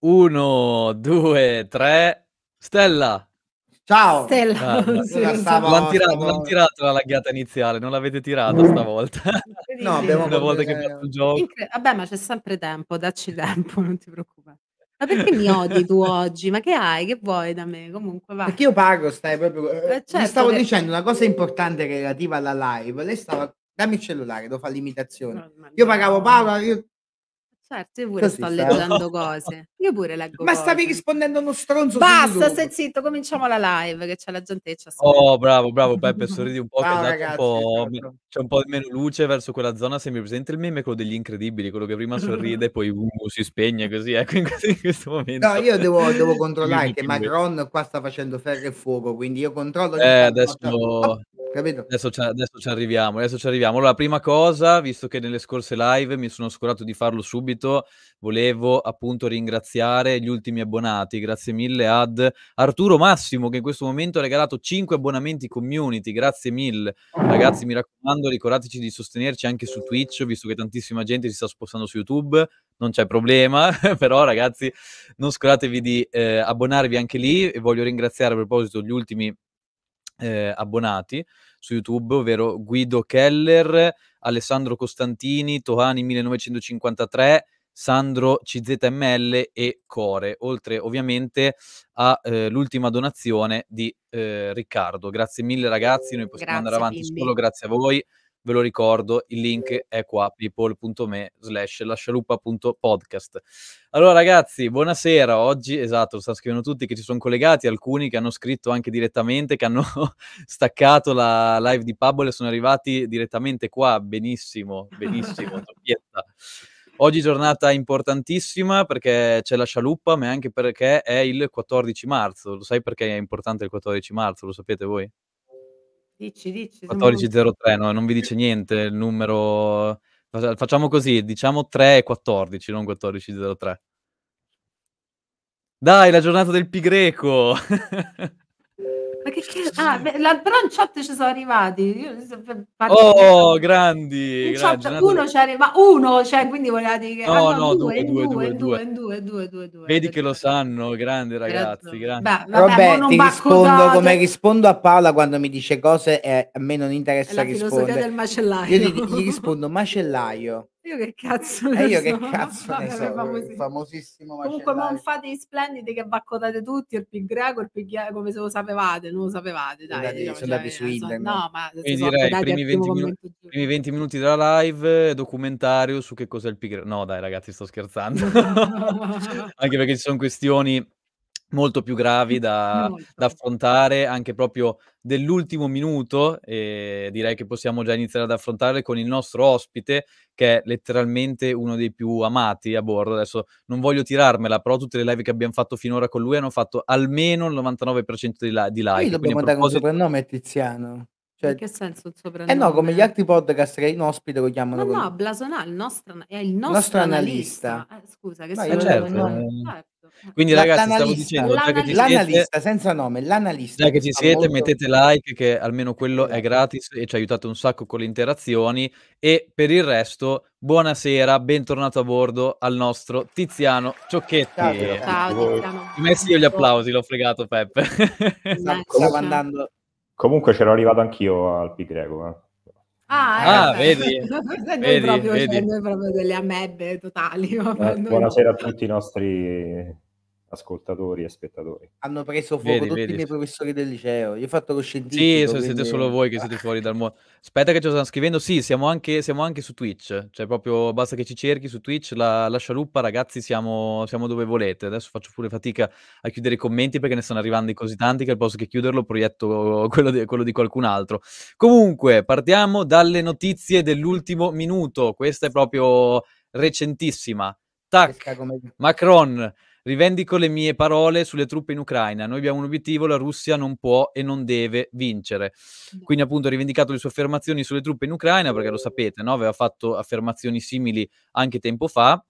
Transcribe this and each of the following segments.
Uno, due, tre. Stella. Ciao. Stella. Ah, non stavo, l'hanno tirata, l'han tirata la laghiata iniziale, non l'avete tirata mm. stavolta. no, abbiamo una volta che abbiamo il gioco. Incre- vabbè, ma c'è sempre tempo, dacci tempo, non ti preoccupare. Ma perché mi odi tu oggi? Ma che hai? Che vuoi da me? Comunque va. Perché io pago, stai proprio... Eh, eh, certo, Mi stavo perché... dicendo una cosa importante relativa alla live. Lei stava... Dammi il cellulare, devo fare l'imitazione. io pagavo Paola, io Certo, io pure Così sto sta. leggendo cose. Io pure leggo Ma cose. stavi rispondendo uno stronzo. Basta, stai zitto, cominciamo la live che c'è la gente che ci ascolta. Oh, bravo, bravo Peppe, sorridi un po', bravo, esatto, ragazzi, un po'... c'è un po' di meno luce verso quella zona, se mi presente il meme quello degli incredibili, quello che prima sorride e poi uh, si spegne così, ecco in questo, in questo momento. No, io devo, devo controllare che Macron qua sta facendo ferro e fuoco, quindi io controllo Eh, adesso faccio capito? Adesso ci, adesso ci, arriviamo, adesso ci arriviamo. Allora, prima cosa, visto che nelle scorse live mi sono assicurato di farlo subito, volevo appunto ringraziare gli ultimi abbonati. Grazie mille ad Arturo Massimo che in questo momento ha regalato 5 abbonamenti community. Grazie mille. Ragazzi, mi raccomando, ricordateci di sostenerci anche su Twitch, visto che tantissima gente si sta spostando su YouTube. Non c'è problema, però ragazzi, non scordatevi di eh, abbonarvi anche lì e voglio ringraziare a proposito gli ultimi eh, abbonati su YouTube, ovvero Guido Keller, Alessandro Costantini, Tohani 1953, Sandro CZML e Core, oltre ovviamente all'ultima eh, donazione di eh, Riccardo. Grazie mille ragazzi, noi possiamo grazie andare avanti bimbi. solo grazie a voi ve lo ricordo, il link è qua, people.me slash lascialuppa.podcast. Allora ragazzi, buonasera, oggi, esatto, sta scrivendo tutti che ci sono collegati, alcuni che hanno scritto anche direttamente, che hanno staccato la live di Pablo e sono arrivati direttamente qua, benissimo, benissimo, Oggi giornata importantissima perché c'è la scialuppa, ma anche perché è il 14 marzo. Lo sai perché è importante il 14 marzo? Lo sapete voi? Dici, dici. 1403, no, non vi dice niente il numero. Facciamo così, diciamo 3 e 14, non 1403. Dai, la giornata del pi greco! Ma che, che... Ah, beh, la Branciotti ci sono arrivati. Io... Oh, di... grandi! grandi uno c'è arriva, uno, cioè, quindi volevate dire... No, ah, no, no, due, due, due, due, due, due, due, due Vedi che lo sanno, grandi ragazzi, grandi. Beh, vabbè, Robè, ti rispondo codato. come rispondo a Paola quando mi dice cose e a me non interessa rispondere. filosofia Io gli, gli rispondo macellaio. Io che cazzo eh, ne eh io so. che cazzo ne so, famosissimo. famosissimo Comunque non fate gli splendidi che vaccotate tutti, il Pig Greco, il Pig come se lo sapevate, non lo sapevate, dai. Andati, diciamo, sono andati cioè, su internet. no, ma Quindi direi, primi 20, minuti, primi 20 minuti della live, documentario su che cos'è il Pig Greco. No dai ragazzi, sto scherzando. Anche perché ci sono questioni molto più gravi da, molto. da, affrontare anche proprio dell'ultimo minuto e direi che possiamo già iniziare ad affrontarle con il nostro ospite che è letteralmente uno dei più amati a bordo adesso non voglio tirarmela però tutte le live che abbiamo fatto finora con lui hanno fatto almeno il 99% di, la- di live. noi dobbiamo dare proposito... un soprannome Tiziano cioè... in che senso il soprannome? Eh no, come gli altri podcast che in ospite lo chiamano. No, no, Blasonà il nostro, è il nostro, nostro analista. analista. Eh, scusa, che no, sono certo. eh. eh. Quindi, La, ragazzi, stavo dicendo l'analista, l'analista siete, senza nome, l'analista. che ci siete, molto... mettete like, che almeno quello è gratis e ci aiutate un sacco con le interazioni. E per il resto, buonasera, bentornato a bordo al nostro Tiziano Ciocchetti. Ciao, Ciao Tiziano. Ti messi io gli applausi, l'ho fregato, Peppe. Stavo andando. Comunque c'ero arrivato anch'io al Pi Greco. Eh. Ah, ah eh, vedi, vedi, proprio, cioè, vedi. Cioè, proprio delle amebbe totali. Eh, buonasera a tutti i nostri ascoltatori e spettatori. Hanno preso fuoco vedi, tutti vedi. i miei professori del liceo. Io ho fatto lo scientifico. Sì, quindi... siete solo voi che siete fuori dal mondo. Aspetta che ci stanno scrivendo. Sì, siamo anche, siamo anche, su Twitch. Cioè, proprio basta che ci cerchi su Twitch. La, la scialuppa, ragazzi, siamo, siamo, dove volete. Adesso faccio pure fatica a chiudere i commenti perché ne stanno arrivando così tanti che al posto che chiuderlo proietto quello di, quello di qualcun altro. Comunque, partiamo dalle notizie dell'ultimo minuto. Questa è proprio recentissima. Tac, Macron Rivendico le mie parole sulle truppe in Ucraina. Noi abbiamo un obiettivo, la Russia non può e non deve vincere. Quindi appunto ha rivendicato le sue affermazioni sulle truppe in Ucraina, perché lo sapete, no? aveva fatto affermazioni simili anche tempo fa,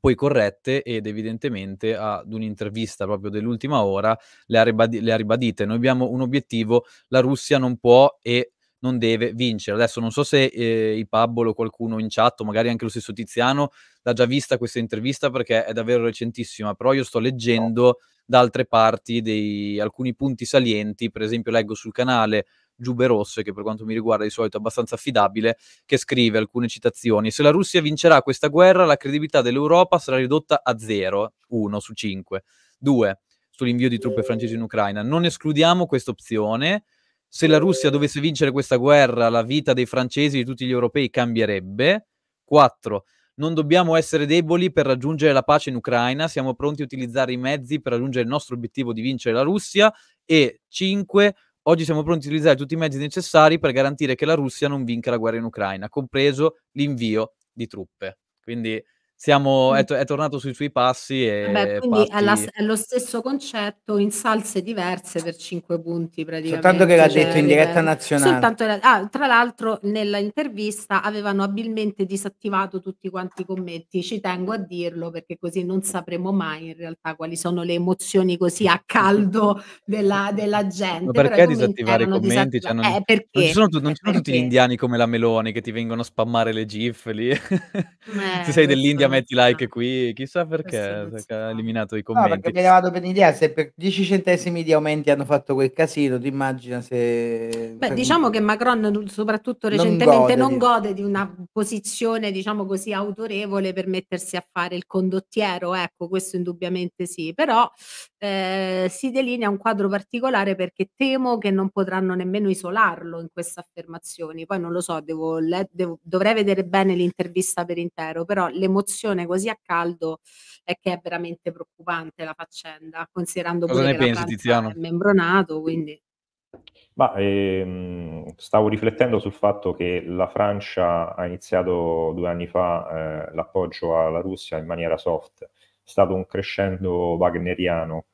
poi corrette ed evidentemente ad un'intervista proprio dell'ultima ora le ha, ribadi- le ha ribadite. Noi abbiamo un obiettivo, la Russia non può e non deve vincere. Adesso non so se eh, i Pablo o qualcuno in chat, magari anche lo stesso Tiziano, l'ha già vista questa intervista perché è davvero recentissima, però io sto leggendo certo. da altre parti dei, alcuni punti salienti, per esempio leggo sul canale Giube Rosse, che per quanto mi riguarda di solito è abbastanza affidabile, che scrive alcune citazioni. Se la Russia vincerà questa guerra, la credibilità dell'Europa sarà ridotta a zero, uno su cinque. Due, Sull'invio di truppe francesi in Ucraina. Non escludiamo questa opzione. Se la Russia dovesse vincere questa guerra, la vita dei francesi e di tutti gli europei cambierebbe. 4. Non dobbiamo essere deboli per raggiungere la pace in Ucraina, siamo pronti a utilizzare i mezzi per raggiungere il nostro obiettivo di vincere la Russia. E 5. Oggi siamo pronti a utilizzare tutti i mezzi necessari per garantire che la Russia non vinca la guerra in Ucraina, compreso l'invio di truppe. Quindi siamo, è, to- è, tornato sui suoi passi. E Beh, quindi parti... è, la, è, lo stesso concetto in salse diverse per 5 punti praticamente. Soltanto che l'ha cioè, detto in cioè, diretta eh, nazionale. Era, ah, tra l'altro nella intervista avevano abilmente disattivato tutti quanti i commenti, ci tengo a dirlo perché così non sapremo mai in realtà quali sono le emozioni così a caldo della, della gente. Ma perché disattivare i commenti? Disattiv- cioè non, eh, perché? non ci sono, non ci sono eh, tutti gli indiani come la Meloni che ti vengono a spammare le gif lì. Eh, Se sei dell'India metti like qui, chissà perché, perché ha eliminato i commenti. No, perché mi dato per un'idea, se per 10 centesimi di aumenti hanno fatto quel casino, ti immagina se... Beh, diciamo che Macron, soprattutto recentemente, non gode, non gode di una posizione, diciamo così, autorevole per mettersi a fare il condottiero, ecco, questo indubbiamente sì, però eh, si delinea un quadro particolare perché temo che non potranno nemmeno isolarlo in queste affermazioni, poi non lo so, devo, devo, dovrei vedere bene l'intervista per intero, però l'emozione discussione così a caldo è che è veramente preoccupante la faccenda, considerando Cosa pure ne che pensi, Tiziano? è membronato, quindi... Ma, ehm, stavo riflettendo sul fatto che la Francia ha iniziato due anni fa eh, l'appoggio alla Russia in maniera soft, è stato un crescendo wagneriano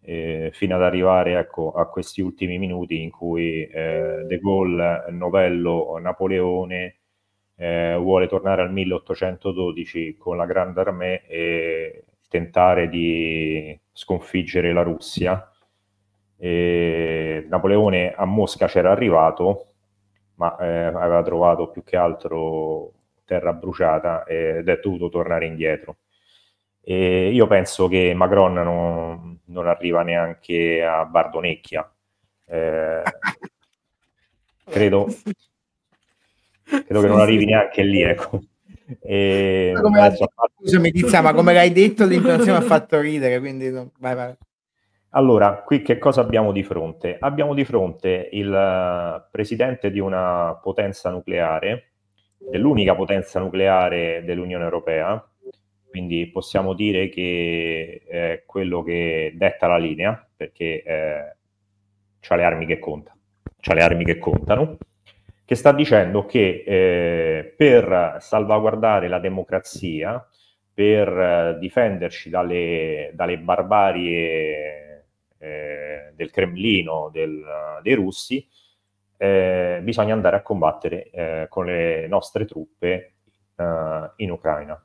eh, fino ad arrivare ecco, a questi ultimi minuti in cui eh, De Gaulle, Novello, Napoleone eh, vuole tornare al 1812 con la Grande Armée e tentare di sconfiggere la Russia. E Napoleone a Mosca c'era arrivato, ma eh, aveva trovato più che altro terra bruciata ed è dovuto tornare indietro. E io penso che Macron non, non arriva neanche a Bardonecchia. Eh, credo, credo che non arrivi neanche lì, ecco. E ma come adesso, fatto... Scusami, Dizia, ma come l'hai detto l'intonazione ha fatto ridere, quindi no, vai, vai. Allora, qui che cosa abbiamo di fronte? Abbiamo di fronte il eh, presidente di una potenza nucleare, dell'unica potenza nucleare dell'Unione Europea, quindi possiamo dire che è quello che detta la linea, perché eh, ha le armi che conta, ha le armi che contano che sta dicendo che eh, per salvaguardare la democrazia, per eh, difenderci dalle, dalle barbarie eh, del Cremlino, del, dei russi, eh, bisogna andare a combattere eh, con le nostre truppe in Ucraina.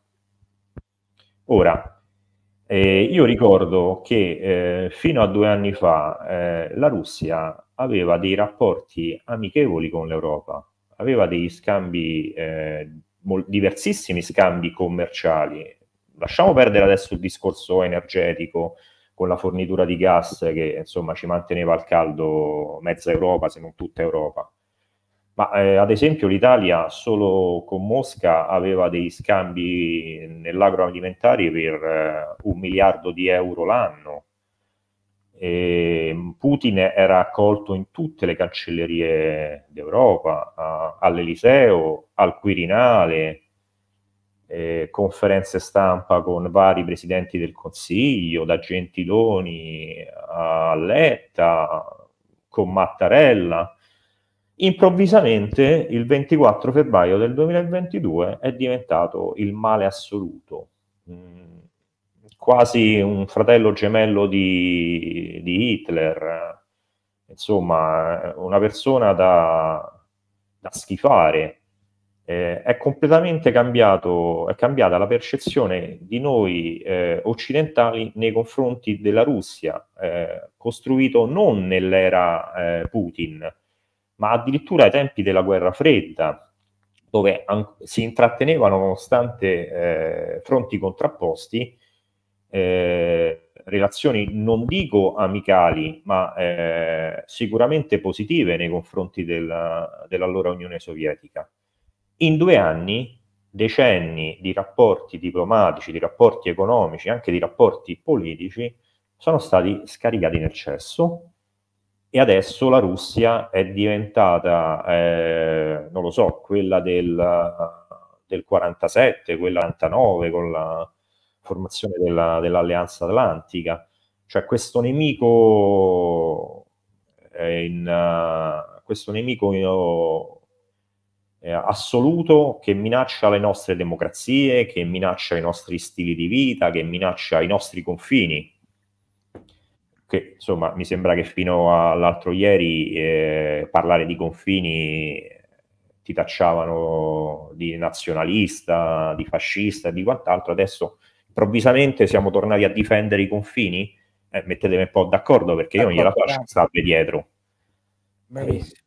Ora, io ricordo che fino a due anni fa la Russia aveva dei rapporti amichevoli con l'Europa, aveva degli scambi, eh, mol- diversissimi scambi commerciali. Lasciamo perdere adesso il discorso energetico con la fornitura di gas che insomma ci manteneva al caldo mezza Europa, se non tutta Europa. Ma eh, ad esempio l'Italia solo con Mosca aveva degli scambi nell'agroalimentare per eh, un miliardo di euro l'anno e ehm, Putin era accolto in tutte le cancellerie d'Europa, a, all'Eliseo, al Quirinale, eh, conferenze stampa con vari presidenti del Consiglio, da Gentiloni a Letta, con Mattarella. Improvvisamente il 24 febbraio del 2022 è diventato il male assoluto. Mm quasi un fratello gemello di, di Hitler, insomma, una persona da, da schifare. Eh, è completamente cambiato, è cambiata la percezione di noi eh, occidentali nei confronti della Russia, eh, costruito non nell'era eh, Putin, ma addirittura ai tempi della guerra fredda, dove an- si intrattenevano nonostante eh, fronti contrapposti eh, relazioni non dico amicali, ma eh, sicuramente positive nei confronti della, dell'allora Unione Sovietica. In due anni, decenni di rapporti diplomatici, di rapporti economici, anche di rapporti politici, sono stati scaricati nel cesso e adesso la Russia è diventata, eh, non lo so, quella del, del 47, quella 49 con la formazione della, dell'Alleanza Atlantica. Cioè questo nemico, in, uh, questo nemico in, uh, eh, assoluto che minaccia le nostre democrazie, che minaccia i nostri stili di vita, che minaccia i nostri confini. Che insomma mi sembra che fino all'altro ieri eh, parlare di confini ti tacciavano di nazionalista, di fascista e di quant'altro, adesso improvvisamente siamo tornati a difendere i confini? Eh, mettetemi un po' d'accordo perché io non gliela faccio stare dietro. Bravissimo.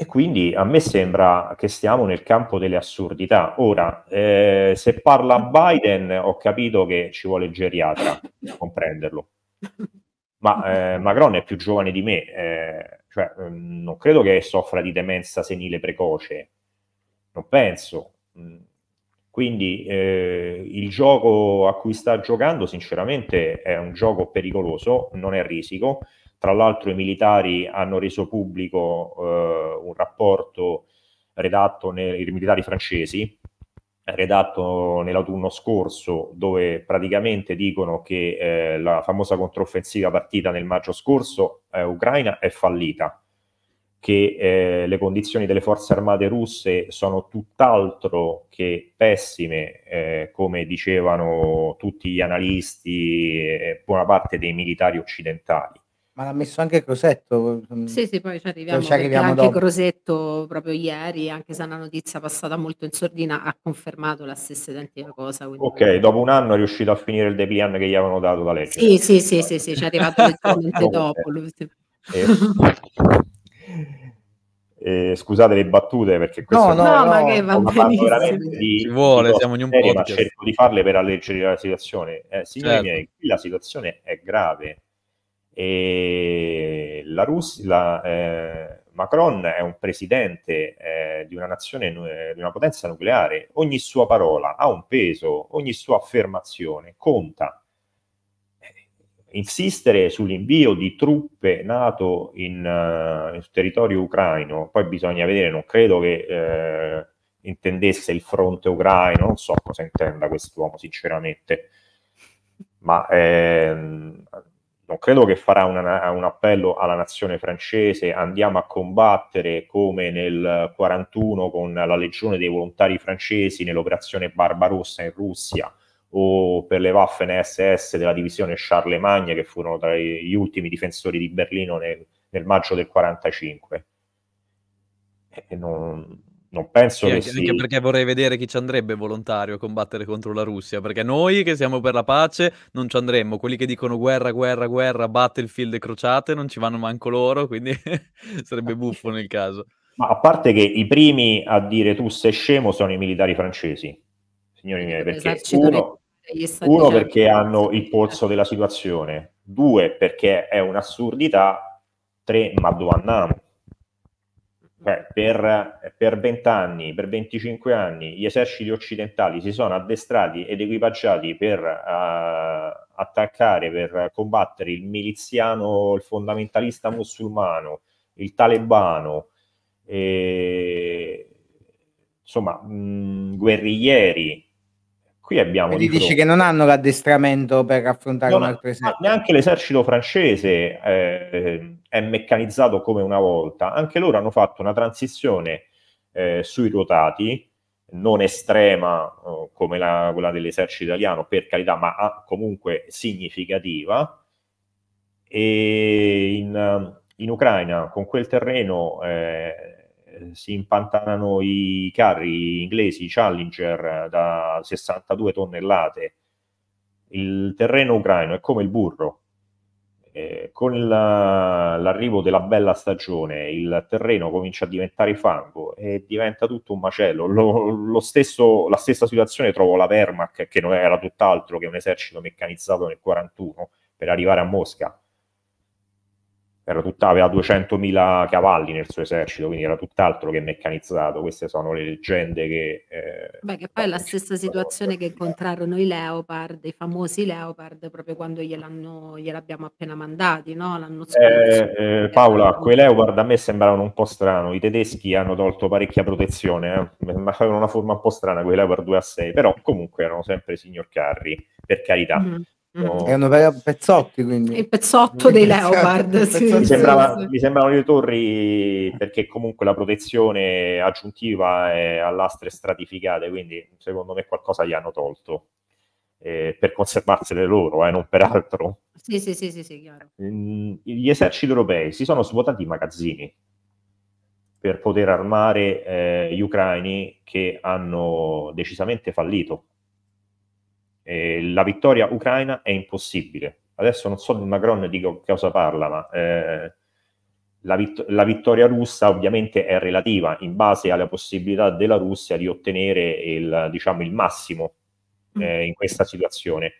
E quindi a me sembra che stiamo nel campo delle assurdità. Ora, eh, se parla Biden, ho capito che ci vuole geriatra per comprenderlo. Ma eh, Macron è più giovane di me, eh, cioè, mm, non credo che soffra di demenza senile precoce, non penso. Mm, quindi eh, il gioco a cui sta giocando sinceramente è un gioco pericoloso, non è risico. Tra l'altro i militari hanno reso pubblico eh, un rapporto redatto nei militari francesi, redatto nell'autunno scorso, dove praticamente dicono che eh, la famosa controffensiva partita nel maggio scorso eh, ucraina è fallita che eh, le condizioni delle forze armate russe sono tutt'altro che pessime, eh, come dicevano tutti gli analisti e buona parte dei militari occidentali. Ma l'ha messo anche Crosetto. Mm, sì, sì, poi ci arriviamo, cioè, ci arriviamo anche dopo. Crosetto proprio ieri, anche se è una notizia passata molto in sordina, ha confermato la stessa identica cosa. Quindi... Ok, dopo un anno è riuscito a finire il deplian che gli avevano dato da leggere. Sì, sì, sì, sì, sì, ci è arrivato leggermente dopo. sì. eh. Eh, scusate le battute perché questo no, no, no, ma che va veramente di, ci vuole, siamo in un serie, podcast. ma cerco di farle per alleggerire la situazione eh, signori certo. miei, qui la situazione è grave e la Russia la, eh, Macron è un presidente eh, di una nazione, eh, di una potenza nucleare ogni sua parola ha un peso ogni sua affermazione conta insistere sull'invio di truppe NATO in, uh, eh, in territorio ucraino, poi bisogna vedere, non credo che uh, intendesse il fronte ucraino, non so cosa intenda quest'uomo sinceramente, ma ehm, non credo che farà una, un appello alla nazione francese, andiamo a combattere come nel 41 con la legione dei volontari francesi nell'operazione Barbarossa in Russia o per le Waffen SS della divisione Charlemagne, che furono tra gli ultimi difensori di Berlino nel, nel maggio del 1945. Non, non penso sì, che anche, si... anche perché vorrei vedere chi ci andrebbe volontario a combattere contro la Russia, perché noi che siamo per la pace non ci andremmo, quelli che dicono guerra, guerra, guerra, battlefield e crociate non ci vanno manco loro, quindi sarebbe buffo nel caso. Ma a parte che i primi a dire tu sei scemo sono i militari francesi, signori miei, perché uno, uno perché hanno il polso della situazione, due perché è un'assurdità, tre ma dove andiamo? per, per 20 anni, per 25 anni gli eserciti occidentali si sono addestrati ed equipaggiati per uh, attaccare, per combattere il miliziano, il fondamentalista musulmano, il talebano, e, insomma, mh, mm, guerriglieri, Qui abbiamo. Quindi dice che non hanno l'addestramento per affrontare non un altro esercito. Neanche l'esercito francese eh, è meccanizzato come una volta. Anche loro hanno fatto una transizione eh, sui ruotati, non estrema oh, come la, quella dell'esercito italiano, per carità, ma ah, comunque significativa. E in, in, Ucraina, con quel terreno eh, si impantanano i carri inglesi, i Challenger eh, da 62 tonnellate. Il terreno ucraino è come il burro. Eh, con la, l'arrivo della bella stagione il terreno comincia a diventare fango e diventa tutto un macello. Lo, lo stesso, la stessa situazione trovo la Wehrmacht, che non era tutt'altro che un esercito meccanizzato nel 1941 per arrivare a Mosca era tutta, aveva 200.000 cavalli nel suo esercito, quindi era tutt'altro che meccanizzato. Queste sono le leggende che... Eh, Beh, che poi è la stessa situazione che incontrarono i leopard, i famosi leopard, proprio quando gliel'abbiamo appena mandati, no? L'anno eh, scorso. Eh, eh, Paola, quei leopard a me sembravano un po' strano. I tedeschi hanno tolto parecchia protezione, eh. ma avevano una forma un po' strana quei leopard 2 a 6, però comunque erano sempre signor Carri, per carità. Mm-hmm No. È una bella pezzotti, quindi. Il pezzotto dei esatto. Leopard. Sì, mi, sembrava, mi sembrano le torri perché comunque la protezione aggiuntiva è a lastre stratificate, quindi secondo me qualcosa gli hanno tolto. Eh, per conservarsele loro, eh, non per altro. Sì, sì, sì, sì, sì chiaro. Mm, gli eserciti europei si sono svuotati i magazzini per poter armare eh, gli ucraini che hanno decisamente fallito eh, la vittoria ucraina è impossibile. Adesso non so di Macron di cosa parla, ma eh, la, vitt- la, vittoria russa ovviamente è relativa in base alla possibilità della Russia di ottenere il, diciamo, il massimo mm. eh, in questa situazione.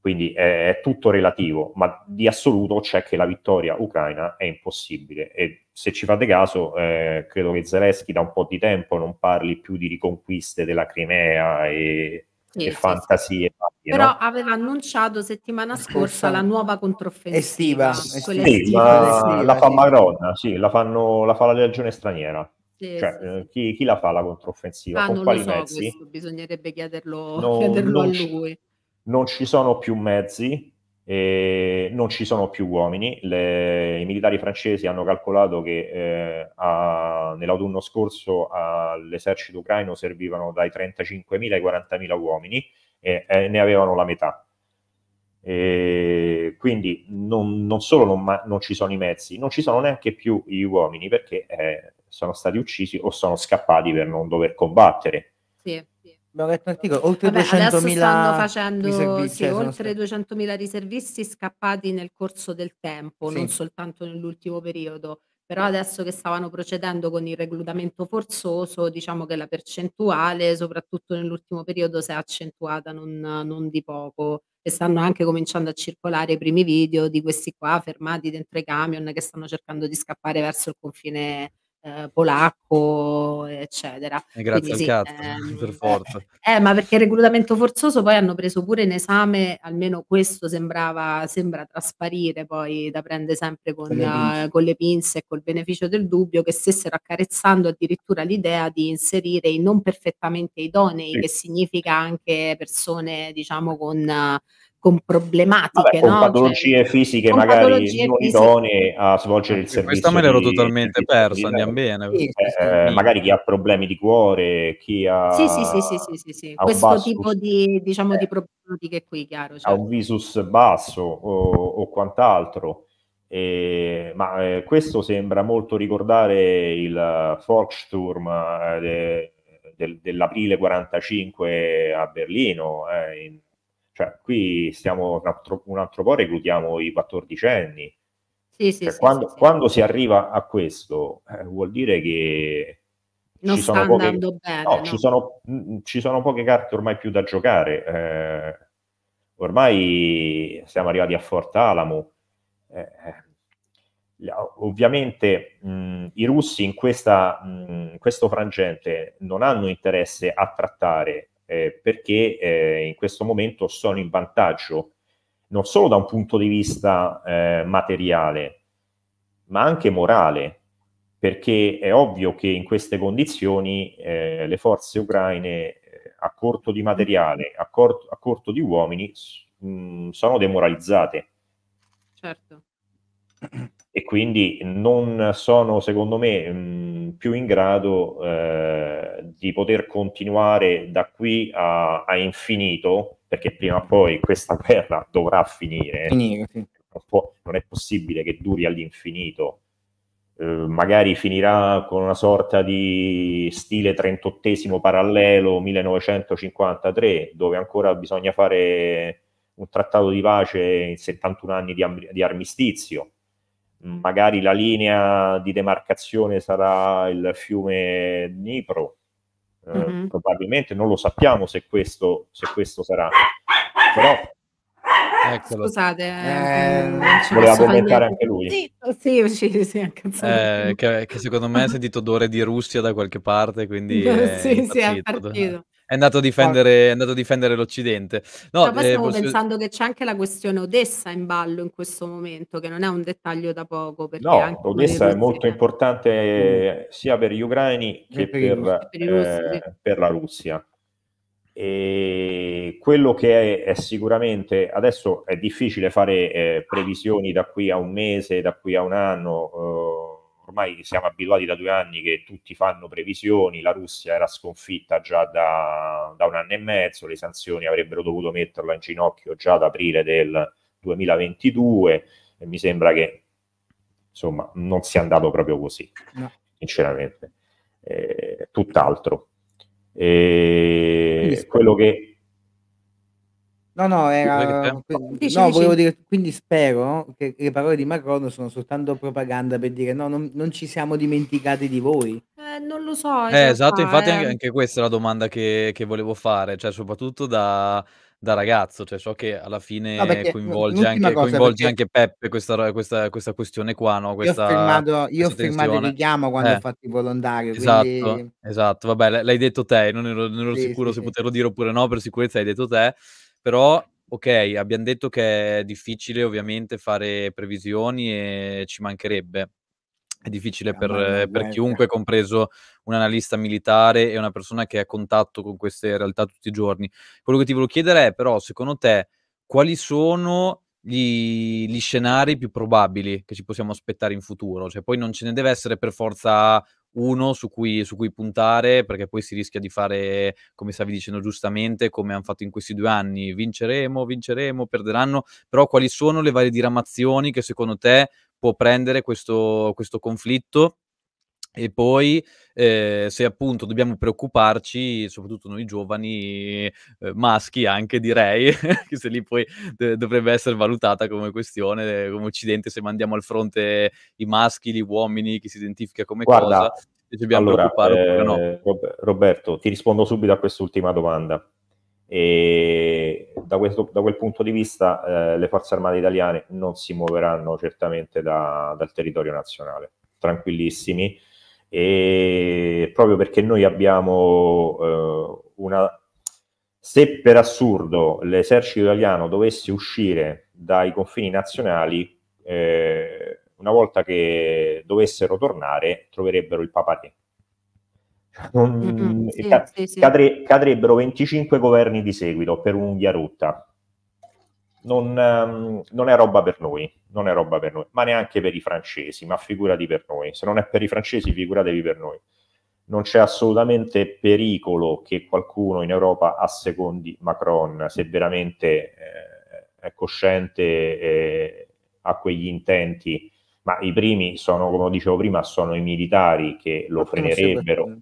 Quindi è, è, tutto relativo, ma di assoluto c'è che la vittoria ucraina è impossibile. E se ci fate caso, eh, credo che Zelensky da un po' di tempo non parli più di riconquiste della Crimea e sì, e sì, fantasie. Sì. Però no? aveva annunciato settimana scorsa la nuova controffensiva estiva, estiva, estiva, la, estiva la, fa Macron, sì, la, fanno, la fa la legione straniera. Sì, cioè, sì, eh, Chi, chi, la fa la controffensiva? Ah, Con quali so, mezzi? Questo, bisognerebbe chiederlo, non, chiederlo non a lui. Ci, non ci sono più mezzi, e non ci sono più uomini, Le, i militari francesi hanno calcolato che eh, a, nell'autunno scorso all'esercito ucraino servivano dai 35.000 ai 40.000 uomini e eh, ne avevano la metà. E quindi non, non solo non, ma, non, ci sono i mezzi, non ci sono neanche più gli uomini perché eh, sono stati uccisi o sono scappati per non dover combattere. Sì abbiamo letto un articolo, oltre Vabbè, 200.000 stanno facendo sì, eh, oltre 200.000 riservisti scappati nel corso del tempo, sì. non soltanto nell'ultimo periodo. Però adesso che stavano procedendo con il reclutamento forzoso, diciamo che la percentuale, soprattutto nell'ultimo periodo, si è accentuata non, non di poco e stanno anche cominciando a circolare i primi video di questi qua fermati dentro i camion che stanno cercando di scappare verso il confine eh, polacco, eccetera. E eh, grazie Quindi, al sì, cazzo, ehm, per forza. Eh, ma perché il reclutamento forzoso poi hanno preso pure in esame, almeno questo sembrava, sembra trasparire poi da prendere sempre con, con, le eh, con, le pinze e col beneficio del dubbio, che stessero accarezzando addirittura l'idea di inserire i non perfettamente idonei, sì. che significa anche persone diciamo con... Uh, con problematiche, Vabbè, con cioè, patologie cioè, fisiche con magari non idonee a svolgere il servizio. Questa me l'ero totalmente persa, andiamo bene. Sì, eh, magari chi ha problemi di cuore, chi ha... Sì, sì, sì, sì, sì, sì, sì. questo bassus, tipo di, diciamo, eh, di problematiche qui, chiaro. Certo. Ha cioè un visus basso o, o quant'altro. Eh, ma questo sembra molto ricordare il Volkssturm eh, de, del, dell'aprile 45 a Berlino, eh, in, cioè, qui stiamo un altro, un altro po' reclutiamo i quattordicenni. Sì, sì, cioè, sì, quando, quando si arriva a questo, eh, vuol dire che non ci sta andando poche, bene. No, no. Ci, sono, mm, mm, ci, sono, poche carte ormai più da giocare. Eh, ormai siamo arrivati a Fortalamo. Eh, eh, ovviamente mh, mm, i russi in, questa, mh, questo frangente non hanno interesse a trattare eh, perché eh, in questo momento sono in vantaggio non solo da un punto di vista eh, materiale, ma anche morale, perché è ovvio che in queste condizioni eh, le forze ucraine eh, a corto di materiale, a, cor- a corto di uomini, mh, sono demoralizzate. Certo. e quindi non sono secondo me mh, mm, più in grado eh, di poter continuare da qui a, a, infinito, perché prima o poi questa guerra dovrà finire. finire sì. non, può, non, è possibile che duri all'infinito. Eh, magari finirà con una sorta di stile 38 parallelo 1953, dove ancora bisogna fare un trattato di pace in 71 anni di, di armistizio magari la linea di demarcazione sarà il fiume Dnipro, eh, mm-hmm. probabilmente non lo sappiamo se questo, se questo sarà, però Eccolo. Scusate, eh, eh voleva commentare anche lui. Sì, oh, sì, sì, sì eh, che, che, secondo me ha sentito odore di Russia da qualche parte, quindi... sì, è sì, partito. è partito è andato a difendere, andato a difendere l'Occidente. No, poi eh, stiamo posso... pensando che c'è anche la questione Odessa in ballo in questo momento, che non è un dettaglio da poco. No, Odessa è molto importante mm. sia per gli ucraini che per, per, per, russi, eh, sì. per la Russia. E quello che è, è, sicuramente adesso è difficile fare eh, previsioni da qui a un mese, da qui a un anno eh, ormai siamo abituati da due anni che tutti fanno previsioni, la Russia era sconfitta già da, da, un anno e mezzo, le sanzioni avrebbero dovuto metterla in ginocchio già ad aprile del 2022 e mi sembra che insomma non sia andato proprio così, no. sinceramente, eh, tutt'altro. E quello che No, no, era... Dici, no, dici. volevo dire, quindi spero che le parole di Macron sono soltanto propaganda per dire no, non, non ci siamo dimenticati di voi. Eh, non lo so. In eh, esatto, infatti eh. anche, anche, questa è la domanda che, che volevo fare, cioè soprattutto da, da ragazzo, cioè so che alla fine no, perché, coinvolge, anche, cosa, coinvolge anche, Peppe questa, questa, questa questione qua, no? Questa, io ho firmato, io ho firmato il richiamo quando eh. ho fatto il volontario. Esatto, quindi... esatto, esatto vabbè, l'hai detto te, non ero, non ero sì, sicuro sì, se sì. poterlo dire oppure no, per sicurezza hai detto te. Però, ok, abbiamo detto che è difficile ovviamente fare previsioni e ci mancherebbe. È difficile ah, per, per chiunque, eh. compreso un analista militare e una persona che è a contatto con queste realtà tutti i giorni. Quello che ti volevo chiedere è però, secondo te, quali sono gli, gli, scenari più probabili che ci possiamo aspettare in futuro. Cioè, poi non ce ne deve essere per forza uno su cui, su cui, puntare, perché poi si rischia di fare, come stavi dicendo giustamente, come hanno fatto in questi due anni, vinceremo, vinceremo, perderanno, però quali sono le varie diramazioni che secondo te può prendere questo, questo conflitto e poi eh, se appunto dobbiamo preoccuparci, soprattutto noi giovani eh, maschi anche direi, che se lì poi de- dovrebbe essere valutata come questione, come occidente, se mandiamo al fronte i maschi, gli uomini, chi si identifica come Guarda, cosa, se dobbiamo allora, preoccupare eh, no. Roberto, ti rispondo subito a quest'ultima domanda. E da, questo, da quel punto di vista eh, le forze armate italiane non si muoveranno certamente da, dal territorio nazionale, tranquillissimi e proprio perché noi abbiamo eh, una... Se per assurdo l'esercito italiano dovesse uscire dai confini nazionali, eh, una volta che dovessero tornare troverebbero il papà cioè, Non, mm-hmm, sì, ca- sì, sì. cadrebbero 25 governi di seguito per un'unghia rotta non, ehm, non, è roba per noi, non è roba per noi, ma neanche per i francesi, ma figurati per noi. Se non è per i francesi, figuratevi per noi. Non c'è assolutamente pericolo che qualcuno in Europa assecondi Macron se veramente eh, è cosciente eh, a quegli intenti. Ma i primi sono, come dicevo prima, sono i militari che lo frenerebbero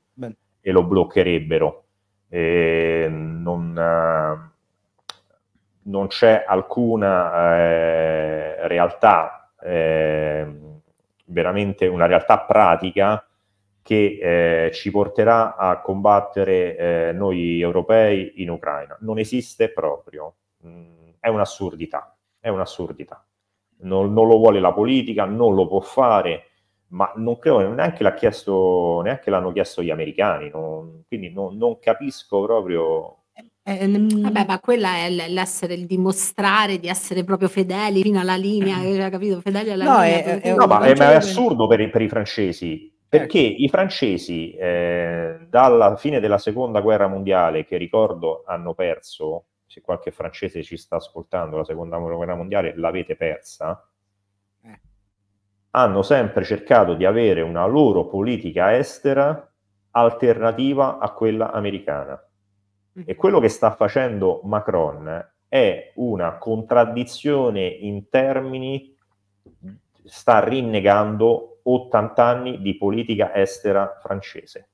e lo bloccherebbero. E ehm, non, non c'è alcuna eh, realtà, eh, veramente una realtà pratica che eh, ci porterà a combattere eh, noi europei in Ucraina. Non esiste proprio, mm, è un'assurdità, è un'assurdità. Non, non, lo vuole la politica, non lo può fare, ma non credo neanche, l'ha chiesto, neanche l'hanno chiesto gli americani, non, quindi non, non capisco proprio eh, Vabbè, ma quella è l'essere, il dimostrare di essere proprio fedeli fino alla linea, eh. cioè, capito? Fedeli alla no, linea. È, è, no, ma è, è assurdo per i, per i francesi, eh. perché i francesi eh, dalla fine della seconda guerra mondiale, che ricordo hanno perso, se qualche francese ci sta ascoltando, la seconda guerra mondiale l'avete persa, eh. hanno sempre cercato di avere una loro politica estera alternativa a quella americana. Mm-hmm. E quello che sta facendo Macron è una contraddizione in termini, sta rinnegando 80 anni di politica estera francese.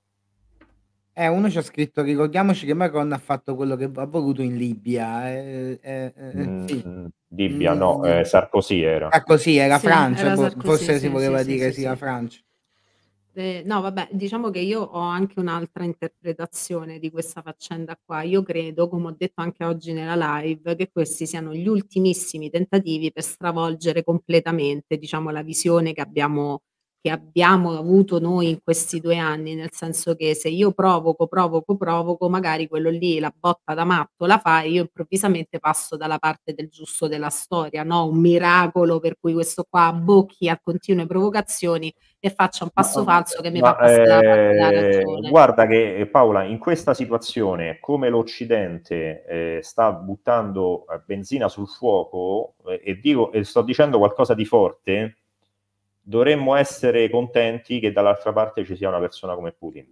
Eh, uno ci ha scritto, ricordiamoci che Macron ha fatto quello che ha voluto in Libia. Eh, eh, eh, eh mm, sì. Mm, Libia, mm, no, eh, Sarkozy era. Sarkozy era sì, Francia, era Sarkozy, forse sì, si voleva dire sì, la Francia. Eh, no, vabbè, diciamo che io ho anche un'altra interpretazione di questa faccenda qua. Io credo, come ho detto anche oggi nella live, che questi siano gli ultimissimi tentativi per stravolgere completamente, diciamo, la visione che abbiamo che abbiamo avuto noi in questi due anni, nel senso che se io provoco, provoco, provoco, magari quello lì la botta da matto la fa e io improvvisamente passo dalla parte del giusto della storia, no? Un miracolo per cui questo qua bocchi a continue provocazioni e faccia un passo ma, falso che mi ma, fa passare eh, dalla ragione. Guarda che eh, Paola, in questa situazione, come l'Occidente eh, sta buttando eh, benzina sul fuoco, eh, e, dico, e sto dicendo qualcosa di forte, dovremmo essere contenti che dall'altra parte ci sia una persona come Putin.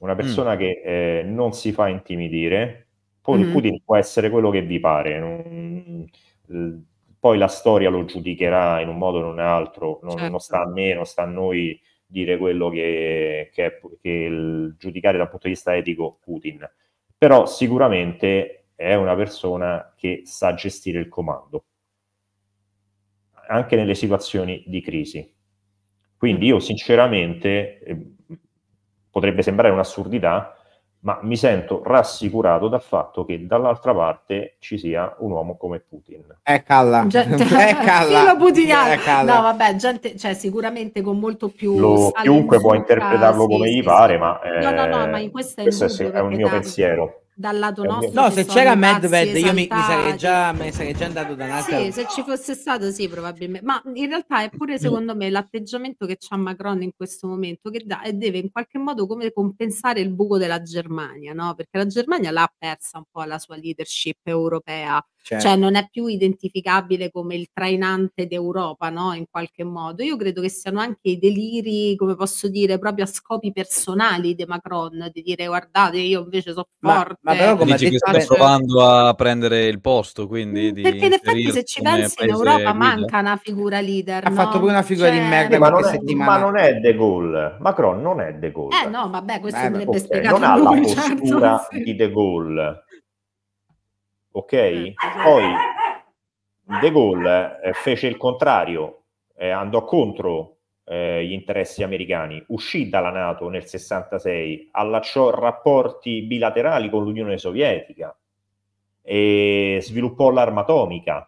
Una persona mm. che eh, non si fa intimidire. Poi mm. Putin può essere quello che vi pare. Non, eh, poi la storia lo giudicherà in un modo o in un altro. Non, certo. non sta a me, non sta a noi dire quello che, che, è, che giudicare dal punto di vista etico Putin. Però sicuramente è una persona che sa gestire il comando anche nelle situazioni di crisi. Quindi mm. io sinceramente, eh, potrebbe sembrare un'assurdità, ma mi sento rassicurato dal fatto che dall'altra parte ci sia un uomo come Putin. È calla. Gente, è calla. Filo putiniano. No, vabbè, gente, cioè, sicuramente con molto più... Lo, chiunque può interpretarlo sì, come sì, gli sì. pare, ma... Eh, no, no, eh, ma in questo, questo è, è un mio tanto. pensiero dal lato nostro. No, se c'era Medved io mi, mi, sarei già, mi sarei già andato da un'altra. Sì, se ci fosse stato sì, probabilmente. Ma in realtà è pure mm. secondo me l'atteggiamento che c'ha Macron in questo momento che da, e deve in qualche modo come compensare il buco della Germania, no? Perché la Germania l'ha persa un po' la sua leadership europea cioè, certo. Cioè non è più identificabile come il trainante d'Europa, no? In qualche modo. Io credo che siano anche i deliri, come posso dire, proprio a scopi personali di Macron, di dire guardate io invece so ma, forte. Ma però come dici che sta per... provando a prendere il posto, quindi... Mm, perché in effetti se ci pensi in Europa guida. manca una figura leader. Ha no? fatto pure una figura cioè... di merda ma non, è, ma non è De Gaulle. Macron non è De Gaulle. Eh no, vabbè, questo eh, andrebbe dovrebbe okay. spiegare. Non ha la certo, postura certo. di De Gaulle ok? Mm. Poi De Gaulle eh, fece il contrario, eh, andò contro eh, gli interessi americani, uscì dalla Nato nel 66, allacciò rapporti bilaterali con l'Unione Sovietica e sviluppò l'arma atomica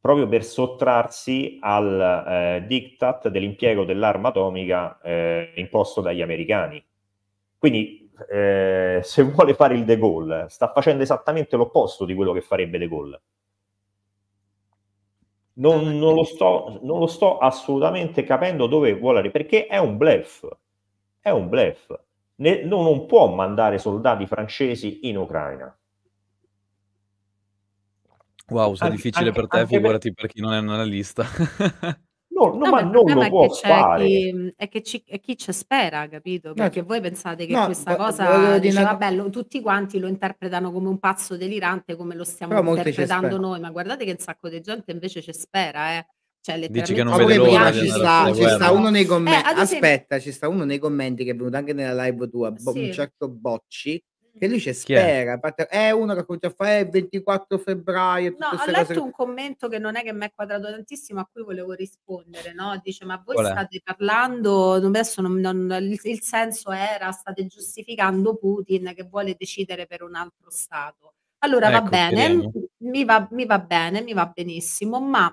proprio per sottrarsi al eh, diktat dell'impiego dell'arma atomica eh, imposto dagli americani. Quindi eh, se vuole fare il De Gaulle, sta facendo esattamente l'opposto di quello che farebbe De Gaulle. Non, eh, non, lo eh. sto, non lo sto assolutamente capendo dove vuole arrivare, perché è un bluff, è un bluff. Ne, no, non può mandare soldati francesi in Ucraina. Wow, sei difficile anche, per te, figurati per... per chi non è un analista. No, no, no ma, non lo può fare. Chi, è che ci, è chi ci spera, capito? Perché no, voi pensate che no, questa cosa dice, una... vabbè, tutti quanti lo interpretano come un pazzo delirante, come lo stiamo Però interpretando noi, ma guardate che un sacco di gente invece ci spera, eh. Cioè, Dici che non vede l'ora ci sta, ci sta uno nei eh, commenti. Eh, esempio... Aspetta, ci sta uno nei commenti che è venuto anche nella live tua, sì. un certo Bocci, che lui c'è Spera, è? è? uno che comincia a fare eh, il 24 febbraio. No, ho letto che... un commento che non è che mi è quadrato tantissimo, a cui volevo rispondere. No? Dice: Ma voi Qual state è? parlando, adesso non, non, il, il senso era state giustificando Putin che vuole decidere per un altro Stato. Allora ecco, va bene, mi va, mi va, bene, mi va benissimo, ma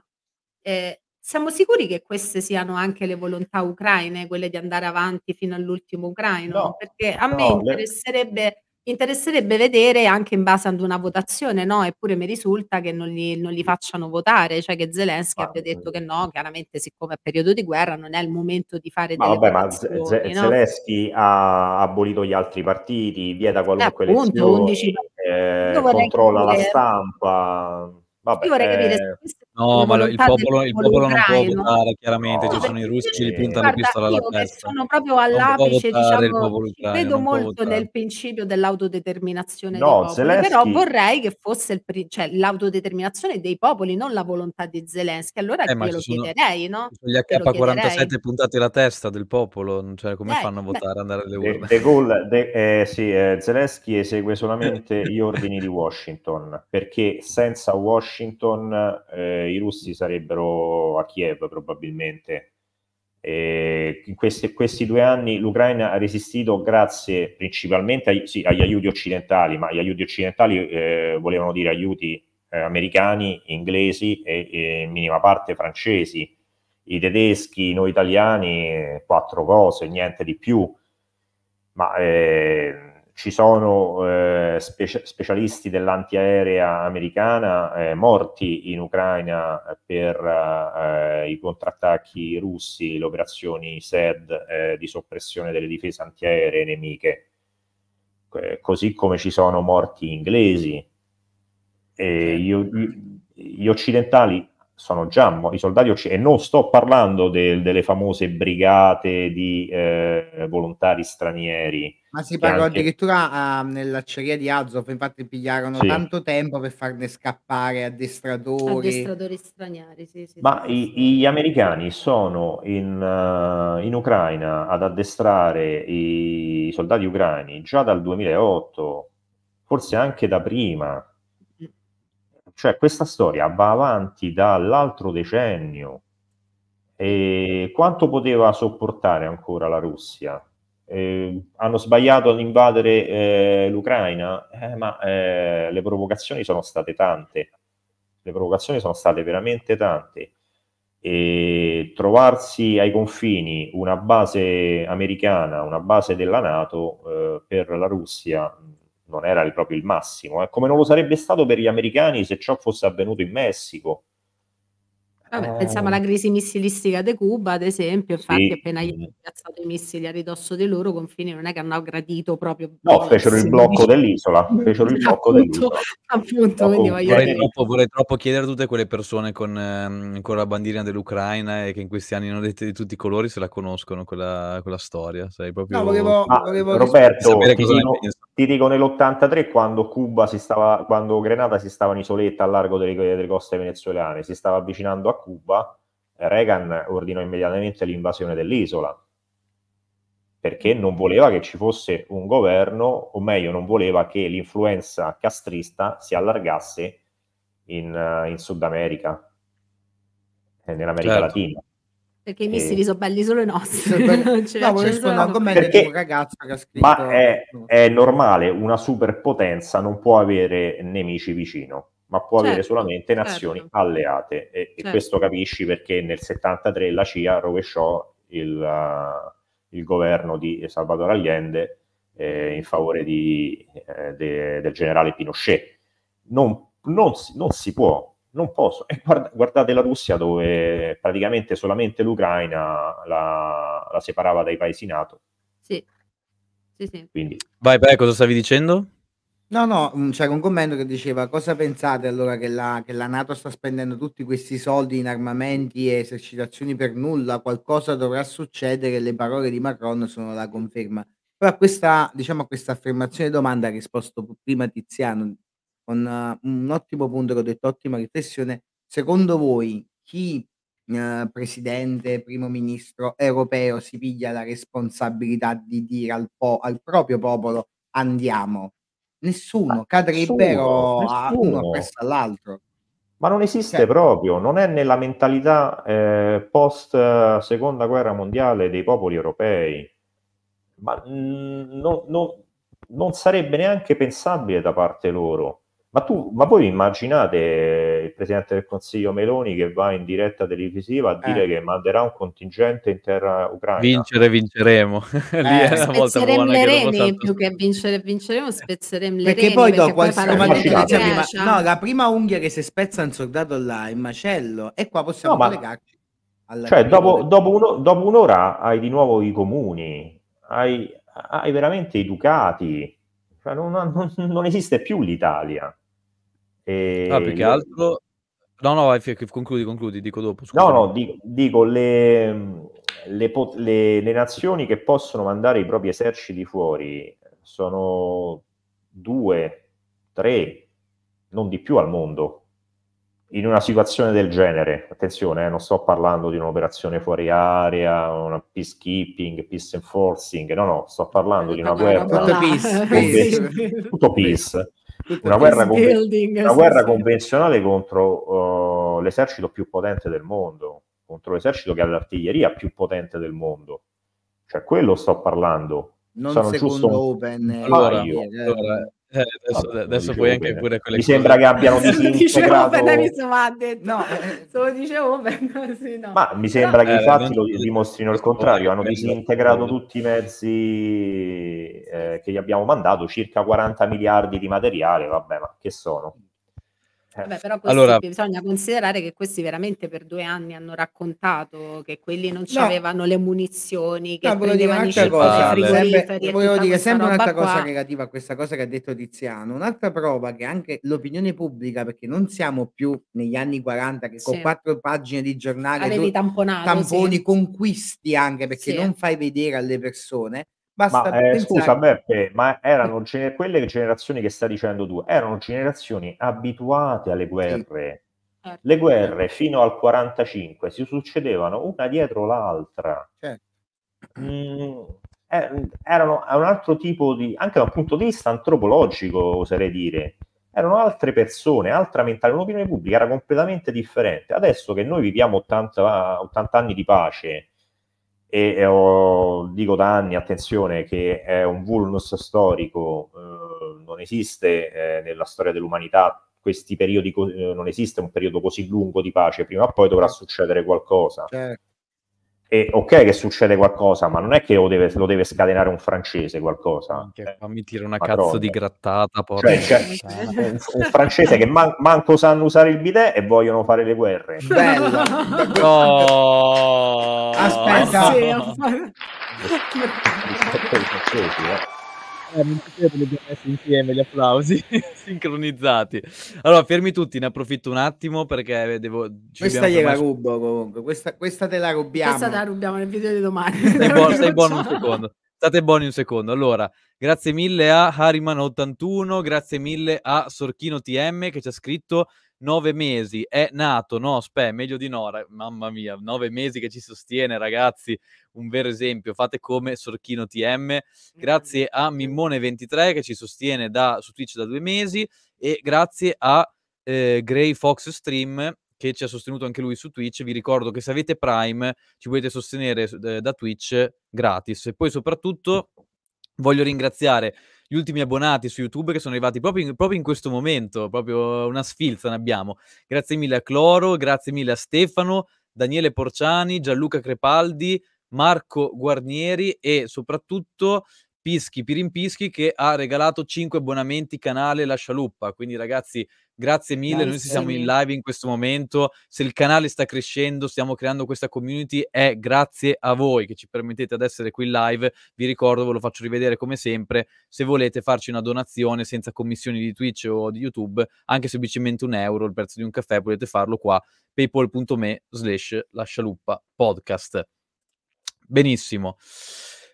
eh, siamo sicuri che queste siano anche le volontà ucraine, quelle di andare avanti fino all'ultimo ucraino? No, Perché a me no, interesserebbe interesserebbe vedere anche in base ad una votazione, no? Eppure mi risulta che non li, non li facciano votare, cioè che Zelensky ma, abbia detto che no, chiaramente siccome è periodo di guerra non è il momento di fare ma delle vabbè, ma Z- no? Zelensky ha abolito gli altri partiti, vieta qualunque eh, appunto, elezione, 11... eh, controlla capire... la stampa. Vabbè, Io vorrei eh... capire se No, ma il popolo, il popolo non può votare, chiaramente, no, ci sono i russi che gli puntano la pistola alla testa. Sono proprio all'apice, diciamo, vedo molto nel principio dell'autodeterminazione no, dei popoli, però vorrei che fosse il, cioè, l'autodeterminazione dei popoli, non la volontà di Zelensky, allora eh, glielo sono, chiederei, no? Gli AK-47 puntati alla testa del popolo, cioè come eh, fanno a votare, andare alle urne? De, Gaulle, de eh, sì, eh, Zelensky esegue solamente gli ordini di Washington, perché senza Washington... Eh, i russi sarebbero a Kiev probabilmente. Eh, in questi, questi, due anni l'Ucraina ha resistito grazie principalmente ai, sì, agli aiuti occidentali, ma gli aiuti occidentali eh, volevano dire aiuti eh, americani, inglesi e, e, in minima parte francesi. I tedeschi, noi italiani, quattro cose, niente di più. Ma eh, ci sono eh, speci- specialisti dell'antiaerea americana eh, morti in Ucraina per eh, i contrattacchi russi, le operazioni SED eh, di soppressione delle difese antiaeree nemiche, così come ci sono morti inglesi. E gli, gli occidentali sono già mo- i soldati occidentali, e non sto parlando del, delle famose brigate di eh, volontari stranieri. Ma si parla anche... addirittura uh, nell'acciaieria di Azov, infatti pigliarono sì. tanto tempo per farne scappare addestratori. Addestratori stranieri, sì. sì Ma sì, i, gli americani sono in, uh, in, Ucraina ad addestrare i soldati ucraini già dal 2008, forse anche da prima cioè questa storia va avanti dall'altro decennio. E quanto poteva sopportare ancora la Russia? Eh, hanno sbagliato ad invadere eh, l'Ucraina, eh, ma eh, le provocazioni sono state tante, le provocazioni sono state veramente tante. E trovarsi ai confini una base americana, una base della Nato eh, per la Russia non era proprio il massimo, eh. come non lo sarebbe stato per gli americani se ciò fosse avvenuto in Messico Vabbè, eh, pensiamo alla crisi missilistica di Cuba, ad esempio, infatti sì. appena gli hanno piazzato i missili a ridosso dei loro confini non è che hanno gradito proprio... No, fecero il blocco dell'isola, fecero il blocco appunto, dell'isola. Appunto, quindi voglio vorrei, troppo, vorrei troppo chiedere a tutte quelle persone con, ehm, con la bandierina dell'Ucraina e che in questi anni hanno detto di tutti i colori se la conoscono quella, quella storia, sai, proprio... No, volevo, volevo Roberto, ti dico, ti dico, nell'83 quando Cuba si stava, quando Grenada si stava in isoletta a largo delle, delle coste venezuelane, si stava avvicinando a Cuba, Reagan ordinò immediatamente l'invasione dell'isola perché non voleva che ci fosse un governo, o meglio, non voleva che l'influenza castrista si allargasse in, eh, in Sud America, eh, nell'America certo. Latina. Perché i missili e... sono belli solo i nostri. non ce no, voglio rispondere a un perché... di ragazzo che ha scritto... Ma è, mm. è normale, una superpotenza non può avere nemici vicino ma può certo, avere solamente certo. nazioni certo. alleate. E, certo. questo capisci perché nel 73 la CIA rovesciò il, eh, il governo di Salvador Allende eh, in favore di, eh, de, del generale Pinochet. Non, non, non, si può, non posso. E guarda, guardate la Russia dove praticamente solamente l'Ucraina la, la separava dai paesi NATO. Sì. Sì, sì. Quindi. Vai, vai, cosa stavi dicendo? No, no, mm, c'era un commento che diceva: "Cosa pensate allora che la che la NATO sta spendendo tutti questi soldi in armamenti e esercitazioni per nulla? Qualcosa dovrà succedere". Le parole di Macron sono la conferma. Però a questa diciamo a questa affermazione domanda ha risposto prima Tiziano con uh, un ottimo punto che ho detto, ottima riflessione. Secondo voi chi, ehm, presidente, primo ministro europeo si piglia la responsabilità di dire al po al proprio popolo: "Andiamo"? Nessuno, cadrebbero nessuno, a uno appresso all'altro. Ma non esiste cioè, proprio, non è nella mentalità eh, post eh, seconda guerra mondiale dei popoli europei. Ma mh, mm, no, no, non sarebbe neanche pensabile da parte loro. Ma, tu, ma voi immaginate eh, il Presidente del Consiglio Meloni che va in diretta televisiva a eh. dire eh. che manderà un contingente in terra ucraina? Vincere, vinceremo. Eh, Lì è una eh, volta buona le reni che più che vincere, vinceremo, spezzeremo le perché reni. Poi perché poi dopo, come detto, prima, no, la prima unghia che si spezza un soldato là in macello e qua possiamo no, collegarci. Cioè, dopo, dopo, uno, dopo, un'ora hai di nuovo i comuni, hai, hai veramente i ducati, cioè, non, non, non esiste più l'Italia. E ah, più che altro... No, no, vai, concludi, concludi, dico dopo. Scusa. No, no, dico, dico le, mhmm, le, le, le nazioni che possono mandare i propri eserciti fuori sono due, tre, non di più al mondo, in una situazione del genere, attenzione, eh, non sto parlando di un'operazione fuori area, una peacekeeping, peace enforcing, no, no, sto parlando eh, di una guerra, tutto peace, tutto peace una guerra, building, una guerra convenzionale contro uh, l'esercito più potente del mondo, contro l'esercito che ha l'artiglieria più potente del mondo. Cioè, quello sto parlando. Non Sono secondo giusto... Open. Allora, io, eh, allora, eh, adesso Vabbè, adesso puoi anche bene. pure quelle Mi sembra cose... che abbiano disintegrato... No, eh, dicevo, sì, no. Ma mi sembra che eh, i fatti lo dimostrino il contrario. Hanno disintegrato tutti i mezzi eh, che gli abbiamo mandato, circa 40 miliardi di materiale. Vabbè, ma che sono? Vabbè, però questi, allora, bisogna considerare che questi veramente per due anni hanno raccontato che quelli non no. avevano le munizioni, che no, volevo dire un'altra cosa, sempre, volevo dire sempre un'altra cosa qua. negativa a questa cosa che ha detto Tiziano, un'altra prova che anche l'opinione pubblica, perché non siamo più negli anni 40 che con sì. quattro pagine di giornale, tu, tamponi, sì. conquisti anche perché sì. non fai vedere alle persone, Basta ma, eh, scusa Beppe, ma erano gener- quelle generazioni che sta dicendo tu, erano generazioni abituate alle guerre. Sì. Certo. Le guerre fino al 45 si succedevano una dietro l'altra. Certo. Mm, eh, erano un altro tipo di, anche da un punto di vista antropologico, oserei dire. Erano altre persone, altra mentalità, l'opinione pubblica era completamente differente. Adesso che noi viviamo 80, 80 anni di pace, e, ho, dico da anni, attenzione, che è un vulnus storico, eh, non esiste eh, nella storia dell'umanità questi periodi, co- eh, non esiste un periodo così lungo di pace, prima o poi dovrà certo. succedere qualcosa. Certo. E ok che succede qualcosa, ma non è che lo deve, lo deve scatenare un francese qualcosa. Che fammi tira una Madonna. cazzo di grattata, porca. Cioè, cioè, un, un, francese che man- manco sanno usare il bidet e vogliono fare le guerre. Bella! no! Aspetta! Aspetta. Aspetta. Eh, non credo li abbiamo messi insieme gli applausi. Sincronizzati. Allora, fermi tutti, ne approfitto un attimo perché eh, devo... Questa gliela mai... rubo comunque, questa, questa, te la rubiamo. Questa te la rubiamo nel video di domani. Stai, buono, stai buono un secondo. State buoni un secondo. Allora, grazie mille a Hariman81, grazie mille a Sorchino TM che ci ha scritto nove mesi è nato, no, spè, meglio di no, mamma mia, nove mesi che ci sostiene, ragazzi, un vero esempio, fate come Sorchino TM, grazie a Mimmone23 che ci sostiene da, su Twitch da due mesi e grazie a eh, Grey Fox Stream che ci ha sostenuto anche lui su Twitch. Vi ricordo che se avete Prime ci potete sostenere eh, da Twitch gratis. E poi soprattutto voglio ringraziare gli ultimi abbonati su YouTube che sono arrivati proprio in, proprio in questo momento, proprio una sfilza ne abbiamo. Grazie mille a Cloro, grazie mille a Stefano, Daniele Porciani, Gianluca Crepaldi, Marco Guarnieri e soprattutto Pischi Pirimpischi che ha regalato 5 abbonamenti canale La Scialuppa. Quindi ragazzi Grazie mille, Grazie noi siamo in live in questo momento. Se il canale sta crescendo, stiamo creando questa community, è grazie a voi che ci permettete ad essere qui live. Vi ricordo, ve lo faccio rivedere come sempre. Se volete farci una donazione senza commissioni di Twitch o di YouTube, anche semplicemente un euro, il prezzo di un caffè, potete farlo qua, paypal.me slash la podcast. Benissimo.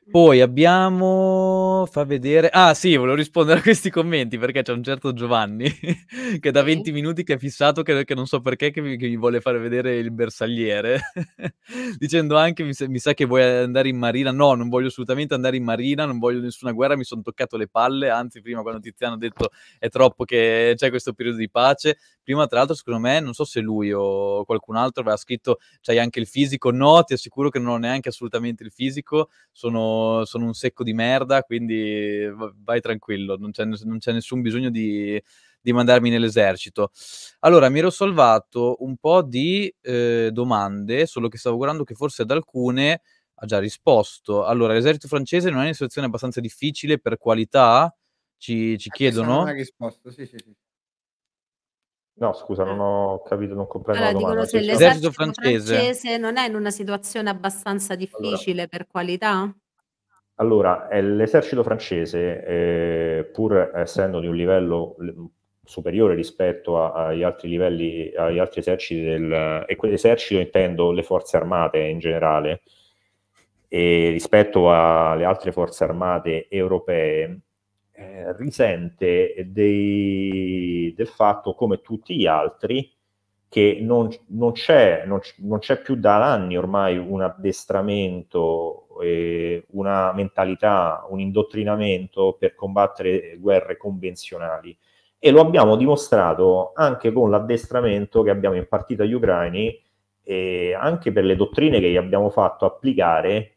Poi abbiamo, fa vedere, ah sì, volevo rispondere a questi commenti perché c'è un certo Giovanni che da 20 minuti che è fissato che, che non so perché che mi, che mi, vuole fare vedere il bersagliere, dicendo anche mi, mi sa che vuoi andare in marina, no non voglio assolutamente andare in marina, non voglio nessuna guerra, mi sono toccato le palle, anzi prima quando Tiziano ha detto è troppo che c'è questo periodo di pace, prima tra l'altro secondo me, non so se lui o qualcun altro aveva scritto c'hai anche il fisico, no ti assicuro che non ho neanche assolutamente il fisico, sono sono, un secco di merda, quindi vai tranquillo, non c'è, non c'è nessun bisogno di, di mandarmi nell'esercito. Allora, mi ero salvato un po' di eh, domande, solo che stavo guardando che forse ad alcune ha già risposto. Allora, l'esercito francese non è in una situazione abbastanza difficile per qualità? Ci, ci eh, chiedono. Non ha risposto, sì, sì, sì. No, scusa, non ho capito, non comprendo allora, la domanda. l'esercito francese... francese... non è in una situazione abbastanza difficile allora. per qualità? Allora, eh, l'esercito francese, eh, pur essendo di un livello superiore rispetto a, agli altri livelli, agli altri eserciti del, e quell'esercito intendo le forze armate in generale, e rispetto alle altre forze armate europee, eh, risente dei, del fatto, come tutti gli altri, che non, non, c'è, non, non c'è più da anni ormai un addestramento una mentalità, un indottrinamento per combattere guerre convenzionali. E lo abbiamo dimostrato anche con l'addestramento che abbiamo impartito agli ucraini e anche per le dottrine che gli abbiamo fatto applicare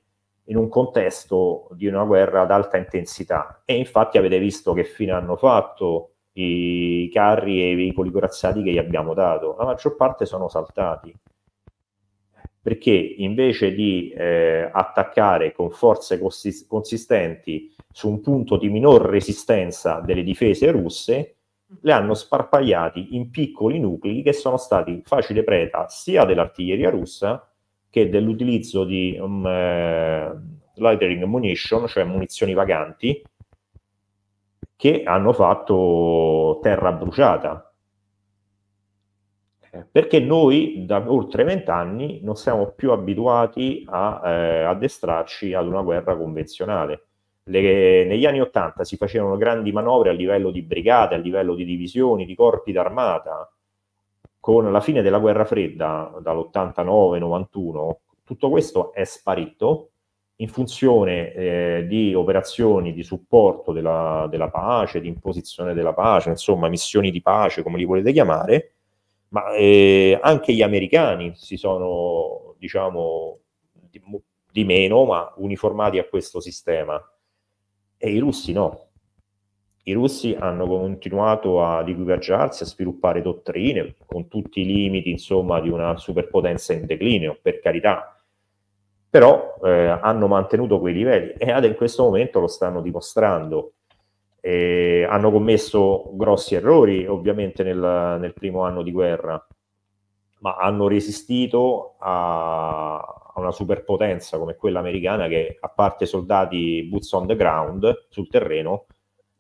in un contesto di una guerra ad alta intensità. E infatti avete visto che fine hanno fatto i carri e i veicoli corazzati che gli abbiamo dato. La maggior parte sono saltati perché invece di eh, attaccare con forze consistenti su un punto di minor resistenza delle difese russe, mm. le hanno sparpagliati in piccoli nuclei che sono stati facile preda sia dell'artiglieria russa che dell'utilizzo di um, uh, lightering munition, cioè munizioni vaganti, che hanno fatto terra bruciata perché noi da oltre vent'anni non siamo più abituati a eh, addestrarci ad una guerra convenzionale. Le, negli anni Ottanta si facevano grandi manovre a livello di brigate, a livello di divisioni, di corpi d'armata. Con la fine della guerra fredda dall'89-91 tutto questo è sparito in funzione eh, di operazioni di supporto della, della pace, di imposizione della pace, insomma missioni di pace come li volete chiamare, ma eh, anche gli americani si sono, diciamo, di, di, meno, ma uniformati a questo sistema. E i russi no. I russi hanno continuato ad equipaggiarsi, a sviluppare dottrine, con tutti i limiti, insomma, di una superpotenza in declino, per carità. Però eh, hanno mantenuto quei livelli e ad in questo momento lo stanno dimostrando. Eh, hanno commesso grossi errori ovviamente nel, nel, primo anno di guerra, ma hanno resistito a, a, una superpotenza come quella americana che, a parte soldati boots on the ground, sul terreno,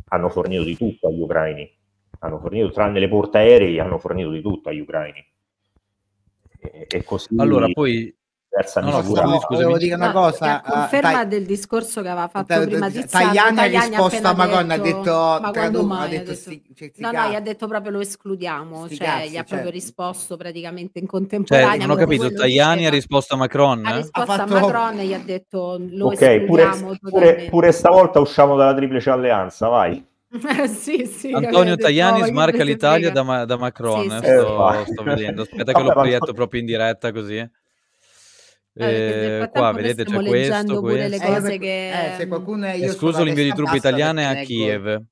hanno fornito di tutto agli ucraini. Hanno fornito, tranne le portaerei, hanno fornito di tutto agli ucraini. E, e così... Allora, poi diversa no, misura. No, volevo dire una cosa. No, eh, conferma uh, del discorso che aveva fatto prima di Tajani ha risposto a Magonna, ha detto, ma quando mai, ha detto, sì, cioè, no, no, gli ha detto proprio lo escludiamo, cioè gli ha proprio certo. risposto praticamente in contemporanea. Cioè, non ho capito, Tagliani ha risposto a Macron? Ha risposto a Macron e gli ha detto lo escludiamo. Pure stavolta usciamo dalla triplice alleanza, vai. sì, sì, Antonio Tajani smarca l'Italia da, da, Macron. Sì, eh, sto, eh, sto, vedendo. Aspetta, che Vabbè, lo proietto proprio in diretta così. Eh. Eh, eh qua vedete c'è questo, questo. le eh, cose eh, che... se qualcuno è, Escluso l'invio di truppe italiane a Kiev.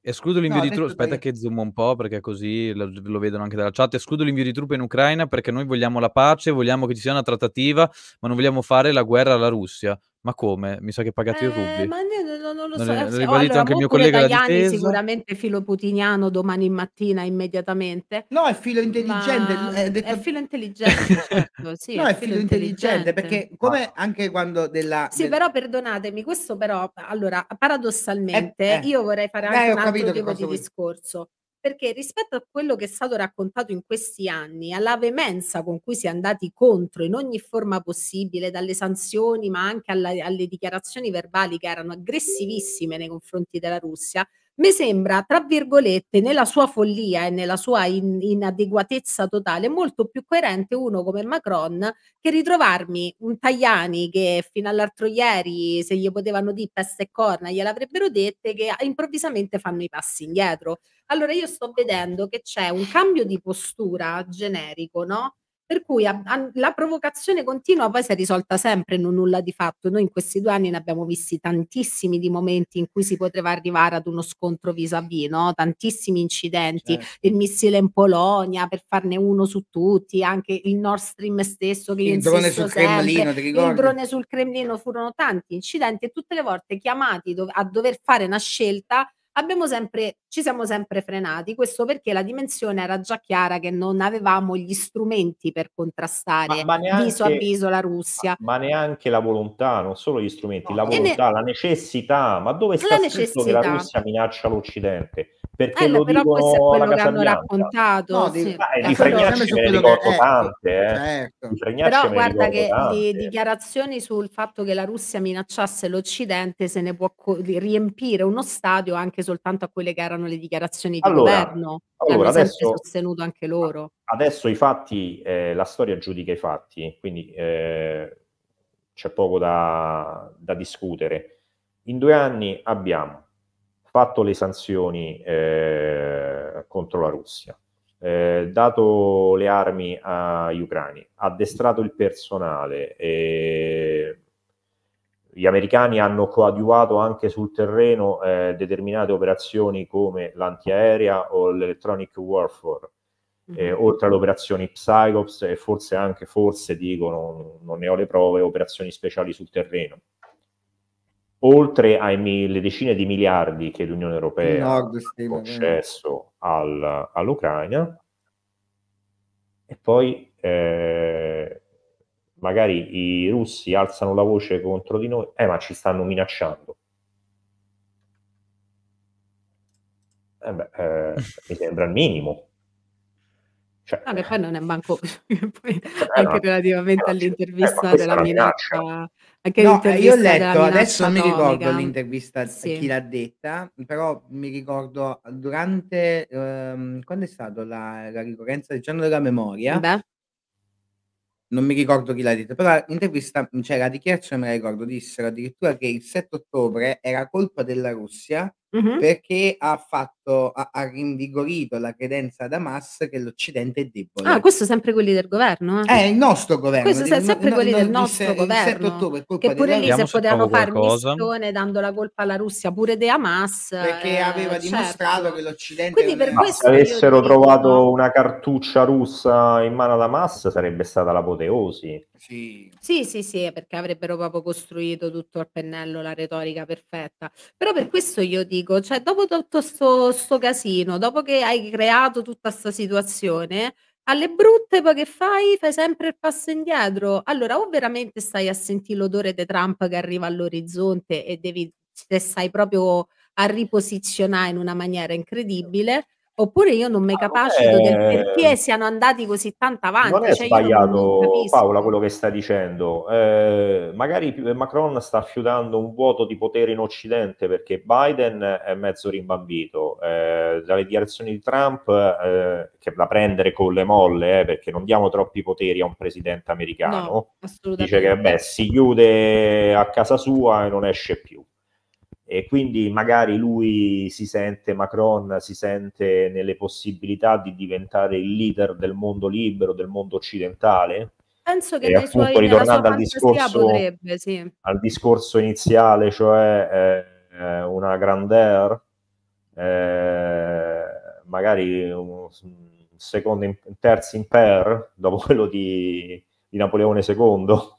Escludo l'invio no, di truppe, aspetta che zoom un po' perché così lo, lo, vedono anche dalla chat, escludo l'invio di truppe in Ucraina perché noi vogliamo la pace, vogliamo che ci sia una trattativa, ma non vogliamo fare la guerra alla Russia. Ma come? Mi sa che pagate eh, i rubli. Ma io non, non lo non so. L'ha eh, ribadito allora, anche il mio collega Tajani, sicuramente filo putiniano domani mattina immediatamente. No, è filo intelligente. È, eh, detto... è, filo intelligente, certo, sì, no, è, è filo, filo intelligente, intelligente, perché come anche quando della... Sì, del... però perdonatemi, questo però, allora, paradossalmente, eh, eh. io vorrei fare eh, anche Beh, un altro tipo di discorso perché rispetto a quello che è stato raccontato in questi anni, alla veemenza con cui si è andati contro in ogni forma possibile, dalle sanzioni ma anche alla, alle dichiarazioni verbali che erano aggressivissime nei confronti della Russia, mi sembra, tra virgolette, nella sua follia e nella sua in- inadeguatezza totale, molto più coerente uno come Macron che ritrovarmi un Tajani che fino all'altro ieri, se gli potevano dire peste e corna, gliel'avrebbero dette, che improvvisamente fanno i passi indietro. Allora io sto vedendo che c'è un cambio di postura generico, no? Per cui a, a, la provocazione continua poi si è risolta sempre in un nulla di fatto. Noi in questi due anni ne abbiamo visti tantissimi di momenti in cui si poteva arrivare ad uno scontro vis a vis, tantissimi incidenti, certo. il missile in Polonia per farne uno su tutti, anche il Nord Stream stesso che il drone sul sempre, Cremlino, ti ricordi? Il drone sul Cremlino furono tanti incidenti e tutte le volte chiamati dov- a dover fare una scelta abbiamo sempre, ci siamo sempre frenati, questo perché la dimensione era già chiara che non avevamo gli strumenti per contrastare ma, ma neanche, viso a viso la Russia. Ma, ma, neanche la volontà, non solo gli strumenti, no. la volontà, ne... la necessità, ma dove sta la scritto necessità. che la Russia minaccia l'Occidente? perché eh, lo però dicono questo è quello che hanno raccontato no, di, sì. Eh, di me ne eh. certo. ricordo che... tante però guarda che le dichiarazioni sul fatto che la Russia minacciasse l'Occidente se ne può co- riempire uno stadio anche soltanto a quelle che erano le dichiarazioni di allora, governo allora, hanno adesso, sostenuto anche loro adesso i fatti eh, la storia giudica i fatti quindi eh, c'è poco da, da discutere in due anni abbiamo fatto le sanzioni eh, contro la Russia, eh, dato le armi agli ucraini, addestrato il personale, eh, gli americani hanno coadiuvato anche sul terreno eh, determinate operazioni come l'antiaerea o l'electronic warfare, eh, oltre alle operazioni Psycops e forse anche, forse dicono, non ne ho le prove, operazioni speciali sul terreno oltre alle decine di miliardi che l'Unione Europea Nord, sì, ha concesso al, all'Ucraina, e poi eh, magari i russi alzano la voce contro di noi, eh, ma ci stanno minacciando. Eh beh, eh, mi sembra il minimo. Cioè, Vabbè, poi non è manco poi, eh, anche no, relativamente no, ecco, all'intervista ecco, della minaccia. Anche no, eh, io ho letto, adesso non mi ricordo l'intervista sì. chi l'ha detta, però mi ricordo durante ehm, quando è stata la, la, ricorrenza del giorno della memoria. Beh. Non mi ricordo chi l'ha detta, però l'intervista, cioè la dichiarazione me la ricordo, dissero addirittura che il 7 ottobre era colpa della Russia Mh-mh. perché ha fatto, ha, ha rinvigorito la credenza ad Hamas che l'Occidente è debole. Ah, questo sempre quelli del governo? Eh? È eh, il nostro governo. Questo è sempre no, quelli no, del nostro il, governo. Il 7 ottobre, colpa che pure lì se potevano fare missione dando la colpa alla Russia, pure di Hamas. Perché eh, aveva certo. dimostrato che l'Occidente... Quindi per Ma se avessero trovato una cartuccia russa in mano ad Hamas sarebbe stata l'apoteosi. Sì. Sì, sì, sì, perché avrebbero proprio costruito tutto al pennello, la retorica perfetta. Però per questo io dico, cioè, dopo tutto questo casino, dopo che hai creato tutta questa situazione, alle brutte poi che fai? Fai sempre il passo indietro. Allora, o veramente stai a sentire l'odore di Trump che arriva all'orizzonte e devi, te stai proprio a riposizionare in una maniera incredibile, Oppure io non mi ah, del perché siano andati così tanto avanti. Non è cioè, sbagliato, non Paola, quello che sta dicendo. Eh, magari eh, Macron sta affiutando un vuoto di potere in Occidente perché Biden è mezzo rimbambito. Eh, dalle dichiarazioni di Trump, eh, che da prendere con le molle, eh, perché non diamo troppi poteri a un presidente americano, no, dice che beh, si chiude a casa sua e non esce più e quindi magari lui si sente, Macron si sente nelle possibilità di diventare il leader del mondo libero, del mondo occidentale. Penso che e appunto suoi, ritornando al discorso, potrebbe, sì. al discorso iniziale, cioè eh, eh una grandeur, eh, magari un secondo, terzo imper, dopo quello di, di Napoleone II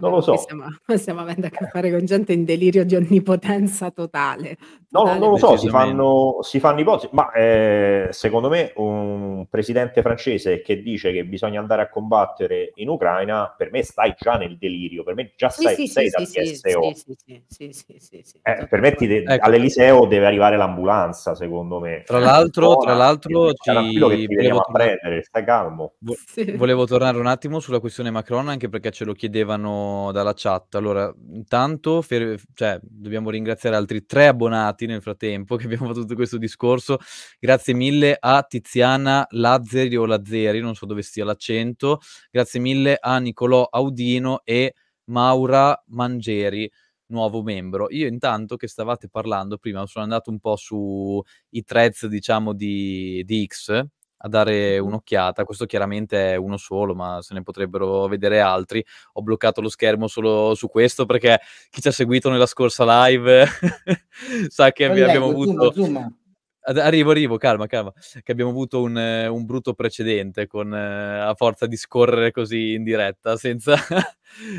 non lo so. Stiamo, stiamo, avendo a che fare con gente in delirio di onnipotenza totale. totale. No, non lo so, si fanno, si fanno ipotesi, ma eh, secondo me un presidente francese che dice che bisogna andare a combattere in Ucraina, per me stai già nel delirio, per me già stai, sì, sei sì, da sì, PSO. Eh, per me de- ecco. all'Eliseo deve arrivare l'ambulanza, secondo me. Tra l'altro, tra l'altro ti... tranquillo che ti veniamo a prendere, stai calmo. Vo- volevo tornare un attimo sulla questione Macron, anche perché ce lo chiedevano dalla chat. Allora, intanto fer- cioè, dobbiamo ringraziare altri tre abbonati nel frattempo che abbiamo fatto tutto questo discorso. Grazie mille a Tiziana Lazzeri o Lazzeri, non so dove sia l'accento. Grazie mille a Nicolò Audino e Maura Mangeri nuovo membro. Io intanto che stavate parlando prima sono andato un po' sui threads, diciamo, di, di X a dare un'occhiata. Questo chiaramente è uno solo, ma se ne potrebbero vedere altri. Ho bloccato lo schermo solo su questo perché chi ci ha seguito nella scorsa live sa che Collego, abbiamo avuto... Zoom, zoom. Arrivo, arrivo, calma, calma, che abbiamo avuto un, un brutto precedente con, eh, a forza di scorrere così in diretta senza,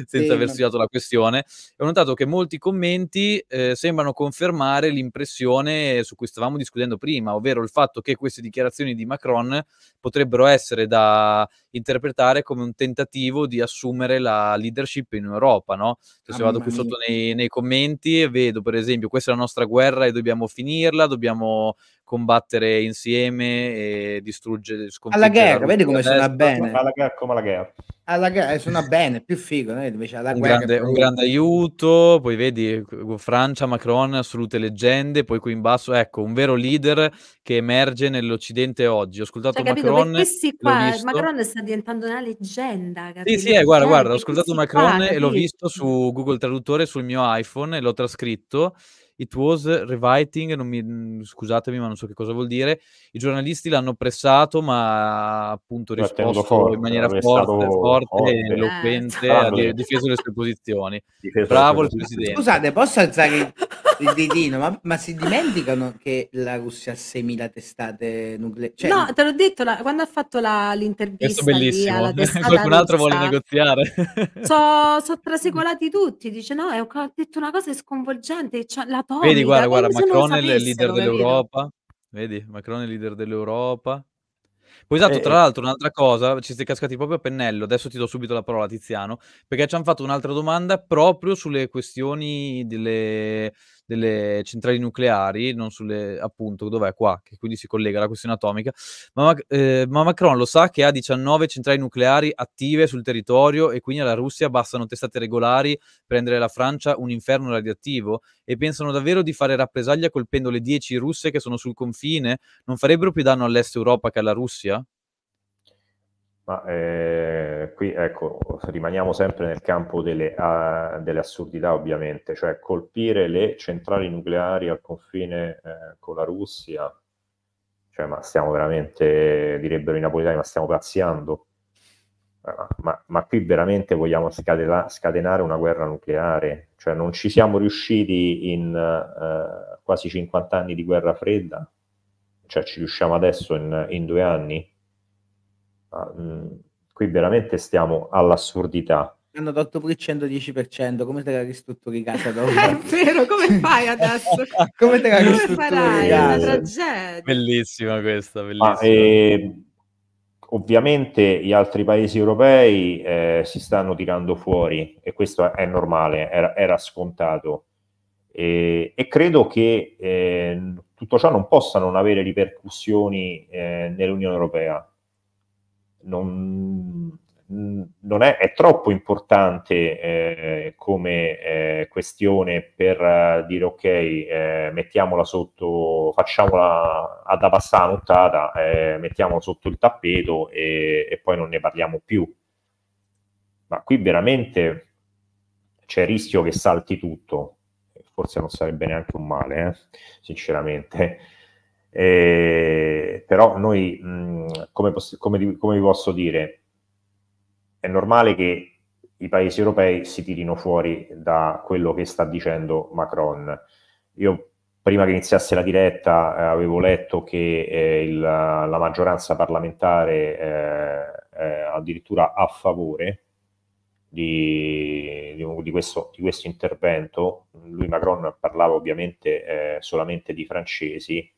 senza aver studiato la questione, ho notato che molti commenti eh, sembrano confermare l'impressione su cui stavamo discutendo prima, ovvero il fatto che queste dichiarazioni di Macron potrebbero essere da interpretare come un tentativo di assumere la leadership in Europa, no? Cioè, se vado qui sotto nei, nei commenti vedo per esempio questa è la nostra guerra e dobbiamo finirla, dobbiamo combattere insieme e distruggere alla guerra, vedi come suona bene alla guerra come alla guerra alla guerra eh, suona bene, più figo no? invece alla un guerra grande, un grande aiuto poi vedi eh, Francia, Macron assolute leggende, poi qui in basso ecco un vero leader che emerge nell'occidente oggi, ho ascoltato cioè, capito, Macron questi qua, Macron sta diventando una leggenda capito? sì sì, eh, guarda, cioè, guarda ho ascoltato Macron qua, e l'ho visto su Google Traduttore sul mio iPhone e l'ho trascritto It was rewriting, mi, scusatemi ma non so che cosa vuol dire. I giornalisti l'hanno pressato ma appunto risposto forte, in maniera forte, forte, forte, eloquente, ah, ha eh. difeso le sue posizioni. Difeso Bravo il presidente. Scusate, posso alzare il, il dedino? Ma, ma, si dimenticano che la Russia ha 6.000 testate nucleari? Cioè, no, te l'ho detto, la, quando ha fatto la, l'intervista lì alla testata Qualcun altro vuole negoziare. Sono so trasecolati tutti, dice no, ho detto una cosa sconvolgente, cioè, la atomica. Vedi, guarda, guarda, Macron è il leader dell'Europa. Vedi, Macron è il leader dell'Europa. Poi esatto, eh, tra eh. l'altro, un'altra cosa, ci siete cascati proprio a pennello, adesso ti do subito la parola Tiziano, perché ci hanno fatto un'altra domanda proprio sulle questioni delle, delle centrali nucleari, non sulle, appunto, dov'è qua, che quindi si collega alla questione atomica, ma, eh, ma Macron lo sa che ha 19 centrali nucleari attive sul territorio e quindi alla Russia bastano testate regolari per rendere la Francia un inferno radioattivo e pensano davvero di fare rappresaglia colpendo le 10 russe che sono sul confine? Non farebbero più danno all'est Europa che alla Russia? Ma eh, qui ecco, rimaniamo sempre nel campo delle, uh, delle, assurdità, ovviamente, cioè colpire le centrali nucleari al confine eh, con la Russia, cioè, ma stiamo veramente, direbbero i napoletani, ma stiamo pazziando. Eh, ma, ma, ma qui veramente vogliamo scatena- scatenare una guerra nucleare, cioè non ci siamo riusciti in uh, quasi 50 anni di guerra fredda, cioè ci riusciamo adesso in, in due anni ma, ah, mh, mm, qui veramente stiamo all'assurdità. Hanno dato 8% 10%, come te la ristrutturi casa dopo? È vero, come fai adesso? come te la ristrutturi farai? Casa? È una tragedia. Bellissima questa, bellissima. Ma, eh, ovviamente gli altri paesi europei eh, si stanno tirando fuori e questo è normale, era, era scontato. E, e, credo che eh, tutto ciò non possa non avere ripercussioni eh, nell'Unione Europea non, non è, è, troppo importante eh, come eh, questione per eh, dire ok, eh, mettiamola sotto, facciamola ad abbassare la nottata, eh, mettiamola sotto il tappeto e, e, poi non ne parliamo più. Ma qui veramente c'è il rischio che salti tutto, forse non sarebbe neanche un male, eh, sinceramente eh, però noi, mh, come, posso, come, come vi posso dire, è normale che i paesi europei si tirino fuori da quello che sta dicendo Macron. Io prima che iniziasse la diretta eh, avevo letto che eh, il, la maggioranza parlamentare eh, addirittura a favore di, di, di, questo, di, questo, intervento, lui Macron parlava ovviamente eh, solamente di francesi,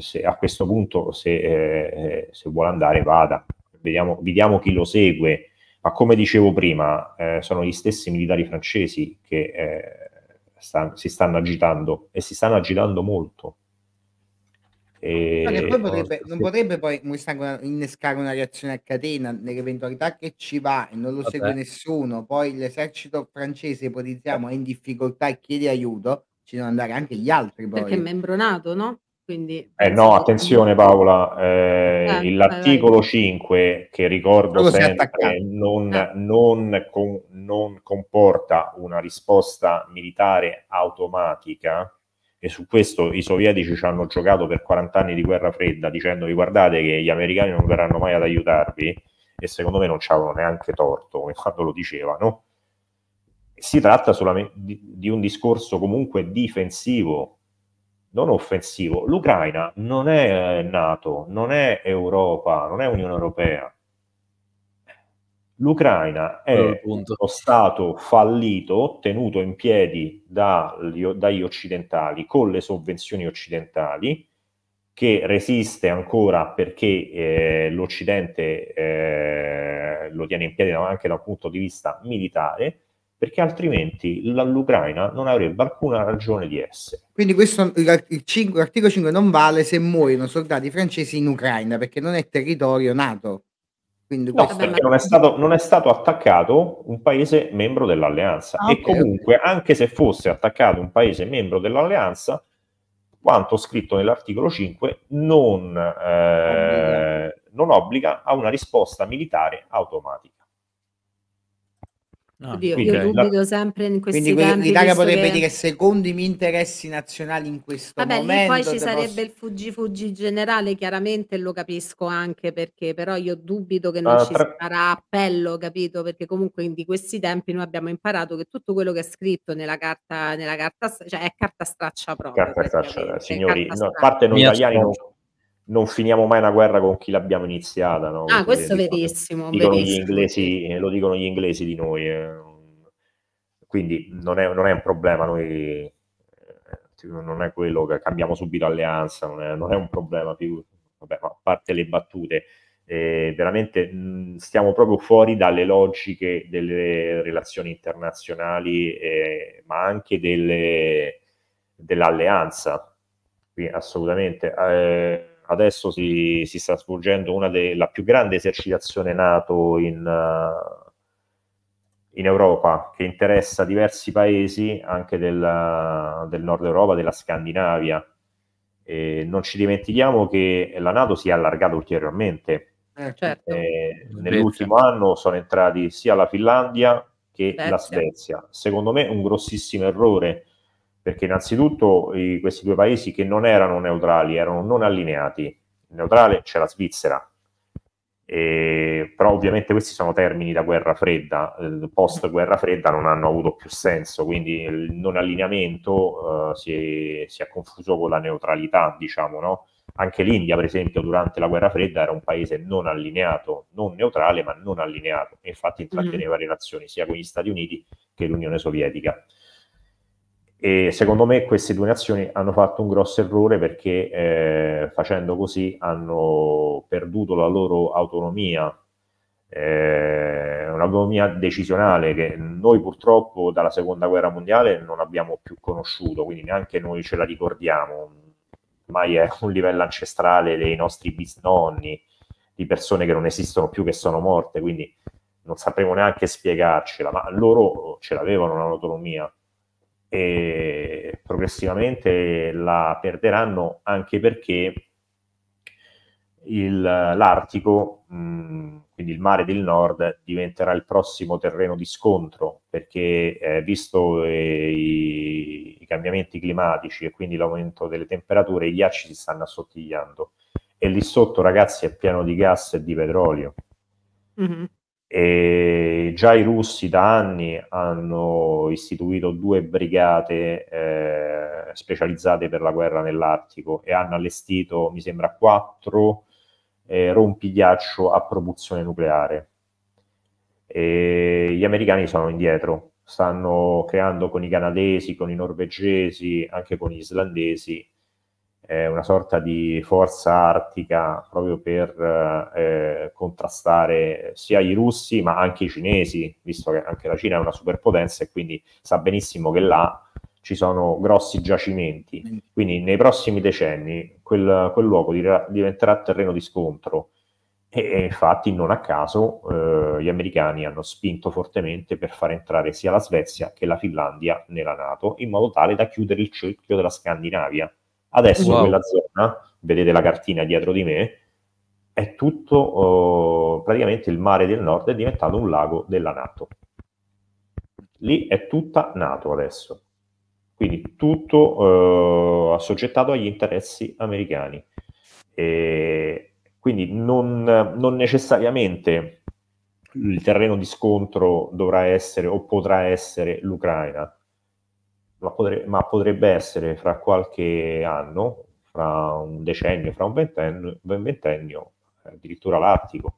se, a questo punto se, eh, eh, se, vuole andare vada, vediamo, vediamo chi lo segue. Ma come dicevo prima, eh, sono gli stessi militari francesi che eh, sta, si stanno agitando e si stanno agitando molto. E... Poi potrebbe, non potrebbe poi innescare una reazione a catena nell'eventualità che ci va e non lo Vabbè. segue nessuno, poi l'esercito francese, ipotizziamo, è in difficoltà e chiede aiuto, ci devono andare anche gli altri poi. Perché è membro nato, no? Quindi, eh no, attenzione Paola, eh, eh, l'articolo 5, che ricordo Quello sempre, eh, non, eh. non, con, non comporta una risposta militare automatica, e su questo i sovietici ci hanno giocato per 40 anni di guerra fredda dicendovi guardate che gli americani non verranno mai ad aiutarvi e secondo me non ci avevano neanche torto come quando lo dicevano si tratta solamente di, di un discorso comunque difensivo non offensivo. L'Ucraina non è eh, NATO, non è Europa, non è Unione Europea. L'Ucraina è uno Stato fallito, tenuto in piedi dagli, dagli occidentali, con le sovvenzioni occidentali, che resiste ancora perché eh, l'Occidente eh, lo tiene in piedi anche dal punto di vista militare, perché altrimenti l'Ucraina non avrebbe alcuna ragione di essere. Quindi questo, l'articolo 5 non vale se muoiono soldati francesi in Ucraina, perché non è territorio NATO. Quindi no, perché non, è stato, non è, stato, attaccato un paese membro dell'alleanza. Ah, e okay, comunque, okay. anche se fosse attaccato un paese membro dell'alleanza, quanto scritto nell'articolo 5 non, eh, obbliga. non obbliga a una risposta militare automatica. Oddio, okay. Io dubito sempre in questi Quindi tempi, l'Italia potrebbe che... dire secondo i miei interessi nazionali in questo Vabbè, momento. Vabbè, poi ci sarebbe posso... il fuggi fuggi generale, chiaramente lo capisco anche perché, però io dubito che non uh, ci tra... sarà appello, capito? Perché comunque in questi tempi noi abbiamo imparato che tutto quello che è scritto nella carta, nella carta cioè è carta straccia proprio. Carta straccia, signori, carta no, a parte noi italiani non non finiamo mai una guerra con chi l'abbiamo iniziata. No? Ah, cioè, questo è verissimo. Dicono verissimo. Gli inglesi, eh, lo dicono gli inglesi di noi. Eh. Quindi non è, non è, un problema, noi eh, non è quello che cambiamo subito alleanza, non è, non è un problema più, vabbè, a parte le battute, eh, veramente mh, stiamo proprio fuori dalle logiche delle relazioni internazionali, eh, ma anche delle, dell'alleanza, Quindi, assolutamente. Eh, adesso si, si sta svolgendo una della più grande esercitazione NATO in, uh, in Europa, che interessa diversi paesi anche del, del nord Europa, della Scandinavia. E non ci dimentichiamo che la Nato si è allargata ulteriormente. Eh, certo. eh, nell'ultimo anno sono entrati sia la Finlandia che Svezia. la Svezia. Secondo me un grossissimo errore perché innanzitutto i, questi due paesi che non erano neutrali, erano non allineati. Neutrale c'è la Svizzera, e, però ovviamente questi sono termini da guerra fredda, eh, post guerra fredda non hanno avuto più senso, quindi il non allineamento eh, si, è, si, è, confuso con la neutralità, diciamo, no? Anche l'India, per esempio, durante la guerra fredda era un paese non allineato, non neutrale, ma non allineato, infatti mm-hmm. intratteneva mm relazioni sia con gli Stati Uniti che l'Unione Sovietica. E secondo me queste due nazioni hanno fatto un grosso errore perché eh, facendo così hanno perduto la loro autonomia, eh, un'autonomia decisionale che noi purtroppo dalla seconda guerra mondiale non abbiamo più conosciuto, quindi neanche noi ce la ricordiamo, ormai è un livello ancestrale dei nostri bisnonni, di persone che non esistono più, che sono morte, quindi non sapremo neanche spiegarcela, ma loro ce l'avevano un'autonomia e progressivamente la perderanno anche perché il, l'Artico, mh, mm, quindi il mare del nord, diventerà il prossimo terreno di scontro perché eh, visto eh, i, i, cambiamenti climatici e quindi l'aumento delle temperature, i ghiacci si stanno assottigliando e lì sotto ragazzi è pieno di gas e di petrolio. Mm-hmm. E già i russi da anni hanno istituito due brigate eh, specializzate per la guerra nell'Artico e hanno allestito, mi sembra, quattro eh, rompighiaccio a propulsione nucleare. E gli americani sono indietro, stanno creando con i canadesi, con i norvegesi, anche con gli islandesi eh, una sorta di forza artica proprio per eh, eh, contrastare sia i russi ma anche i cinesi, visto che anche la Cina è una superpotenza e quindi sa benissimo che là ci sono grossi giacimenti. Quindi nei prossimi decenni quel, quel luogo diventerà terreno di scontro. E, infatti, non a caso, eh, gli americani hanno spinto fortemente per far entrare sia la Svezia che la Finlandia nella NATO, in modo tale da chiudere il cerchio della Scandinavia. Adesso wow. quella zona, vedete la cartina dietro di me, è tutto, oh, praticamente il mare del nord è diventato un lago della Nato. Lì è tutta Nato adesso, quindi tutto eh, assoggettato agli interessi americani. E quindi non, non necessariamente il terreno di scontro dovrà essere o potrà essere l'Ucraina, ma, potre, ma potrebbe essere fra qualche anno, fra un decennio, fra un ventennio, ben ventennio addirittura l'Artico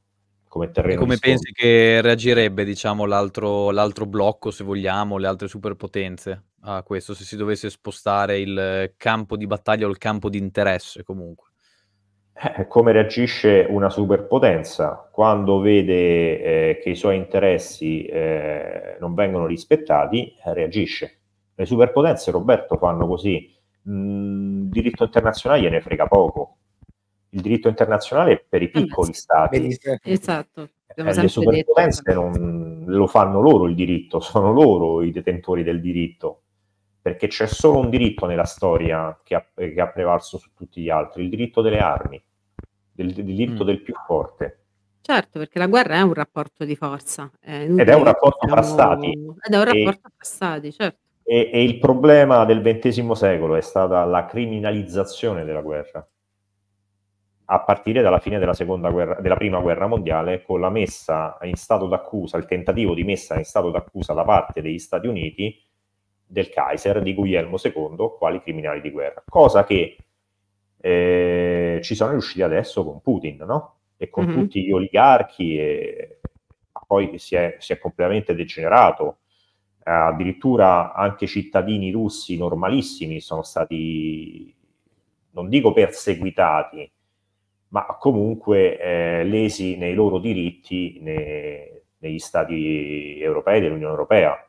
come terreno. come pensi che reagirebbe diciamo, l'altro, l'altro, blocco, se vogliamo, le altre superpotenze a questo, se si dovesse spostare il campo di battaglia o il campo di interesse comunque? Eh, come reagisce una superpotenza quando vede eh, che i suoi interessi eh, non vengono rispettati? Eh, reagisce le superpotenze, Roberto, fanno così. Mm, il diritto internazionale gliene frega poco. Il diritto internazionale è per i piccoli stati. Esatto. Eh, le superpotenze detto. non, lo fanno loro il diritto, sono loro i detentori del diritto, perché c'è solo un diritto nella storia che ha, che ha prevalso su tutti gli altri, il diritto delle armi, il diritto mm. del più forte. Certo, perché la guerra è un rapporto di forza. È ed è un rapporto tra stati. Ed è un rapporto tra stati, certo. E, e, il problema del XX secolo è stata la criminalizzazione della guerra, a partire dalla fine della, seconda guerra, della prima guerra mondiale, con la messa in stato d'accusa, il tentativo di messa in stato d'accusa da parte degli Stati Uniti del Kaiser di Guglielmo II quali criminali di guerra, cosa che eh, ci sono riusciti adesso con Putin, no? E con mm-hmm. tutti gli oligarchi, e... ma poi si è, si è completamente degenerato eh, addirittura anche cittadini russi normalissimi sono stati, non dico perseguitati, ma comunque eh, lesi nei loro diritti nei, negli stati europei dell'Unione Europea.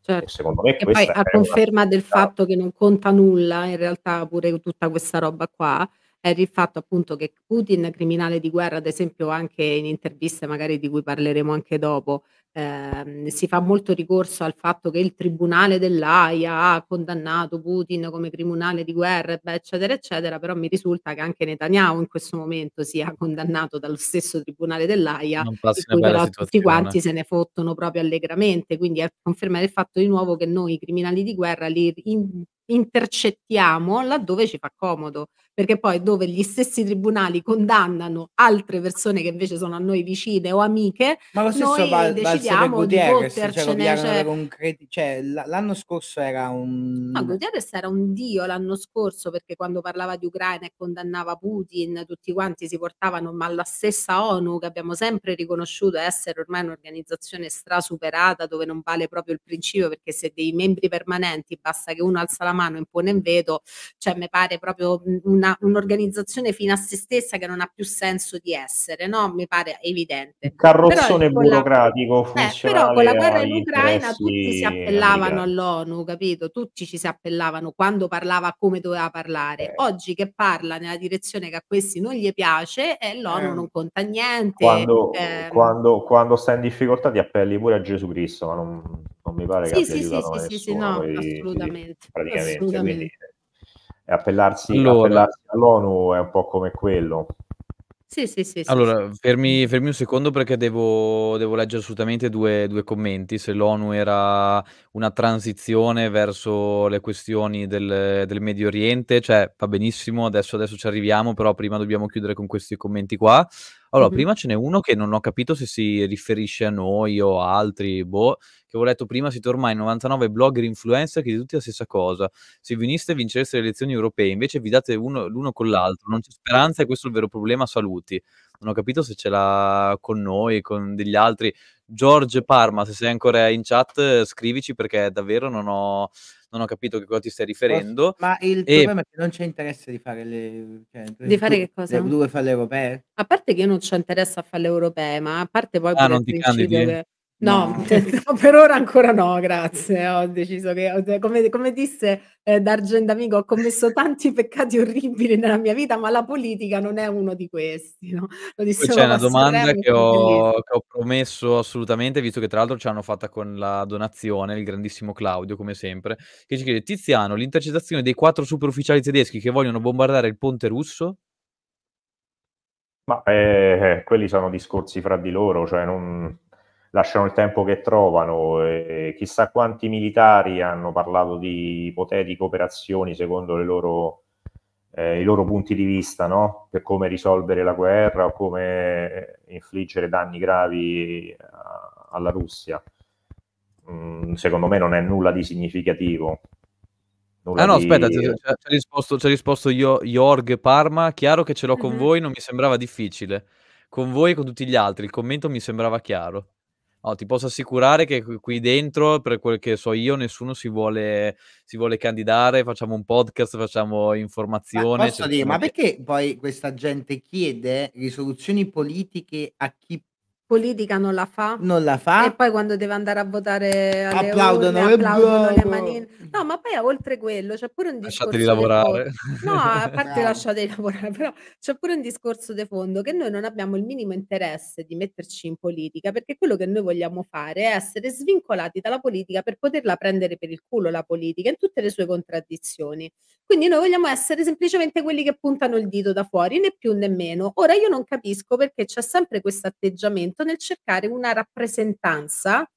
Certo. Secondo me e poi a conferma del fatto che non conta nulla in realtà pure tutta questa roba qua è il fatto appunto che Putin, criminale di guerra, ad esempio anche in interviste magari di cui parleremo anche dopo, ehm, si fa molto ricorso al fatto che il tribunale dell'AIA ha condannato Putin come criminale di guerra, beh, eccetera, eccetera, però mi risulta che anche Netanyahu in questo momento sia condannato dallo stesso tribunale dell'AIA, di cui però situazione. tutti quanti se ne fottono proprio allegramente, quindi è confermare il fatto di nuovo che noi i criminali di guerra li in- intercettiamo laddove ci fa comodo, perché poi dove gli stessi tribunali condannano altre persone che invece sono a noi vicine o amiche, ma lo stesso va, decidiamo va di Cioè, cioè, cioè l'anno scorso era un... No, Gutierrez era un dio l'anno scorso perché quando parlava di Ucraina e condannava Putin, tutti quanti si portavano, ma la stessa ONU che abbiamo sempre riconosciuto essere ormai un'organizzazione strasuperata dove non vale proprio il principio perché se dei membri permanenti basta che uno alza la mano in Pone in Vedo, cioè mi pare proprio una, un'organizzazione fino a se stessa che non ha più senso di essere, no? Mi pare evidente. Carrozzone però, burocratico. La, eh, però con la guerra in Ucraina tutti si appellavano all'ONU, capito? Tutti ci si appellavano quando parlava come doveva parlare. Eh. Oggi che parla nella direzione che a questi non gli piace, eh, l'ONU eh. non conta niente. Quando, ehm quando, quando stai in difficoltà ti appelli pure a Gesù Cristo, ma non non mi pare che sì, abbia sì, sì, sì, sì, no, poi, assolutamente. Praticamente, assolutamente. Appellarsi, allora. appellarsi, all'ONU è un po' come quello. Sì, sì, sì. Allora, sì, fermi, sì. fermi, un secondo perché devo, devo leggere assolutamente due, due, commenti. Se l'ONU era una transizione verso le questioni del, del Medio Oriente, cioè va benissimo, adesso, adesso ci arriviamo, però prima dobbiamo chiudere con questi commenti qua. Allora, mm-hmm. prima ce n'è uno che non ho capito se si riferisce a noi o a altri, boh, che avevo letto prima, siete ormai 99 blogger influencer che di tutti la stessa cosa. Se veniste e vincereste le elezioni europee, invece vi date uno, l'uno con l'altro, non c'è speranza e questo è il vero problema, saluti. Non ho capito se ce l'ha con noi, con degli altri. George Parma, se sei ancora in chat, scrivici perché davvero non ho non ho capito che cosa ti stai riferendo. Ma il e... problema è che non c'è interesse di fare le... Cioè, di fare tu, che cosa? Le, due falle europee? A parte che io non c'ho interesse a fare le europee, ma a parte poi... Ah, non ti candidi? Che... No, No. per ora ancora no, grazie. Ho deciso che, come, come disse eh, D'Argent Amico, ho commesso tanti peccati orribili nella mia vita, ma la politica non è uno di questi, no? Lo Poi c'è una domanda che ho che ho promesso assolutamente, visto che tra l'altro ci hanno fatta con la donazione, il grandissimo Claudio, come sempre, che ci chiede: Tiziano, l'intercettazione dei quattro super tedeschi che vogliono bombardare il ponte russo? Ma eh, eh, quelli sono discorsi fra di loro, cioè non, lasciano il tempo che trovano. E chissà quanti militari hanno parlato di ipotetiche operazioni secondo loro, eh, i loro punti di vista no? per come risolvere la guerra o come infliggere danni gravi a, alla Russia. Mm, secondo me non è nulla di significativo. Nulla ah no, di... aspetta, ci ha risposto, risposto Jorg Parma, chiaro che ce l'ho con mm-hmm. voi, non mi sembrava difficile. Con voi e con tutti gli altri, il commento mi sembrava chiaro. Oh, ti posso assicurare che qui dentro, per quel che so io, nessuno si vuole, si vuole candidare, facciamo un podcast, facciamo informazione. Ma posso cioè dire, ma perché poi questa gente chiede risoluzioni politiche a chi politica non la fa. Non la fa. E poi quando deve andare a votare alle applaudono, urne, applaudono le manine. No, ma poi oltre quello c'è pure un discorso Lasciateli lavorare. No, a parte lasciateli lavorare, però c'è pure un discorso di fondo che noi non abbiamo il minimo interesse di metterci in politica, perché quello che noi vogliamo fare è essere svincolati dalla politica per poterla prendere per il culo la politica in tutte le sue contraddizioni. Quindi noi vogliamo essere semplicemente quelli che puntano il dito da fuori, né più né meno. Ora io non capisco perché c'è sempre questo atteggiamento spavento nel cercare una rappresentanza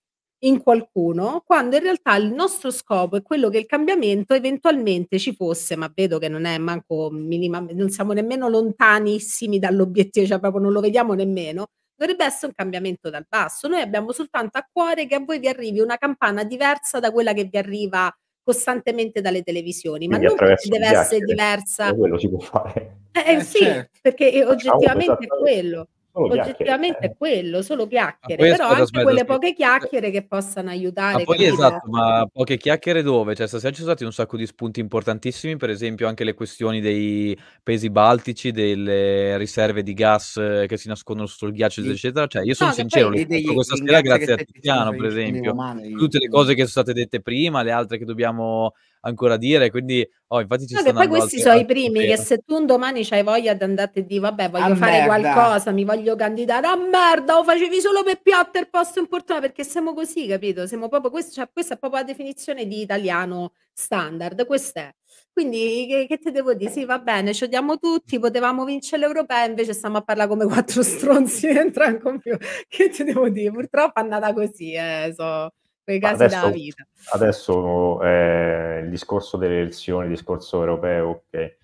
in qualcuno, quando in realtà il nostro scopo è quello che il cambiamento eventualmente ci fosse, ma vedo che non è manco minimamente, non siamo nemmeno lontanissimi dall'obiettivo, cioè proprio non lo vediamo nemmeno, dovrebbe essere un cambiamento dal basso. Noi abbiamo soltanto a cuore che a voi vi arrivi una campana diversa da quella che vi arriva costantemente dalle televisioni, Quindi ma non deve essere diversa. E quello si può fare. Eh, eh, eh sì, certo. perché oggettivamente è quello oggettivamente è quello, solo eh. chiacchiere, però anche aspetta, quelle aspetta. poche chiacchiere che possano aiutare. Ma poi esatto, ma poche chiacchiere dove? Cioè stasera ci sono stati un sacco di spunti importantissimi, per esempio anche le questioni dei paesi baltici, delle riserve di gas eh, che si nascondono sotto il ghiaccio, sì. eccetera. Cioè io sono no, sincero, l'ho detto questa sera grazie a Tiziano, per esempio. Tutte le mm. cose che sono state dette prima, le altre che dobbiamo ancora dire, quindi oh, infatti ci no, stanno... Poi questi altri, sono altri i primi che se tu un domani c'hai voglia di andare e dire, vabbè ah, voglio a fare merda. qualcosa, mi voglio candidare, a merda, lo facevi solo per piotter posto importante, perché siamo così, capito? Siamo proprio, questo, cioè, questa è proprio la definizione di italiano standard, questa è. Quindi che, che te devo dire? Sì, va bene, ci odiamo tutti, potevamo vincere l'Europea, invece stiamo a parlare come quattro stronzi entra un computer. Che te devo dire? Purtroppo è andata così, eh, so quei casi adesso, della vita. Adesso eh, il discorso delle elezioni, il discorso europeo, ok.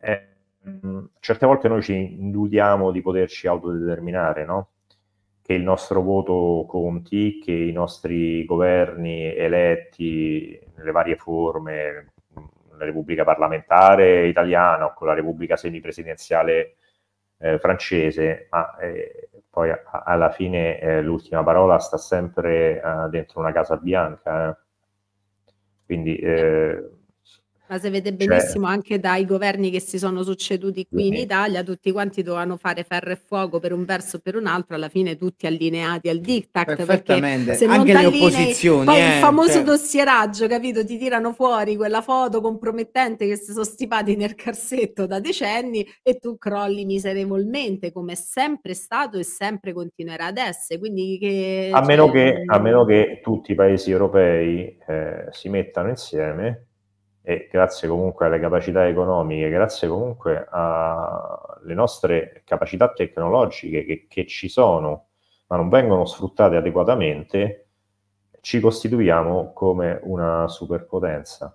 Eh, mm, certe volte noi ci indudiamo di poterci autodeterminare, no? Che il nostro voto conti, che i nostri governi eletti nelle varie forme, mm, la Repubblica parlamentare italiana o con la Repubblica semipresidenziale eh, francese, ma eh, poi a, alla fine eh, l'ultima parola sta sempre eh, dentro una casa bianca, eh. quindi eh, ma si vede cioè benissimo cioè, anche dai governi che si sono succeduti qui sì. in Italia, tutti quanti dovevano fare ferro e fuoco per un verso o per un altro, alla fine tutti allineati al diktat. Perfettamente, se anche le opposizioni. Poi eh, il famoso cioè... dossieraggio, capito, ti tirano fuori quella foto compromettente che si sono stipati nel cassetto da decenni e tu crolli miserevolmente, come è sempre stato e sempre continuerà ad essere. Quindi che, a, meno cioè, che, a mm. meno che tutti i paesi europei eh, si mettano insieme e grazie comunque alle capacità economiche, grazie comunque alle nostre capacità tecnologiche che, che ci sono, ma non vengono sfruttate adeguatamente, ci costituiamo come una superpotenza.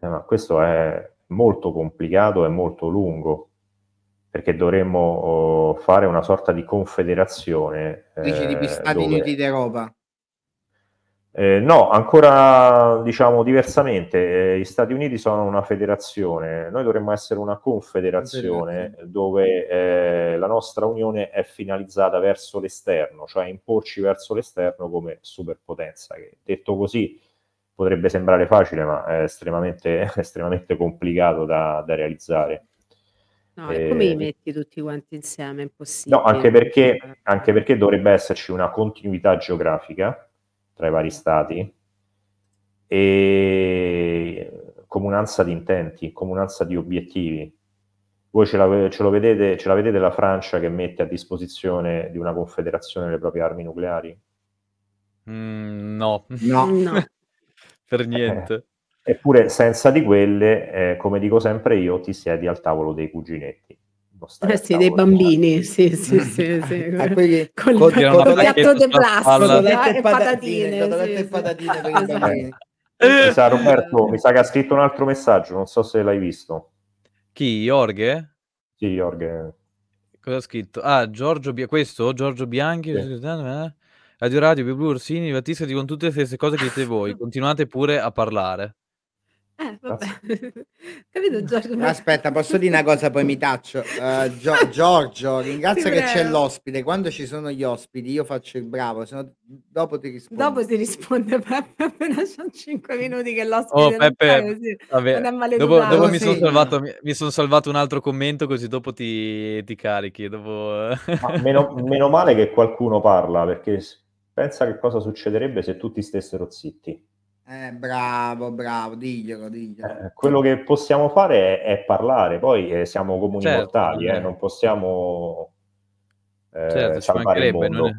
Eh, ma questo è molto complicato e molto lungo perché dovremmo oh, fare una sorta di confederazione. Dici eh, di stati dove... uniti d'Europa. Eh, no, ancora diciamo diversamente, eh, gli Stati Uniti sono una federazione, noi dovremmo essere una confederazione dove eh, la nostra unione è finalizzata verso l'esterno, cioè imporci verso l'esterno come superpotenza, che detto così potrebbe sembrare facile ma è estremamente, estremamente complicato da, da realizzare. No, e come eh, li metti tutti quanti insieme? È impossibile. No, anche perché, anche perché dovrebbe esserci una continuità geografica tra i vari stati e comunanza di intenti, comunanza di obiettivi. Voi ce la, ce vedete, ce la vedete la Francia che mette a disposizione di una confederazione le proprie armi nucleari? Mm, no, no. per niente. eppure senza di quelle, eh, come dico sempre io, ti siedi al tavolo dei cuginetti eh sì, dei bambini, eh. sì, sì, mm. sì, sì. a ah, quelli con, con, con, con piatto di plastica, ah, patatine, patatine, patatine, sì, patatine per i esatto. bambini. Mi sa, Roberto, mi sa che ha scritto un altro messaggio, non so se l'hai visto. Chi, Jorge? Sì, Jorge. Cosa ha scritto? Ah, Giorgio, Bia- questo? Giorgio Bianchi? Sì. Eh? Radio Radio, Biblu Orsini, Battisti, dicono tutte le stesse cose che dite voi, continuate pure a parlare. Eh, vabbè. Capito Giorgio? Eh, aspetta, posso dire una cosa, poi mi taccio. Uh, Gio- Giorgio, ringrazio che c'è l'ospite. Quando ci sono gli ospiti, io faccio il bravo, se dopo ti rispondo. Dopo ti risponde Peppe, sono 5 minuti che l'ospite oh, Peppe, eh, vabbè. Dopo, dopo mi sono salvato, mi, salvato un altro commento, così dopo ti, ti carichi. Dopo... Ma meno, meno male che qualcuno parla, perché pensa che cosa succederebbe se tutti stessero zitti. Eh, bravo, bravo, diglielo, diglielo. Eh, quello che possiamo fare è, è parlare, poi eh, siamo comuni certo, mortali, eh, non possiamo eh, certo, salvare il mondo. Non è,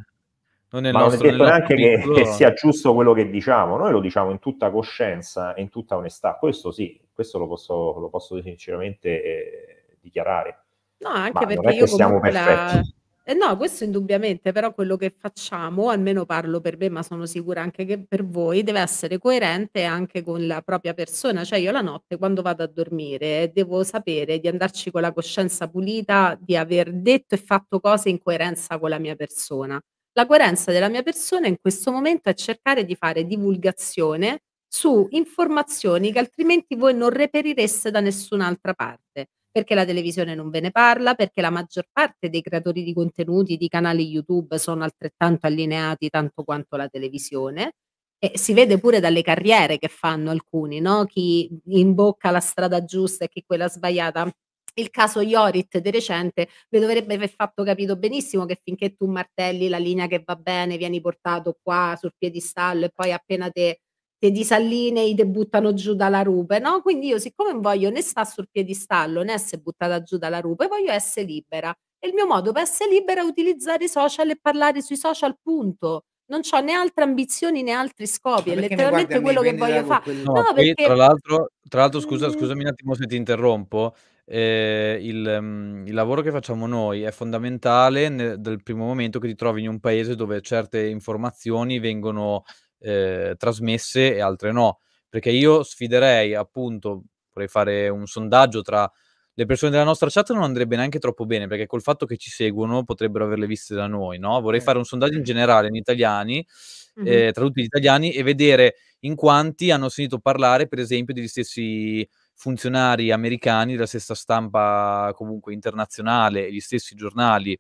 non è Ma nostro, non è detto neanche che, che, sia giusto quello che diciamo, noi lo diciamo in tutta coscienza e in tutta onestà, questo sì, questo lo posso, lo posso sinceramente eh, dichiarare. No, anche Ma perché non è che siamo perfetti. La eh no, questo indubbiamente, però quello che facciamo, almeno parlo per me, ma sono sicura anche che per voi, deve essere coerente anche con la propria persona. Cioè io la notte quando vado a dormire devo sapere di andarci con la coscienza pulita, di aver detto e fatto cose in coerenza con la mia persona. La coerenza della mia persona in questo momento è cercare di fare divulgazione su informazioni che altrimenti voi non reperireste da nessun'altra parte perché la televisione non ve ne parla, perché la maggior parte dei creatori di contenuti di canali YouTube sono altrettanto allineati tanto quanto la televisione. E si vede pure dalle carriere che fanno alcuni, no? chi imbocca la strada giusta e chi quella sbagliata. Il caso Iorit di recente vi dovrebbe aver fatto capito benissimo che finché tu martelli la linea che va bene, vieni portato qua sul piedistallo e poi appena te che disallinei te buttano giù dalla rupe, no? Quindi io siccome non voglio né stare sul piedistallo né essere buttata giù dalla rupe, voglio essere libera. E il mio modo per essere libera è utilizzare i social e parlare sui social, punto. Non ho né altre ambizioni né altri scopi, è letteralmente quello me, che voglio fare. No, no, perché... tra, l'altro, tra l'altro, scusa, mm. scusami un attimo se ti interrompo, eh, il, um, il, lavoro che facciamo noi è fondamentale nel, dal primo momento che ti trovi in un paese dove certe informazioni vengono eh, trasmesse e altre no. Perché io sfiderei, appunto, vorrei fare un sondaggio tra le persone della nostra chat non andrebbe neanche troppo bene perché col fatto che ci seguono potrebbero averle viste da noi, no? Vorrei certo. fare un sondaggio in generale in italiani, mm-hmm. eh, tra tutti gli italiani, e vedere in quanti hanno sentito parlare, per esempio, degli stessi funzionari americani della stessa stampa comunque internazionale, gli stessi giornali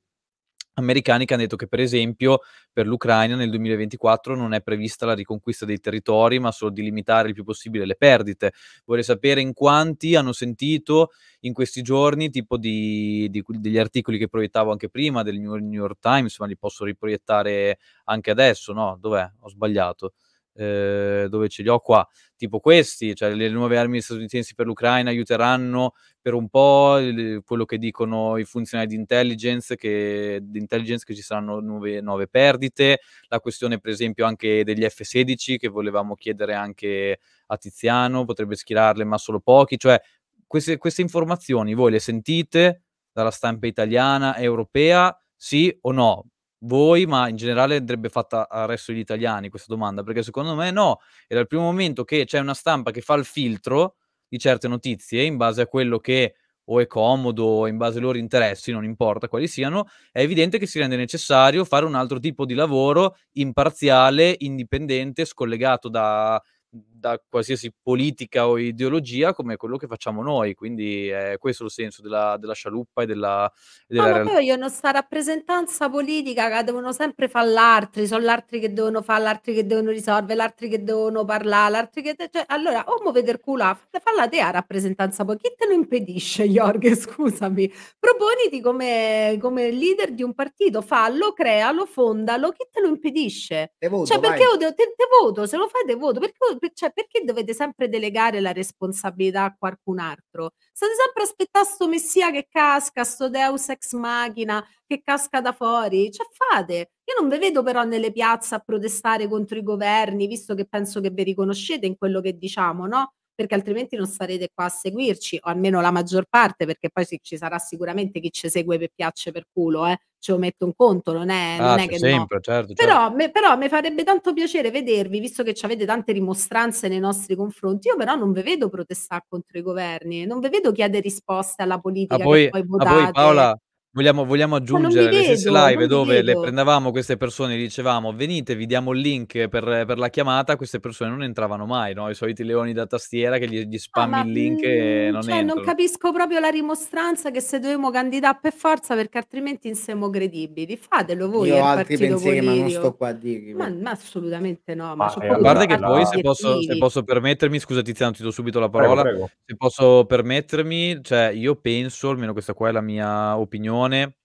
americani che hanno detto che per esempio per l'Ucraina nel 2024 non è prevista la riconquista dei territori ma solo di limitare il più possibile le perdite. Vorrei sapere in quanti hanno sentito in questi giorni tipo di, di, degli articoli che proiettavo anche prima del New York Times ma li posso riproiettare anche adesso, no? Dov'è? Ho sbagliato. Eh, dove ce li ho qua, tipo questi, cioè le nuove armi statunitensi per l'Ucraina aiuteranno per un po' il, quello che dicono i funzionari di intelligence che, di intelligence che ci saranno nuove, nuove, perdite, la questione per esempio anche degli F-16 che volevamo chiedere anche a Tiziano, potrebbe schierarle ma solo pochi, cioè queste, queste informazioni voi le sentite dalla stampa italiana, e europea, sì o no? voi, ma in generale andrebbe fatta al resto degli italiani questa domanda, perché secondo me no, è dal primo momento che c'è una stampa che fa il filtro di certe notizie in base a quello che o è comodo o in base ai loro interessi, non importa quali siano, è evidente che si rende necessario fare un altro tipo di lavoro imparziale, indipendente, scollegato da da qualsiasi politica o ideologia come quello che facciamo noi, quindi è questo il senso della, della scialuppa e della, e della no, realtà. Io non sta rappresentanza politica che devono sempre fare l'altri, sono l'altri che devono fare, l'altri che devono risolvere, l'altri che devono parlare, l'altri che... Cioè, allora, o muovete il culo, falla te a rappresentanza politica, chi te lo impedisce, Jorge, scusami? Proponiti come, come, leader di un partito, fallo, crealo, fondalo, chi te lo impedisce? Te voto, cioè, perché io te, te, voto, se lo fai te voto, perché cioè perché dovete sempre delegare la responsabilità a qualcun altro? State sempre aspettando sto messia che casca, sto deus ex machina che casca da fuori, cioè fate. Io non vi vedo però nelle piazze a protestare contro i governi, visto che penso che vi riconoscete in quello che diciamo, no? perché altrimenti non sarete qua a seguirci, o almeno la maggior parte, perché poi ci sarà sicuramente chi ci segue per piaccia per culo, eh. ce lo metto in conto, non è, ah, non è che sempre, no. certo, però, certo. Me, però, mi farebbe tanto piacere vedervi, visto che avete tante rimostranze nei nostri confronti, io però non vi vedo protestare contro i governi, non vi vedo chiedere risposte alla politica a ah, che voi, ah, poi votate. A voi Paola, Vogliamo, vogliamo aggiungere le stesse live dove le prendevamo queste persone e dicevamo venite, vi diamo il link per, per, la chiamata, queste persone non entravano mai, no? i soliti leoni da tastiera che gli, gli ah, spammi ah, il link mh, e mm, non cioè, entrano. Non capisco proprio la rimostranza che se dovevo candidare per forza perché altrimenti insiemo credibili, fatelo voi. Io ho altri pensieri ma non sto qua a dirvi. Ma, ma assolutamente no. Ma ah, a parte che poi se posso, se posso, permettermi, scusa Tiziano ti do subito la parola, prego, prego. se posso permettermi, cioè io penso, almeno questa qua è la mia opinione, l'impressione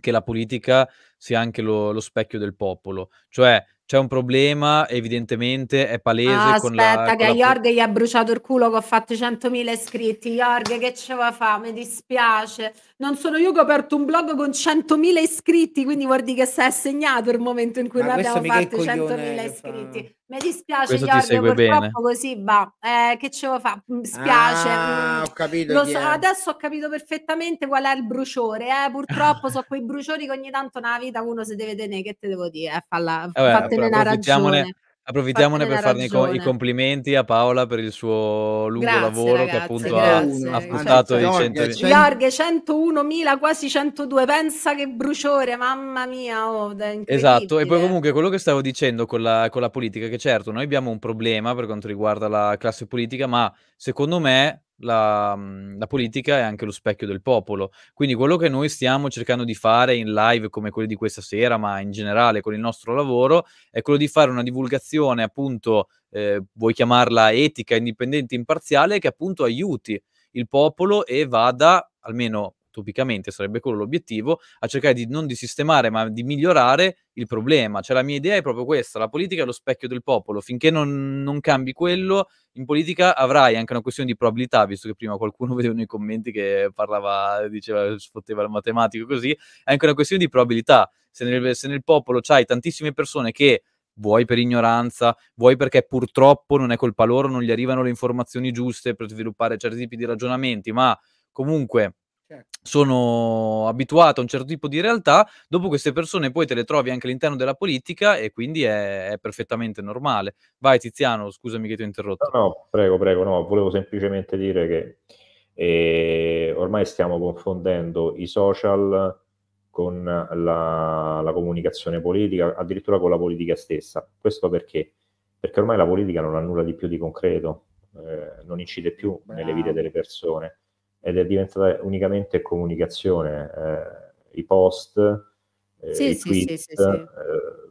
che la politica sia anche lo, lo specchio del popolo, cioè c'è un problema, evidentemente è palese. Ah, con aspetta, la, che con la... Jorge gli ha bruciato il culo che ho fatto 100.000 iscritti. Jorge, che ce la fa? Mi dispiace non sono io che ho aperto un blog con 100.000 iscritti, quindi vuol dire che si è segnato il momento in cui noi abbiamo fatto 100.000 iscritti. Fa... Mi dispiace, Giorgio, purtroppo bene. così va. Eh, che ce lo fa? Mi spiace. Ah, ho mm. capito so, adesso ho capito perfettamente qual è il bruciore. Eh? Purtroppo sono quei bruciori che ogni tanto nella vita uno si deve tenere. Che te devo dire? Eh? Falla, eh, Vabbè, fattene una ragione. Approfittiamone per farne i, co- i complimenti a Paola per il suo lungo grazie, lavoro ragazzi, che appunto grazie. ha, ha puntato i 100... 100... Jorge 101.000, quasi 102, pensa che bruciore, mamma mia, oh, Esatto, e poi comunque quello che stavo dicendo con la, con la politica, che certo noi abbiamo un problema per quanto riguarda la classe politica, ma secondo me la, mhmm, la, politica è anche lo specchio del popolo. Quindi quello che noi stiamo cercando di fare in live come quelli di questa sera, ma in generale con il nostro lavoro, è quello di fare una divulgazione, appunto, eh, vuoi chiamarla etica, indipendente, imparziale, che appunto aiuti il popolo e vada, almeno topicamente sarebbe quello l'obiettivo, a cercare di non di sistemare, ma di migliorare il problema. Cioè, la mia idea è proprio questa: la politica è lo specchio del popolo. Finché non, non cambi quello, in politica avrai anche una questione di probabilità, visto che prima qualcuno vedevo nei commenti che parlava, diceva, sfotteva il matematico così, è anche una questione di probabilità. Se nel, se nel popolo c'hai tantissime persone che vuoi per ignoranza, vuoi perché purtroppo non è colpa loro, non gli arrivano le informazioni giuste per sviluppare certi tipi di ragionamenti, ma comunque Certo. sono abituato a un certo tipo di realtà, dopo queste persone poi te le trovi anche all'interno della politica e quindi è, è perfettamente normale. Vai Tiziano, scusami che ti ho interrotto. No, no prego, prego, no, volevo semplicemente dire che eh, ormai stiamo confondendo i social con la, la comunicazione politica, addirittura con la politica stessa. Questo perché? Perché ormai la politica non ha nulla di più di concreto, eh, non incide più nelle vite delle persone ed è diventata unicamente comunicazione, eh, i post, eh, sì, i tweet. Sì, sì, eh,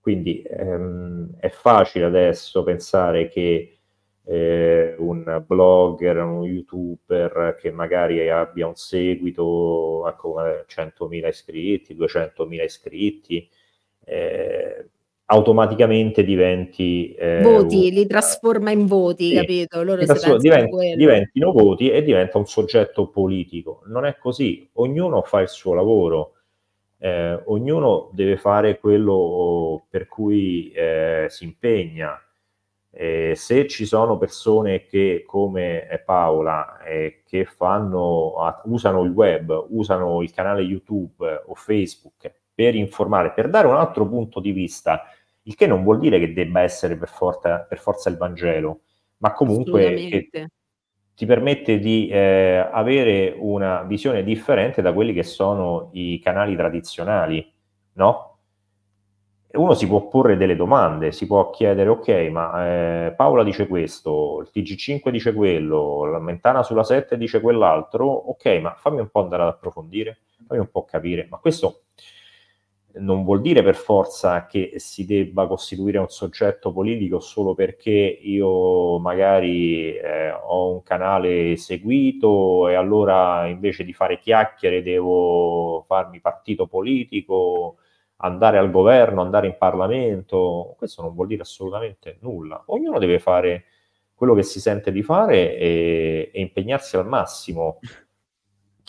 quindi ehm, è facile adesso pensare che eh, un blogger, un youtuber che magari abbia un seguito a 100.000 iscritti, 200.000 iscritti, eh, automaticamente diventi... Eh, voti, un... li trasforma in voti, sì. capito? Loro trasforma, diventi, diventino voti e diventa un soggetto politico. Non è così, ognuno fa il suo lavoro, eh, ognuno deve fare quello per cui eh, si impegna. se ci sono persone che, come eh, Paola, eh, che fanno, usano il web, usano il canale YouTube o Facebook per informare, per dare un altro punto di vista, il che non vuol dire che debba essere per, forza, per forza il Vangelo, ma comunque ti permette di eh, avere una visione differente da quelli che sono i canali tradizionali, no? Uno si può porre delle domande, si può chiedere, ok, ma eh, Paola dice questo, il TG5 dice quello, la Mentana sulla 7 dice quell'altro, ok, ma fammi un po' andare ad approfondire, fammi un po' capire, ma questo non vuol dire per forza che si debba costituire un soggetto politico solo perché io magari eh, ho un canale seguito e allora invece di fare chiacchiere devo farmi partito politico, andare al governo, andare in Parlamento. Questo non vuol dire assolutamente nulla. Ognuno deve fare quello che si sente di fare e, e impegnarsi al massimo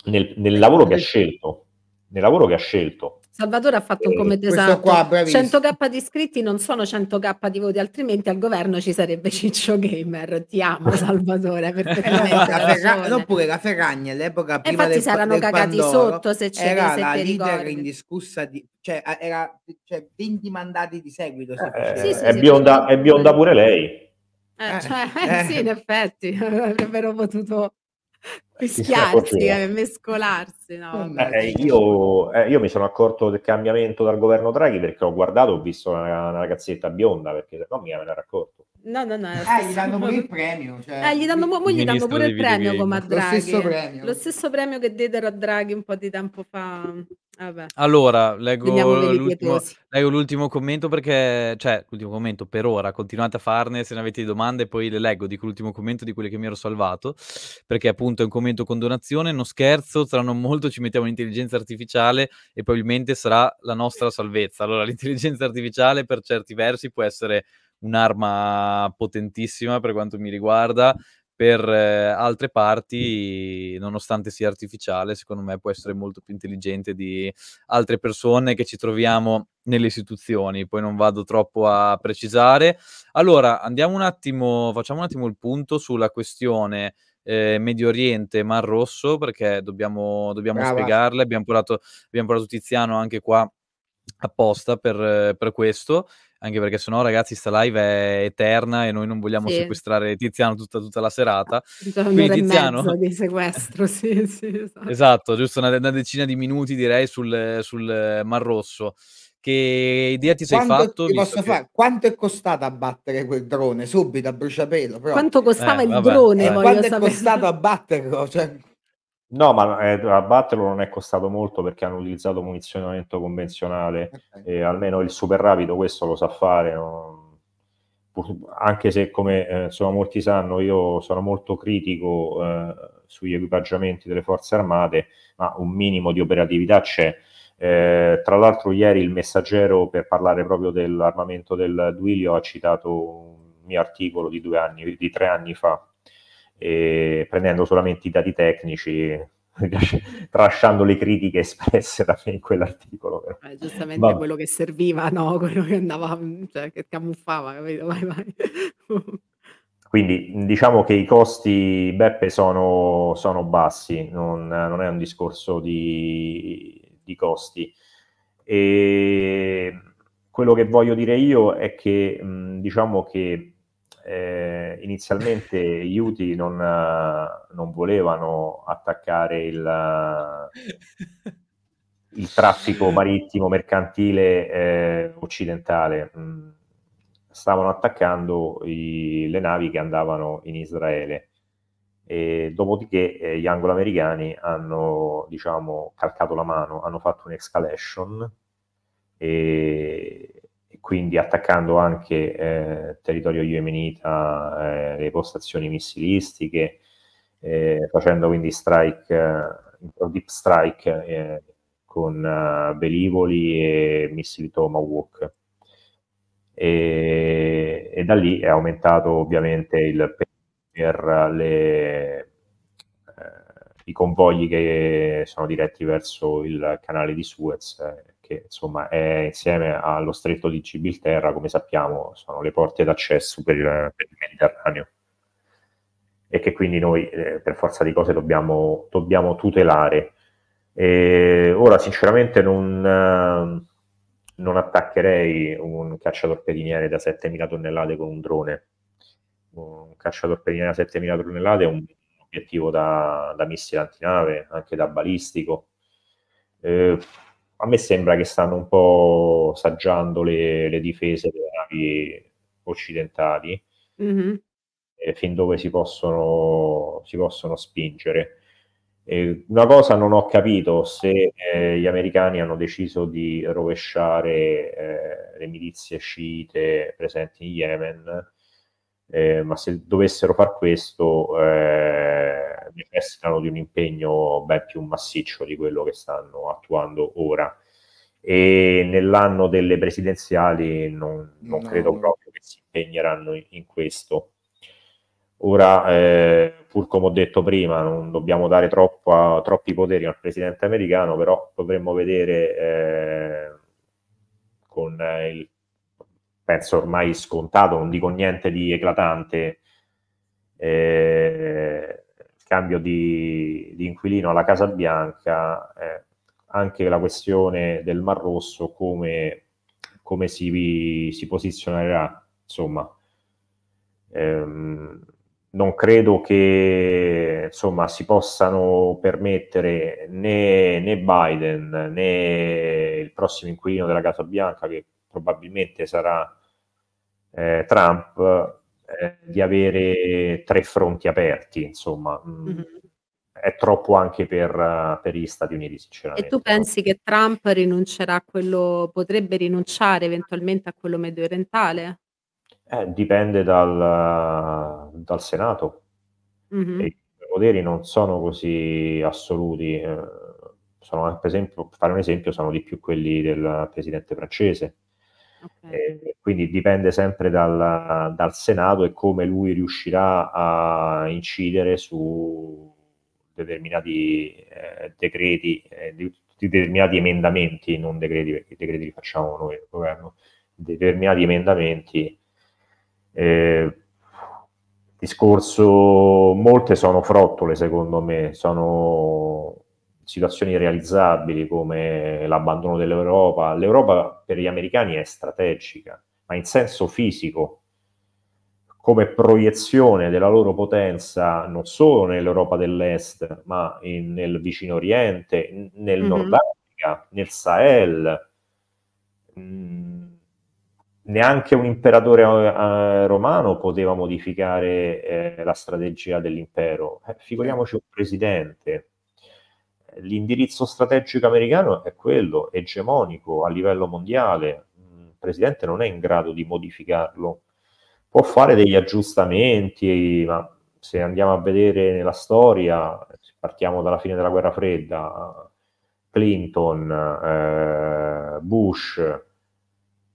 nel, nel lavoro che ha scelto. Nel lavoro che ha scelto Salvatore ha fatto un commento esatto. 100k di iscritti non sono 100k di voti, altrimenti al governo ci sarebbe Ciccio Gamer. Ti amo Salvatore, Oppure eh no, la Ferra- all'epoca eh, prima infatti del, saranno del cagati Pandoro, sotto se c'è era se la leader ricordi. indiscussa di cioè era cioè, 20 mandati di seguito. Eh, sì, sì, è, sì, bionda, è bionda pure lei. Eh, cioè, eh. sì, in effetti avrebbero potuto Mischiarsi, eh. eh, mescolarsi. No, eh, eh io, eh, io, mi sono accorto del cambiamento dal governo Draghi perché ho guardato, ho visto una, una ragazzetta bionda, perché se no mi era accorto. No, no, no. Eh, gli danno pure il premio. Cioè... Eh, gli danno, mo, mo gli danno pure il premio come a Draghi. Lo stesso premio. Lo stesso premio che diedero a Draghi un po' di tempo fa. Vabbè. Allora, leggo l'ultimo, leggo l'ultimo, commento perché, cioè, l'ultimo commento per ora, continuate a farne se ne avete domande, poi le leggo, dico l'ultimo commento di quelli che mi ero salvato, perché appunto è un commento con donazione, non scherzo, tra non molto ci mettiamo l'intelligenza artificiale e probabilmente sarà la nostra salvezza. Allora, l'intelligenza artificiale per certi versi può essere un'arma potentissima per quanto mi riguarda, per eh, altre parti, nonostante sia artificiale, secondo me può essere molto più intelligente di altre persone che ci troviamo nelle istituzioni, poi non vado troppo a precisare. Allora, andiamo un attimo, facciamo un attimo il punto sulla questione eh, Medio Oriente, Mar Rosso, perché dobbiamo, dobbiamo ah, spiegarle, abbiamo parlato, abbiamo parlato Tiziano anche qua apposta per, per questo anche perché sennò ragazzi sta live è eterna e noi non vogliamo sì. sequestrare Tiziano tutta, tutta la serata. Quindi Tiziano... di sequestro, sì, sì. Esatto, esatto giusto una, una, decina di minuti direi sul, sul Mar Rosso. Che idea ti sei quanto fatto? Ti che... Quanto è costato abbattere quel drone? Subito a bruciapelo. Proprio. Quanto costava eh, il vabbè, drone? Eh, vabbè. Quanto sapere. è costato abbatterlo? Cioè... No, ma eh, abbatterlo non è costato molto perché hanno utilizzato munizionamento convenzionale, okay. e almeno il super rapido questo lo sa fare, no? anche se come eh, insomma, molti sanno io sono molto critico eh, sugli equipaggiamenti delle forze armate, ma un minimo di operatività c'è. Eh, tra l'altro ieri il messaggero per parlare proprio dell'armamento del Duilio ha citato un mio articolo di, anni, di tre anni fa prendendo solamente i dati tecnici, trasciando le critiche espresse da me in quell'articolo. Eh, giustamente Vabbè. quello che serviva, no? quello che andava, cioè, che camuffava, capito? Vai, vai. Quindi diciamo che i costi, Beppe, sono, sono bassi, non, non, è un discorso di, di costi. E quello che voglio dire io è che, diciamo che eh, inizialmente gli UTI non, eh, non volevano attaccare il, eh, il traffico marittimo mercantile eh, occidentale, mm, stavano attaccando i, le navi che andavano in Israele. E dopodiché eh, gli anglo-americani hanno diciamo, calcato la mano, hanno fatto un'escalation e quindi attaccando anche eh, territorio yemenita, eh, le postazioni missilistiche, eh, facendo quindi strike, eh, deep strike eh, con eh, velivoli e missili Tomahawk. E, e, da lì è aumentato ovviamente il per le, eh, i convogli che sono diretti verso il canale di Suez che insomma è insieme allo stretto di Gibilterra, come sappiamo, sono le porte d'accesso per, per il Mediterraneo e che quindi noi eh, per forza di cose dobbiamo, dobbiamo tutelare. E ora sinceramente non, eh, non, attaccherei un cacciatorpediniere da 7.000 tonnellate con un drone. Un cacciatorpediniere da 7.000 tonnellate è un obiettivo da, da missile antinave, anche da balistico. Eh, a me sembra che stanno un po' saggiando le, le difese delle navi occidentali, mm-hmm. eh, fin dove si possono, si possono spingere. Eh, una cosa non ho capito se eh, gli americani hanno deciso di rovesciare eh, le milizie sciite presenti in Yemen, eh, ma se dovessero far questo eh, necessitano di un impegno ben più massiccio di quello che stanno attuando ora. E nell'anno delle presidenziali non, non no. credo proprio che si impegneranno in, in questo. Ora, eh, pur come ho detto prima, non dobbiamo dare troppa, troppi poteri al presidente americano, però dovremmo vedere eh, con eh, il, penso ormai scontato, non dico niente di eclatante, eh, cambio di, di inquilino alla Casa Bianca, eh, anche la questione del Mar Rosso, come, come si, si, posizionerà, insomma. Ehm, non credo che insomma, si possano permettere né, né, Biden né il prossimo inquilino della Casa Bianca, che probabilmente sarà eh, Trump, eh, di avere tre fronti aperti, insomma. Mm, mm-hmm. È troppo anche per, eh, per, gli Stati Uniti, sinceramente. E tu pensi che Trump rinuncerà a quello, potrebbe rinunciare eventualmente a quello medio orientale? Eh, dipende dal, dal Senato. Mm-hmm. I poteri non sono così assoluti. Eh, sono, per esempio, fare un esempio, sono di più quelli del presidente francese Okay. Eh, quindi dipende sempre dal, dal, Senato e come lui riuscirà a incidere su determinati eh, decreti, eh, di, di determinati emendamenti, non decreti perché i decreti li facciamo noi, il governo, determinati emendamenti. Eh, discorso, molte sono frottole secondo me, sono situazioni realizzabili come l'abbandono dell'Europa. L'Europa per gli americani è strategica, ma in senso fisico, come proiezione della loro potenza non solo nell'Europa dell'Est, ma in, nel vicino Oriente, nel mm-hmm. Nord Africa, nel Sahel. Mh, mm, neanche un imperatore eh, romano poteva modificare eh, la strategia dell'impero. Eh, figuriamoci un presidente l'indirizzo strategico americano è quello, egemonico a livello mondiale, il presidente non è in grado di modificarlo, può fare degli aggiustamenti, ma se andiamo a vedere nella storia, partiamo dalla fine della guerra fredda, Clinton, eh, Bush,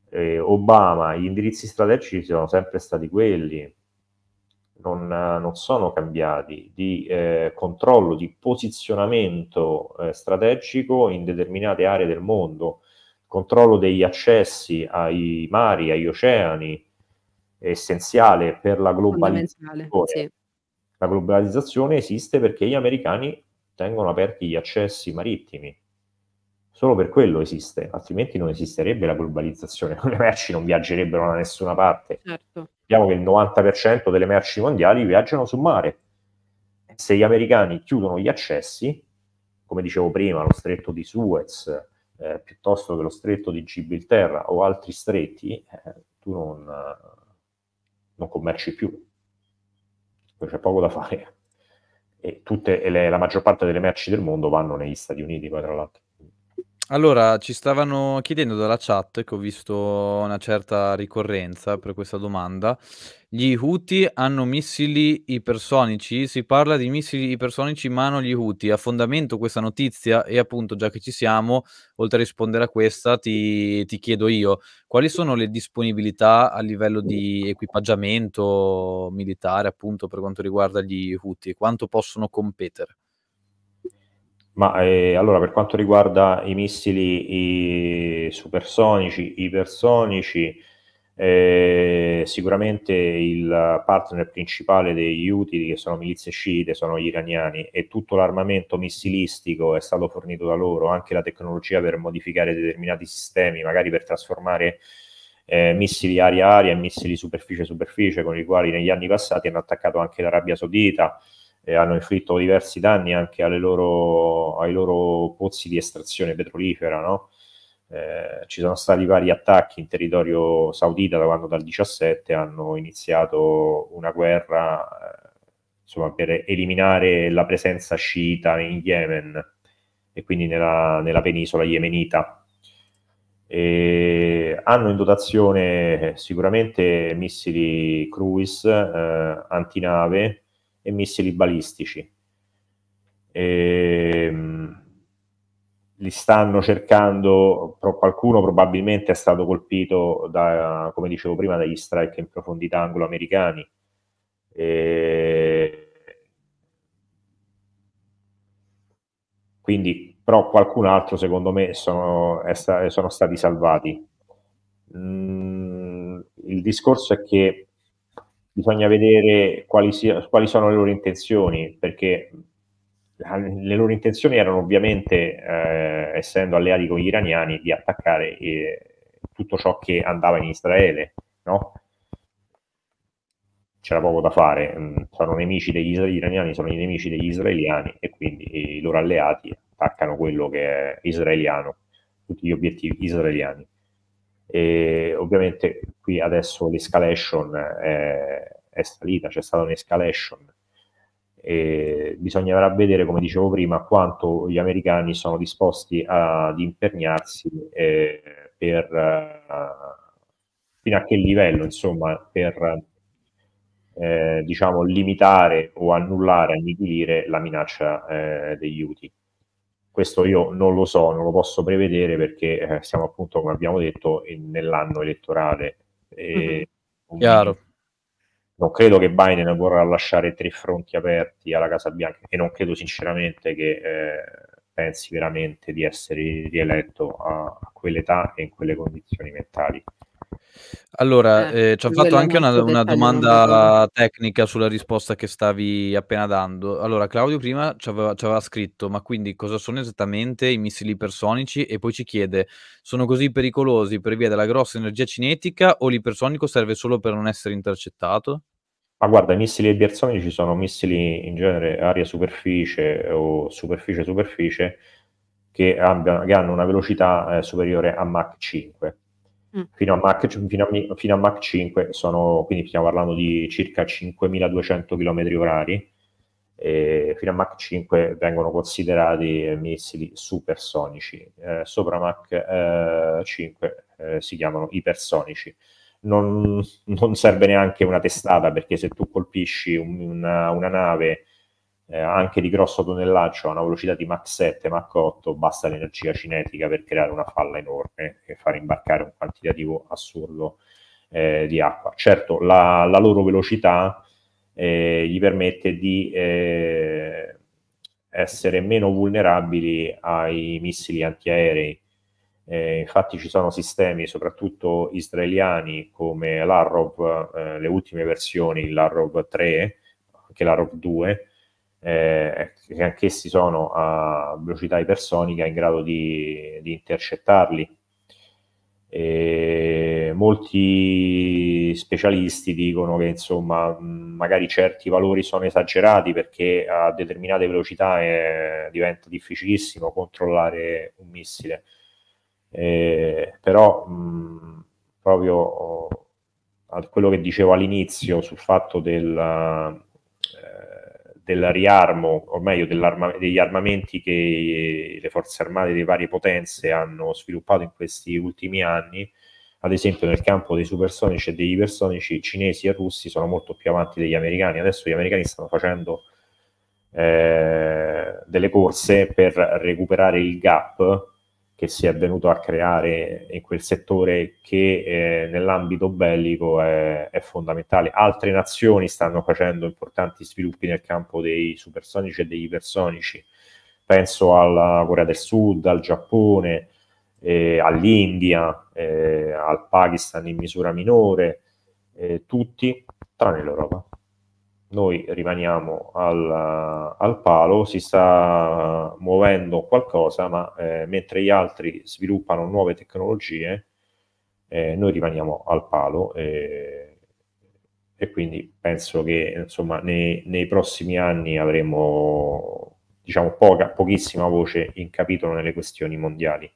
eh, Obama, gli indirizzi strategici sono sempre stati quelli non, non sono cambiati, di eh, controllo, di posizionamento eh, strategico in determinate aree del mondo, controllo degli accessi ai mari, agli oceani, essenziale per la globalizzazione. Sì. La globalizzazione esiste perché gli americani tengono aperti gli accessi marittimi Solo per quello esiste, altrimenti non esisterebbe la globalizzazione, le merci non viaggerebbero da nessuna parte. Certo. Sappiamo che il 90% delle merci mondiali viaggiano su mare. Se gli americani chiudono gli accessi, come dicevo prima, lo stretto di Suez, eh, piuttosto che lo stretto di Gibilterra o altri stretti, eh, tu non, non commerci più. C'è poco da fare. E tutte, e le, la maggior parte delle merci del mondo vanno negli Stati Uniti, poi tra l'altro. Allora, ci stavano chiedendo dalla chat, che ho visto una certa ricorrenza per questa domanda, gli Houthi hanno missili ipersonici? Si parla di missili ipersonici in mano agli Houthi. A fondamento questa notizia, e appunto già che ci siamo, oltre a rispondere a questa, ti, ti chiedo io, quali sono le disponibilità a livello di equipaggiamento militare, appunto, per quanto riguarda gli Houthi? Quanto possono competere? Ma eh, allora per quanto riguarda i missili i supersonici, ipersonici, eh, sicuramente il partner principale degli utili, che sono milizie sciite, sono gli iraniani e tutto l'armamento missilistico è stato fornito da loro, anche la tecnologia per modificare determinati sistemi, magari per trasformare eh, missili aria-aria e missili superficie-superficie, con i quali negli anni passati hanno attaccato anche l'Arabia Saudita eh, hanno inflitto diversi danni anche loro, ai loro pozzi di estrazione petrolifera, no? Eh, ci sono stati vari attacchi in territorio saudita da quando dal 17 hanno iniziato una guerra eh, insomma, per eliminare la presenza sciita in Yemen e quindi nella, nella penisola yemenita. E hanno in dotazione sicuramente missili cruise, eh, antinave, e missili balistici. E, ehm, li stanno cercando, qualcuno probabilmente è stato colpito, da, come dicevo prima, dagli strike in profondità anglo-americani. E... Ehm, quindi, però qualcun altro secondo me sono, è, sono stati salvati. Mm, il discorso è che bisogna vedere quali, sia, quali, sono le loro intenzioni, perché le loro intenzioni erano ovviamente, eh, essendo alleati con gli iraniani, di attaccare eh, tutto ciò che andava in Israele, no? C'era poco da fare, mm, sono nemici degli iraniani, sono i nemici degli israeliani e quindi i loro alleati attaccano quello che è israeliano, tutti gli obiettivi israeliani. E ovviamente qui adesso l'escalation è, è salita, c'è stata un'escalation e bisognerà vedere, come dicevo prima, quanto gli americani sono disposti ad imperniarsi eh, per, eh, fino a che livello, insomma, per eh, diciamo, limitare o annullare, annichilire la minaccia eh, degli UTI. Questo io non lo so, non lo posso prevedere perché eh, siamo appunto, come abbiamo detto, in, nell'anno elettorale e, mm-hmm. Chiaro. Non credo che Biden vorrà lasciare tre fronti aperti alla Casa Bianca e non credo sinceramente che eh, pensi veramente di essere rieletto a, a quell'età e in quelle condizioni mentali. Allora, eh, eh, ci ha fatto anche una, una domanda tecnica sulla risposta che stavi appena dando. Allora, Claudio prima ci aveva, ci aveva, scritto, ma quindi cosa sono esattamente i missili ipersonici? E poi ci chiede, sono così pericolosi per via della grossa energia cinetica o l'ipersonico serve solo per non essere intercettato? Ma guarda, i missili ipersonici sono missili in genere aria-superficie o superficie-superficie che, abbia, che hanno una velocità eh, superiore a Mach 5 Mm. fino, a Mach, fino, a, fino a Mach 5, sono, quindi stiamo parlando di circa 5.200 km orari, e fino a Mach 5 vengono considerati missili supersonici, eh, sopra Mach eh, 5 eh, si chiamano ipersonici. Non, non, serve neanche una testata perché se tu colpisci un, una, una nave eh, anche di grosso tonnellaccio a una velocità di Mach 7, Mach 8, basta l'energia cinetica per creare una falla enorme e far imbarcare un quantitativo assurdo eh, di acqua. Certo, la, la loro velocità eh, gli permette di eh, essere meno vulnerabili ai missili antiaerei. Eh, infatti ci sono sistemi, soprattutto israeliani, come l'Arrow, eh, le ultime versioni, l'Arrow 3, anche l'Arrow 2, eh, ecco, che anch'essi sono a velocità ipersonica in grado di, di intercettarli. E molti specialisti dicono che insomma magari certi valori sono esagerati perché a determinate velocità è, eh, diventa difficilissimo controllare un missile eh, però mh, proprio a eh, quello che dicevo all'inizio sul fatto del eh, del riarmo, o meglio degli armamenti che le forze armate delle varie potenze hanno sviluppato in questi ultimi anni, ad esempio nel campo dei supersonici e degli ipersonici, cinesi e russi sono molto più avanti degli americani. Adesso gli americani stanno facendo eh, delle corse per recuperare il gap che si è venuto a creare in quel settore che eh, nell'ambito bellico è, è, fondamentale. Altre nazioni stanno facendo importanti sviluppi nel campo dei supersonici e degli ipersonici. Penso alla Corea del Sud, al Giappone, eh, all'India, eh, al Pakistan in misura minore, eh, tutti tranne l'Europa noi rimaniamo al, al, palo, si sta muovendo qualcosa, ma eh, mentre gli altri sviluppano nuove tecnologie, eh, noi rimaniamo al palo eh, e quindi penso che insomma, nei, nei, prossimi anni avremo diciamo, poca, pochissima voce in capitolo nelle questioni mondiali.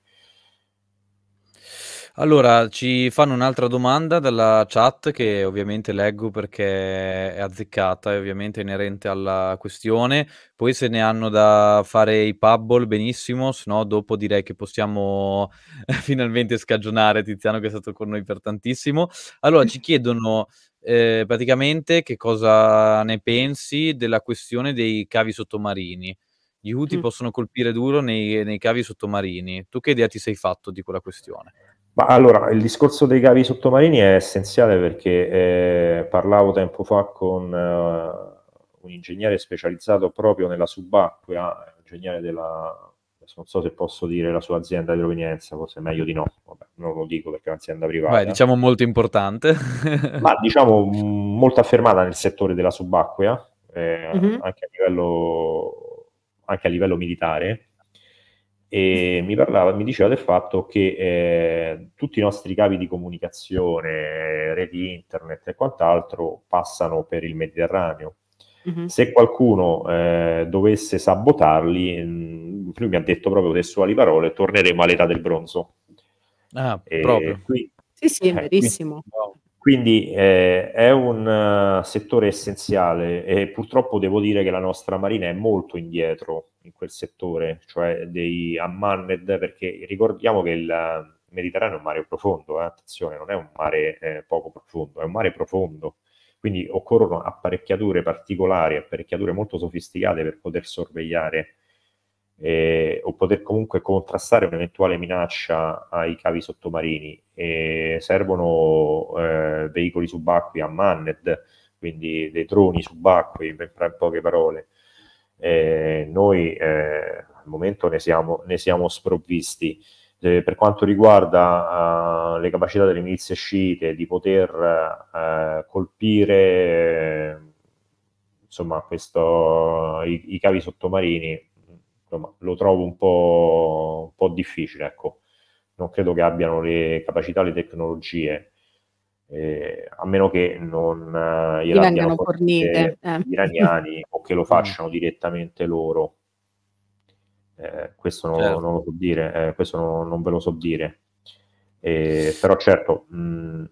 Allora, ci fanno un'altra domanda dalla chat che ovviamente leggo perché è azzeccata, e ovviamente inerente alla questione. Poi se ne hanno da fare i pubble, benissimo, se no dopo direi che possiamo finalmente scagionare Tiziano che è stato con noi per tantissimo. Allora, ci chiedono eh, praticamente che cosa ne pensi della questione dei cavi sottomarini. Gli UTI mm. possono colpire duro nei, nei cavi sottomarini. Tu che idea ti sei fatto di quella questione? Ma allora, il discorso dei cavi sottomarini è essenziale perché eh, parlavo tempo fa con eh, un ingegnere specializzato proprio nella subacquea, ingegnere della, non so se posso dire la sua azienda di provenienza, forse è meglio di no, Vabbè, non lo dico perché è un'azienda privata. Beh, diciamo molto importante. ma diciamo molto affermata nel settore della subacquea, eh, mm-hmm. anche, a livello, anche a livello militare e mi, parlava, mi diceva del fatto che eh, tutti i nostri cavi di comunicazione, eh, reti internet e quant'altro passano per il Mediterraneo. Mm-hmm. Se qualcuno eh, dovesse sabotarli, mh, mm, lui mi ha detto proprio sue parole, torneremo all'età del bronzo. Ah, e proprio. Qui, sì, sì, è eh, verissimo. Quindi, quindi eh, è un uh, settore essenziale e purtroppo devo dire che la nostra marina è molto indietro in quel settore, cioè dei Ammaned, perché ricordiamo che il Mediterraneo è un mare profondo, eh? attenzione, non è un mare eh, poco profondo, è un mare profondo, quindi occorrono apparecchiature particolari, apparecchiature molto sofisticate per poter sorvegliare eh, o poter comunque contrastare un'eventuale minaccia ai cavi sottomarini. E servono eh, veicoli subacquei a manned, quindi dei droni subacquei, per, per poche parole eh, noi eh, al momento ne siamo, ne siamo sprovvisti. Eh, per quanto riguarda eh, le capacità delle milizie sciite di poter eh, colpire eh, insomma, questo, i, i, cavi sottomarini, insomma, lo trovo un po', un po' difficile. Ecco. Non credo che abbiano le capacità, le tecnologie eh, a meno che non eh, gliela abbiano fornite eh. gli iraniani o che lo mm. facciano direttamente loro. Eh, questo non, certo. non, lo so dire, eh, questo non, non, ve lo so dire. Eh, però certo, mh, mm,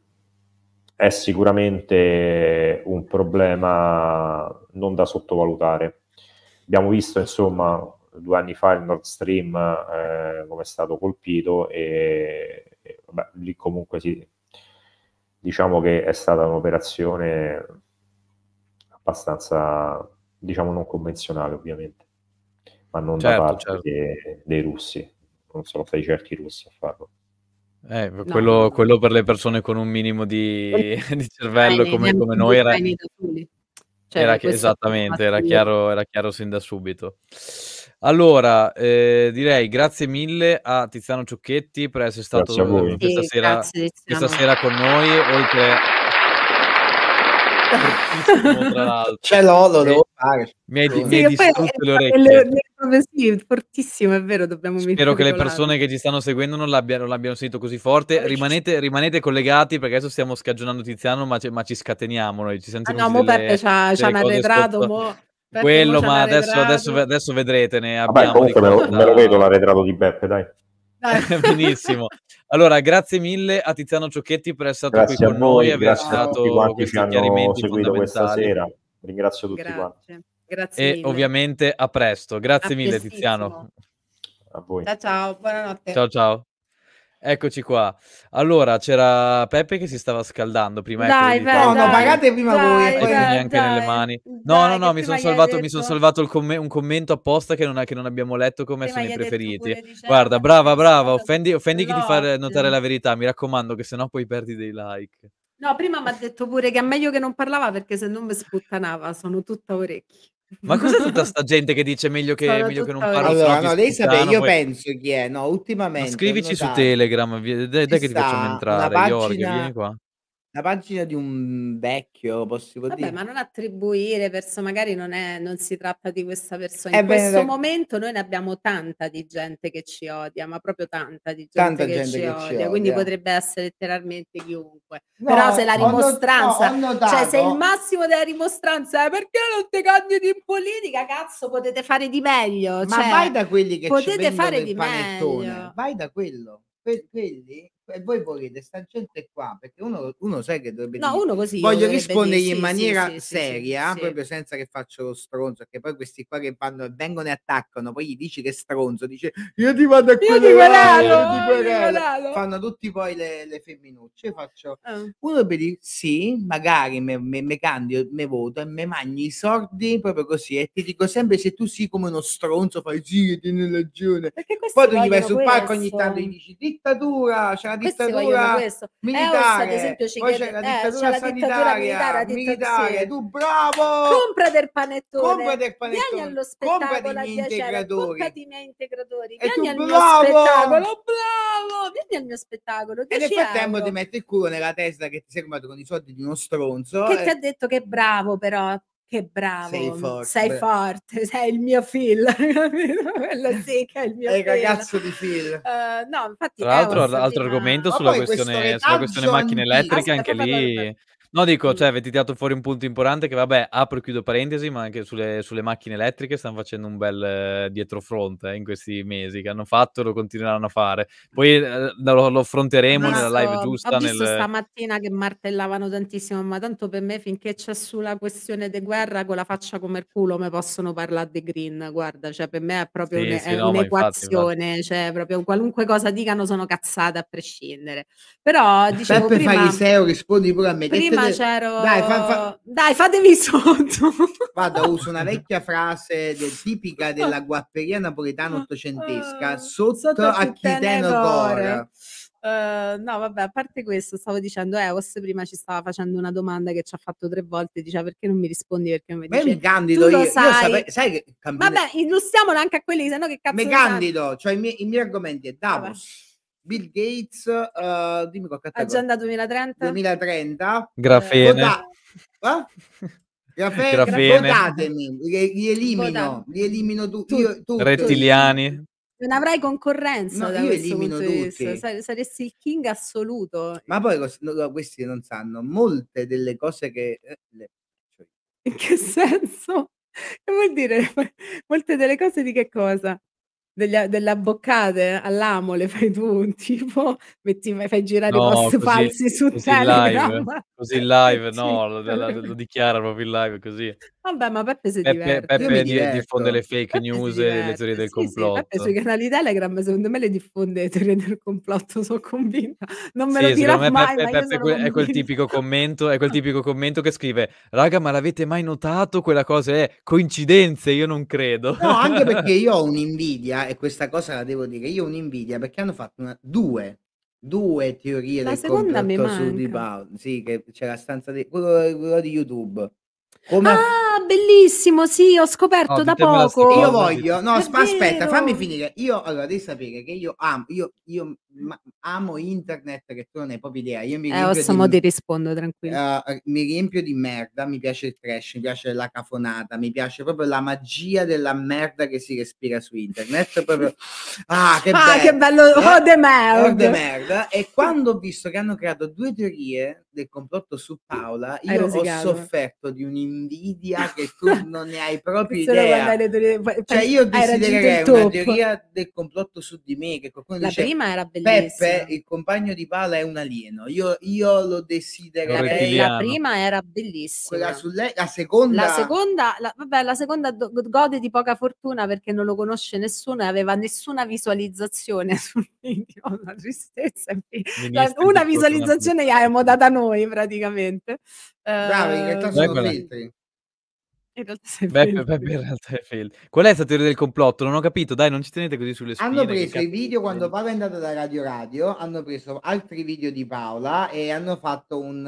è sicuramente un problema non da sottovalutare. Abbiamo visto, insomma, due anni fa il Nord Stream eh, come è stato colpito e, e beh, lì comunque si, diciamo che è stata un'operazione abbastanza, diciamo, non convenzionale ovviamente, ma non certo, da parte certo. dei, dei russi, non sono stati certi i russi a farlo. Eh, no. quello, quello, per le persone con un minimo di, di cervello come, come noi era, cioè, era esattamente, era chiaro, era chiaro sin da subito. Allora, eh, direi grazie mille a Tiziano Ciocchetti per essere stato sì, questa, sera, grazie, questa, sera, con noi, oltre c'è l'olo, devo fare. Mi hai, sì, mi hai distrutto le orecchie. Le, le, sì, fortissimo, è vero, dobbiamo Spero che le persone che ci stanno seguendo non l'abbiano, l'abbiano sentito così forte. Rimanete, rimanete, collegati perché adesso stiamo scagionando Tiziano, ma, ma ci scateniamo noi. Ci ah, sentiamo ah, no, mo Peppe c'ha, c'ha un arretrato, mo... Beppe quello, ma adesso, adesso, adesso, vedrete. Ne Vabbè, comunque me lo, me lo vedo l'arretrato di Beppe, dai. Benissimo. Allora, grazie mille a Tiziano Ciocchetti per essere stato grazie qui con noi e aver dato questi chiarimenti seguito questa sera. Ringrazio tutti grazie. quanti. Grazie e mille. ovviamente a presto. Grazie a mille Tiziano. A voi. Ciao ciao, buonanotte. Ciao ciao. Eccoci qua. Allora, c'era Peppe che si stava scaldando prima. Ecco, dai, beh, no, no, pagate prima dai, voi. Eh, e poi dai, dai, nelle mani. No, no, no, mi sono salvato, mi son salvato com- un commento apposta che non, ha, che non abbiamo letto come sono i preferiti. Pure, Guarda, brava, brava, offendi, offendi chi ti fa notare la verità, mi raccomando, che sennò poi perdi dei like. No, prima mi ha detto pure che è meglio che non parlava perché se no mi sputtanava, sono tutta orecchi. Ma cos'è tutta sta gente che dice meglio che, meglio che non parlo? Allora, no, lei sa, io poi... penso chi è, no, ultimamente... Ma scrivici su Telegram, dai, che ti facciamo entrare, pagina... Jorge, vieni qua. La pagina di un vecchio, possiamo Vabbè, ma non attribuire perso magari non è non si tratta di questa persona. Eh In questo dai. momento noi ne abbiamo tanta di gente che ci odia, ma proprio tanta di gente Tanta che gente ci che ci odia, quindi potrebbe essere letteralmente chiunque. Però se la ho, no- no, rimostranza, cioè se il massimo della rimostranza è perché non ti candidi in politica, cazzo, potete fare di meglio, Ma cioè, vai da quelli che ci potete fare vendono il di panettone, meglio. vai da quello. Per quelli e voi volete sta gente qua perché uno, uno sai che dovrebbe no, dire, uno così voglio rispondergli in sì, maniera sì, seria sì, proprio senza che faccio lo stronzo perché poi questi qua che vanno e vengono e attaccano poi gli dici che stronzo dice io ti vado a quello fanno tutti poi le, le femminucce faccio eh. uno dovrebbe dire sì magari me, me, me candio me voto e me mangi i sordi proprio così e ti dico sempre se tu sì come uno stronzo fai sì e tieni ragione poi tu gli vai sul palco ogni tanto gli dici dittatura c'è la dittatura eh, militare, eh, ossa, poi c'è la dittatura eh, c'è la dittatura militare, militare, tu bravo! Compra del panettone, compra del panettone, vieni allo spettacolo comprati a piacere, comprati i miei integratori, e vieni al bravo! mio spettacolo, bravo! Vieni al mio spettacolo, E nel frattempo euro. ti metto il culo nella testa che ti sei comprato con i soldi di uno stronzo. Che eh. ti ha detto che è bravo però, che bravo, sei forte, sei, forte, sei il mio Phil, quello sì che è il mio Phil. il ragazzo di Phil. Uh, eh, no, infatti, Tra l'altro, altro argomento sulla questione, sulla questione, macchine elettriche, Aspetta, anche lì No, dico, cioè, avete tirato fuori un punto importante che, vabbè, apro e chiudo parentesi, ma anche sulle, sulle macchine elettriche stanno facendo un bel eh, dietrofront eh, in questi mesi che hanno fatto e lo continueranno a fare. Poi eh, lo, lo, affronteremo no, nella live giusta. Ho visto nel... stamattina che martellavano tantissimo, ma tanto per me finché c'è sulla questione di guerra con la faccia come il culo me possono parlare di green, guarda, cioè per me è proprio sì, un, sì, è no, un'equazione, infatti, cioè proprio qualunque cosa dicano sono cazzate a prescindere. Però dicevo Peppe prima, Fariseo rispondi pure a me. Prima, macero. Dai, fa, fa... Dai, fatemi sotto. Vada, uso una vecchia frase del, tipica della guapperia napoletana ottocentesca, eh, sotto, sotto a chi te core. Uh, no, vabbè, a parte questo, stavo dicendo, Eos eh, prima ci stava facendo una domanda che ci ha fatto tre volte, diceva perché non mi rispondi, perché non mi dice, mi candido io, sai... Io sai che cammino... Vabbè, illustriamola anche a quelli che sanno che cazzo Mi candido, cioè i miei, i miei, argomenti è Davos. Vabbè Bill Gates, uh, dimmi qualche Agenda 2030. 2030. Grafene. Voda- eh? Grafene. Grafene. li, elimino, li elimino tu, tu- Rettiliani. Non avrai concorrenza no, da io elimino tutti. saresti il king assoluto. Ma poi questi non sanno, molte delle cose che... Eh, cioè In che senso? Che vuol dire? Molte delle cose di che cosa? degli, delle abboccate all'amo le fai tu, tipo, metti, fai girare no, i post così, falsi su così Telegram. Live, così live, no, lo, lo, lo, dichiara proprio in live così. Vabbè, ma Peppe si diverte. Peppe di, diffonde le fake Peppe news e le teorie del sì, complotto. Sì, Peppe sui canali Telegram secondo me le diffonde le teorie del complotto, sono convinta. Non me sì, lo dirà mai, Peppe, ma Peppe è, quel, è, quel tipico commento, è quel tipico commento che scrive «Raga, ma l'avete mai notato? Quella cosa è coincidenze, io non credo». No, anche perché io ho un'invidia e questa cosa la devo dire, io ho un'invidia perché hanno fatto una, due, due teorie la del seconda complotto su Di Paolo. Sì, che c'è la stanza di quello, quello di YouTube come... Ah, bellissimo, sì, ho scoperto no, da poco. Io voglio, no, sp- aspetta, fammi finire. Io, allora, devi sapere che io amo, io, io amo internet che tu non hai proprio idea. Io mi eh, Ossamo di, ti rispondo, tranquillo. Uh, mi riempio di merda, mi piace il trash, mi piace la cafonata, mi piace proprio la magia della merda che si respira su internet. Proprio... Ah, che ah, bello. Che bello. Oh, eh, de merda. Oh, de merda. E quando ho visto che hanno creato due teorie del complotto su Paola, io ho sofferto di un invidia che tu non ne hai proprio idea. cioè io desidererei una teoria del complotto su di me che qualcuno La dice, prima era bellissima. Peppe, il compagno di Pala è un alieno. Io, io lo desidererei. Eh, la prima era bellissima. Quella su lei, la seconda... La seconda, la, vabbè, la seconda gode di poca fortuna perché non lo conosce nessuno e aveva nessuna visualizzazione sul video. Una tristezza. Una visualizzazione gli abbiamo data noi praticamente. Bravo, in realtà sono filtri. realtà, Beh, in realtà è fail. Qual è la teoria del complotto? Non ho capito, dai, non ci tenete così sulle spine. Hanno preso i video quando Paola è andata da Radio Radio, hanno preso altri video di Paola e hanno fatto un,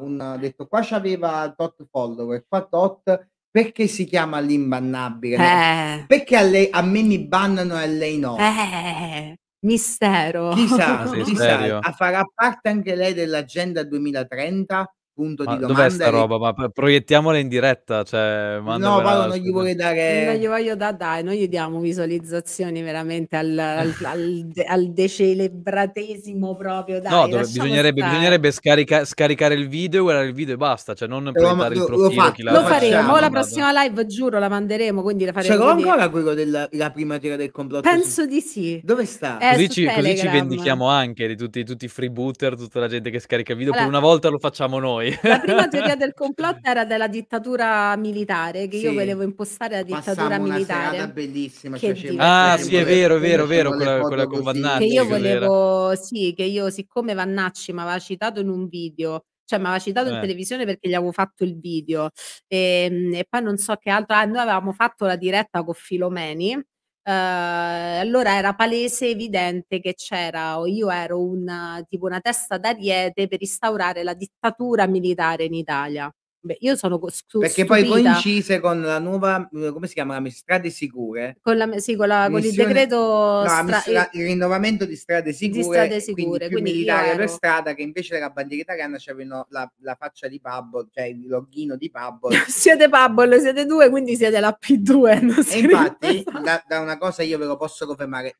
uh, detto qua c'aveva tot follower, qua tot perché si chiama l'imbannabile? Eh. Perché a, lei, a me mi bannano e a lei no? Eh. Mistero. Chissà, chissà, farà parte anche lei dell'agenda 2030? punto ma di domanda. Dov'è sta roba? Ma proiettiamola in diretta. Cioè, no, Paolo, non gli vuoi dare. Non gli voglio da dai, noi gli diamo visualizzazioni veramente al, al, al, al deceelebratesimo proprio. Dai, no, dove, bisognerebbe, bisognerebbe scarica, scaricare il video, guardare il video e basta. Cioè, non Però, proiettare ma, il profilo. Lo, fa, lo la... faremo. la prossima vado. live, giuro, la manderemo. Quindi la faremo. C'è cioè, ancora quello della prima tira del complotto? Penso su... di sì. Dove sta? Eh, così, ci, così ci vendichiamo anche di tutti, tutti i freebooter, tutta la gente che scarica video. Allora, per una volta lo facciamo noi noi. La prima teoria del complotto era della dittatura militare, che sì. io volevo impostare la dittatura Passammo militare. Una bellissima. Che ah, sì, è vero, è vero, è vero, quella, quella con Vannacci. Che io volevo, sì, che io siccome Vannacci mi aveva citato in un video, cioè mi aveva citato eh. in televisione perché gli avevo fatto il video e, ehm, e poi non so che altro, ah, noi avevamo fatto la diretta con Filomeni eh, allora era palese, evidente che c'era, o io ero una, tipo una testa d'ariete per instaurare la dittatura militare in Italia. Beh, io sono stupita. Perché poi coincise con la nuova, uhm, come si chiama, la strade sicure. Con, la, sì, con, la, missione, con il decreto... No, stra- misura, il rinnovamento di strade sicure. Di strade sicure. Quindi, più quindi militare per strada che invece della bandiera italiana c'avevano la, la, faccia di Pablo cioè il loghino di Pablo siete Pablo siete due, quindi siete la P2. E infatti, da, da, una cosa io ve lo posso confermare.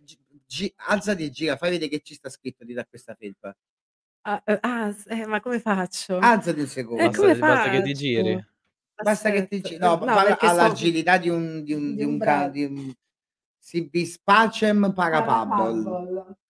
G- alzati e gira, fai vedere che ci sta scritto di da questa felpa. Ah, ah, eh, ma come faccio? Alzati ah, un Eh, Basta come che basta che ti giri. Basta che ti giri. gi no, ma no, va di un di un di un di un si bis pacem para Para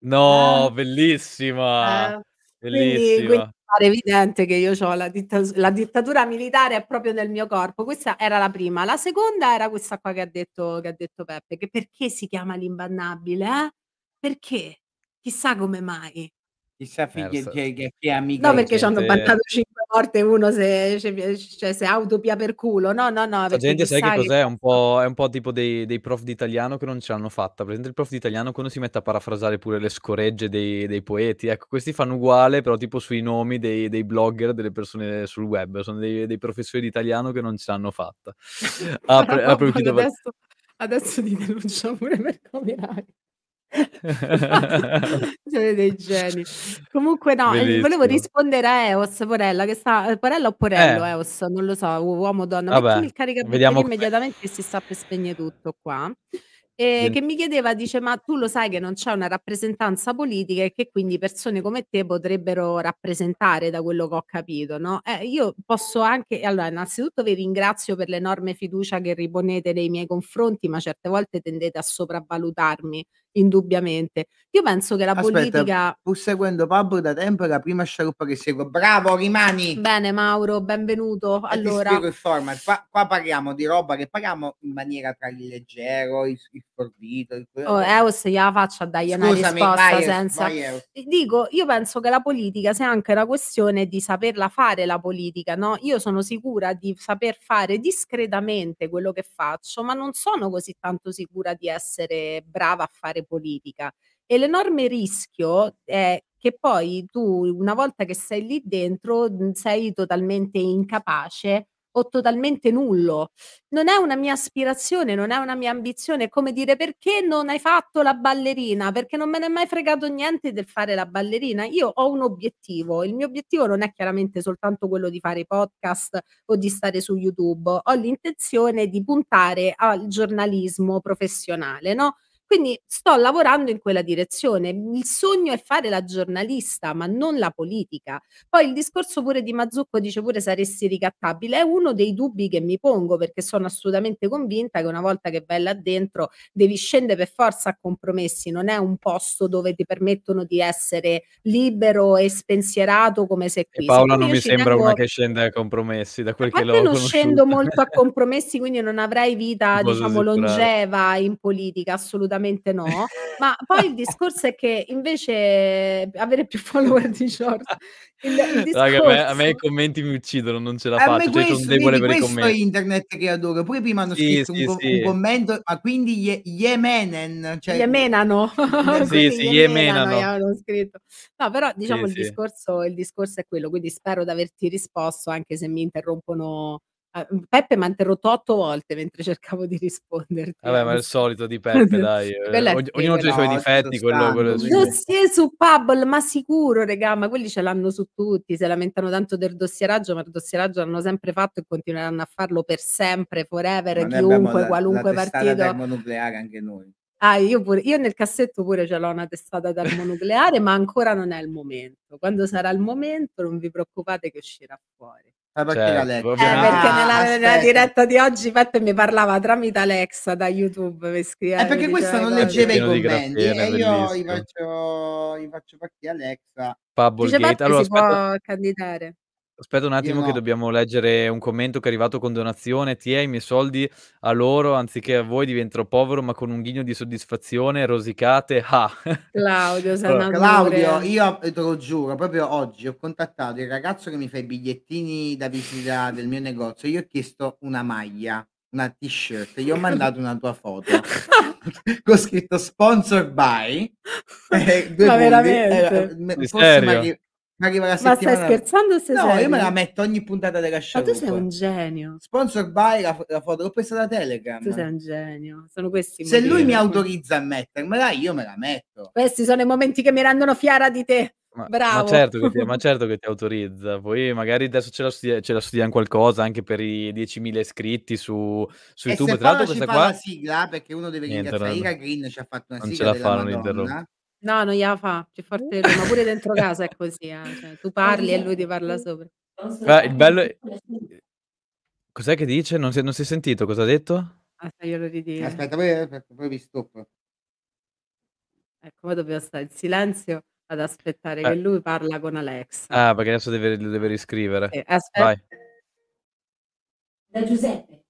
No, eh. bellissima, Eh, quindi quindi bellissima. pare evidente che io ho la dittas la dittatura militare è proprio nel mio corpo. Questa era la prima. La seconda era questa qua che ha detto che ha detto Peppe, che perché si chiama l'imbannabile, eh? Perché? Chissà come mai. Chissà figlia eh, che, che amica. No, perché ci hanno battato cinque volte uno se, cioè, se autopia per culo. No, no, no. La gente sai che cos'è? Che... Un è un po' tipo dei, dei, prof di italiano che non ce l'hanno fatta. Per esempio, il prof di italiano quando si mette a parafrasare pure le scoregge dei, dei poeti. Ecco, questi fanno uguale, però tipo sui nomi dei, dei blogger, delle persone sul web. Sono dei, professori di italiano che non ce l'hanno fatta. ah, pre- ah, adesso, adesso ti denuncio pure per copyright. Siete dei geni. Comunque, no, eh, Bellissimo. volevo rispondere a Eos Porella, che sta Porella o Porello, eh. Eos, non lo so, uomo o donna, Vabbè, il caricabatterie immediatamente si sta per spegnere tutto qua. Eh, che mi chiedeva, dice, ma tu lo sai che non c'è una rappresentanza politica e che quindi persone come te potrebbero rappresentare da quello che ho capito, no? Eh, io posso anche, allora innanzitutto vi ringrazio per l'enorme fiducia che riponete nei miei confronti, ma certe volte tendete a sopravvalutarmi indubbiamente. Io penso che la Aspetta, politica. Pur seguendo Pablo da tempo, è la prima scialuppa che seguo. Bravo, rimani! Bene, Mauro, benvenuto. E allora. Ti il format. Qua, qua, parliamo di roba che paghiamo in maniera tra il leggero, il, il forbito. Il... Oh, Eos, gliela faccia dai una risposta vai, senza. Vai, Dico, io penso che la politica sia anche una questione di saperla fare la politica, no? Io sono sicura di saper fare discretamente quello che faccio, ma non sono così tanto sicura di essere brava a fare fare politica. E l'enorme rischio è che poi tu, una volta che sei lì dentro, mhmm, sei totalmente incapace o totalmente nullo. Non è una mia aspirazione, non è una mia ambizione. È come dire perché non hai fatto la ballerina, perché non me ne è mai fregato niente del fare la ballerina. Io ho un obiettivo. Il mio obiettivo non è chiaramente soltanto quello di fare podcast o di stare su YouTube. Ho l'intenzione di puntare al giornalismo professionale, no? Quindi sto lavorando in quella direzione. Il sogno è fare la giornalista, ma non la politica. Poi il discorso pure di Mazzucco dice pure saresti ricattabile. È uno dei dubbi che mi pongo perché sono assolutamente convinta che una volta che vai là dentro devi scendere per forza a compromessi. Non è un posto dove ti permettono di essere libero e spensierato come se qui. E Paola se non mi sembra tengo... una che scende a compromessi da quel a che l'ho non conosciuta. scendo molto a compromessi, quindi non avrai vita, diciamo, longeva in politica, assolutamente assolutamente no. Ma poi il discorso è che invece eh, avere più follower di short. Il, il discorso... Raga, a, me, a, me, i commenti mi uccidono, non ce la a faccio. Questo, cioè, sono debole per i commenti. Questo internet che adoro. Pure prima hanno sì, scritto sì, un, sì. un, commento, ma quindi ye, Yemenen. Cioè... Yemenano. sì, sì, Yemenano. Yemenano. Scritto. No, però diciamo il, Discorso, il discorso è quello, quindi spero di averti risposto anche se mi interrompono Ah, mhmm, Peppe mi ha interrotto otto volte mentre cercavo di risponderti. Vabbè, ma è eh. il solito di Peppe, dai. Eh, Og- ognuno ha i suoi difetti. Quello, quello dossier su Pubble, ma sicuro, regà, ma quelli ce l'hanno su tutti. Si lamentano tanto del dossieraggio, ma il dossieraggio l'hanno sempre fatto e continueranno a farlo per sempre, forever, ma chiunque, la, qualunque la partito. nucleare anche noi. Ah, io, pure, io nel cassetto pure ce l'ho una testata termonucleare, ma ancora non è il momento. Quando sarà il momento, non vi preoccupate che uscirà fuori. Ah, perché, cioè, eh, perché ah, nella, nella, diretta di oggi Pat mi parlava tramite Alexa da YouTube per scrivere. Eh, perché questa non leggeva i commenti e eh, io gli faccio, gli faccio partire Alexa. Fabulgate. Certo allora, si aspetta. può candidare. Aspetta un attimo, Io che dobbiamo leggere un commento che è arrivato con donazione. Tia, i miei soldi a loro anziché a voi divento povero, ma con un ghigno di soddisfazione, rosicate. Ah. Claudio, allora. Claudio, io te lo giuro, proprio oggi ho contattato il ragazzo che mi fa i bigliettini da visita del mio negozio. Io ho chiesto una maglia, una t-shirt, gli ho mandato una tua foto. con scritto sponsor by. Eh, ma punti. Eh, veramente? Eh, forse, ma che va Ma stai settimana- scherzando? se No, io me la metto ogni puntata della show. Ma tu sei un genio. Sponsor by la, la foto, l'ho presa da Telegram. Tu sei un genio. Sono questi. Se lui mi autorizza a mettermela, io me la metto. Questi sono i momenti che mi rendono fiera di te. Ma, ma certo che ti, ma certo che ti autorizza. Poi magari adesso ce la, studia- ce la studiamo qualcosa anche per i 10.000 iscritti su, su E YouTube. se Tra l'altro questa fa qua... la sigla, perché uno deve Niente, ringraziare Ira Green, ci ha fatto una Non ce sigla la della fa, non Madonna. interrompo. No, non gliela fa, più forte lui, ma pure dentro casa è così, eh, cioè, tu parli e lui ti parla sopra. Ma il bello è... Cos'è che dice? Non si, non si è sentito, cosa ha detto? Aspetta, glielo ridire. Aspetta, poi, aspetta, poi vi stoppo. Ecco, ma dobbiamo stare in silenzio ad aspettare che eh. lui parla con Alex. Ah, perché adesso deve, deve riscrivere. Eh, aspetta, Vai. Da Giuseppe.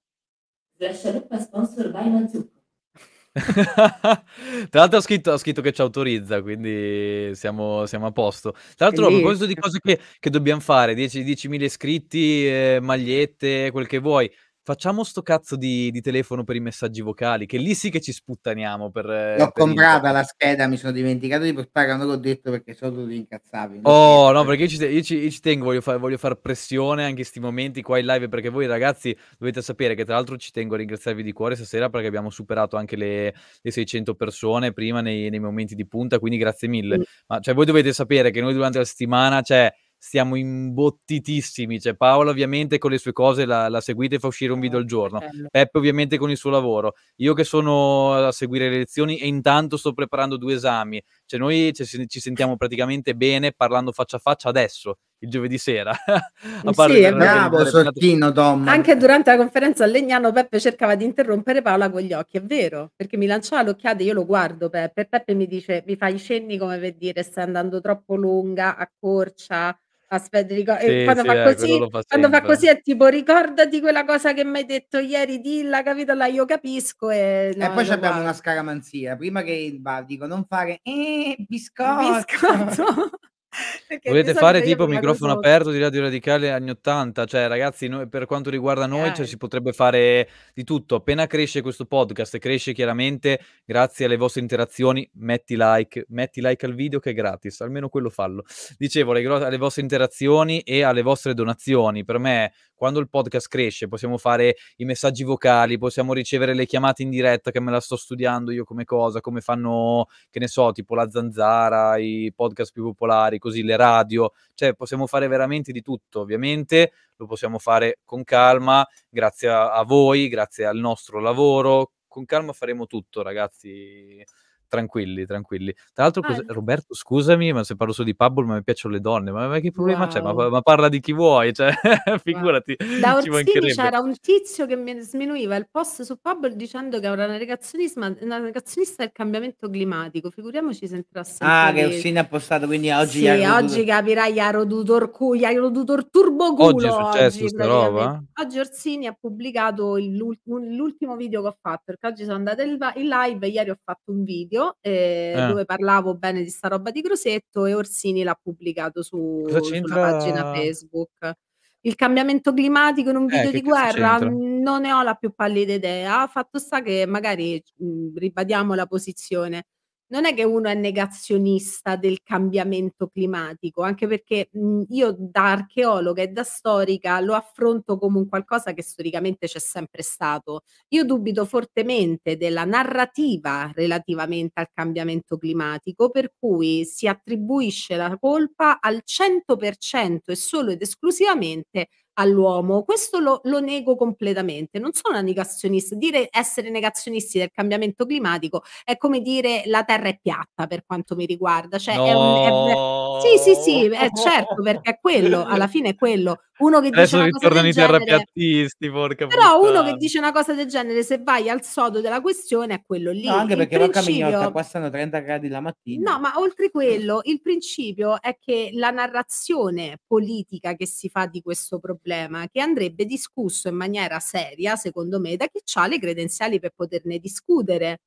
Slash Lupa sponsor by Manzucco. Tra l'altro ha scritto, ha scritto, che ci autorizza, quindi siamo, siamo a posto. Tra l'altro, a proposito di cose che, che dobbiamo fare, 10, 10.000 iscritti, eh, magliette, quel che vuoi, facciamo sto cazzo di, di, telefono per i messaggi vocali, che lì sì che ci sputtaniamo. Per, L'ho per comprata il... la scheda, mi sono dimenticato di portare, non l'ho detto perché sono tutti incazzavi. Oh, no, perché io ci, io ci, io ci tengo, voglio, fa, voglio far pressione anche in questi momenti qua in live, perché voi ragazzi dovete sapere che tra l'altro ci tengo a ringraziarvi di cuore stasera perché abbiamo superato anche le, le 600 persone prima nei, nei, momenti di punta, quindi grazie mille. Mm. Ma cioè, voi dovete sapere che noi durante la settimana, cioè stiamo imbottitissimi. Cioè, Paola, ovviamente, con le sue cose la, la seguite e fa uscire un ah, video al giorno. Peppe, ovviamente, con il suo lavoro. Io che sono a seguire le lezioni e intanto sto preparando due esami. Cioè, noi ci, ci sentiamo praticamente bene parlando faccia a faccia adesso, il giovedì sera. sì, è bravo, Sottino, Tom. Anche durante la conferenza a Legnano, Peppe cercava di interrompere Paola con gli occhi, è vero, perché mi lanciava l'occhiata, io lo guardo, Peppe, Peppe mi dice, mi fai i cenni come per dire, stai andando troppo lunga, accorcia, Aspetta, ricor- eh, sì, quando, sì, fa, dai, così, fa, quando fa, così, è tipo ricordati quella cosa che mi hai detto ieri, dilla, capito? La io capisco. E, no, e poi abbiamo guarda. una scaramanzia. Prima che il bar dico non fare eh, biscotto. biscotto. Volete fare tipo microfono cosa... aperto di Radio Radicale anni 80? Cioè, ragazzi, noi, per quanto riguarda noi, cioè, si potrebbe fare di tutto. Appena cresce questo podcast, cresce chiaramente grazie alle vostre interazioni. Metti like, metti like al video che è gratis, almeno quello fallo. Dicevo, alle, alle vostre interazioni e alle vostre donazioni. Per me quando il podcast cresce, possiamo fare i messaggi vocali, possiamo ricevere le chiamate in diretta che me la sto studiando io come cosa, come fanno, che ne so, tipo la zanzara, i podcast più popolari, così le radio, cioè possiamo fare veramente di tutto, ovviamente lo possiamo fare con calma, grazie a, voi, grazie al nostro lavoro, con calma faremo tutto ragazzi tranquilli, tranquilli. Tra l'altro, ah, Roberto, scusami, ma se parlo solo di Pubble, ma mi piacciono le donne, ma, ma che problema wow. c'è? Ma, ma, parla di chi vuoi, cioè, figurati. Da Orsini c'era un tizio che mi sminuiva il post su Pubble dicendo che era una negazionista, una negazionista del cambiamento climatico, figuriamoci se entrasse. Ah, che Orsini ha postato, quindi oggi... Sì, oggi capirai, ha roduto orcuglio, ha roduto il Oggi è successo oggi, roba? Oggi Orsini ha pubblicato l'ultimo video che ho fatto, perché oggi sono andata in live, ieri ho fatto un video video eh, eh. dove parlavo bene di sta roba di Grosetto e Orsini l'ha pubblicato su, sulla pagina Facebook. Il cambiamento climatico in un eh, video eh, di guerra mm, non ne ho la più pallida idea. Fatto sta che magari mh, mm, ribadiamo la posizione non è che uno è negazionista del cambiamento climatico, anche perché mh, mhmm, io da archeologa e da storica lo affronto come un qualcosa che storicamente c'è sempre stato. Io dubito fortemente della narrativa relativamente al cambiamento climatico, per cui si attribuisce la colpa al 100% e solo ed esclusivamente all'uomo. Questo lo, lo, nego completamente, non sono una negazionista. Dire essere negazionisti del cambiamento climatico è come dire la terra è piatta per quanto mi riguarda. Cioè, no. è un, è, sì, sì, sì, è certo, perché è quello, alla fine è quello. Uno che Adesso dice ritornano i terrapiattisti, porca Però puttana. uno che dice una cosa del genere, se vai al sodo della questione, è quello lì. No, anche il perché principio... la camminata qua stanno 30 gradi la mattina. No, ma oltre quello, il principio è che la narrazione politica che si fa di questo problema problema che andrebbe discusso in maniera seria, secondo me, da chi ha le credenziali per poterne discutere.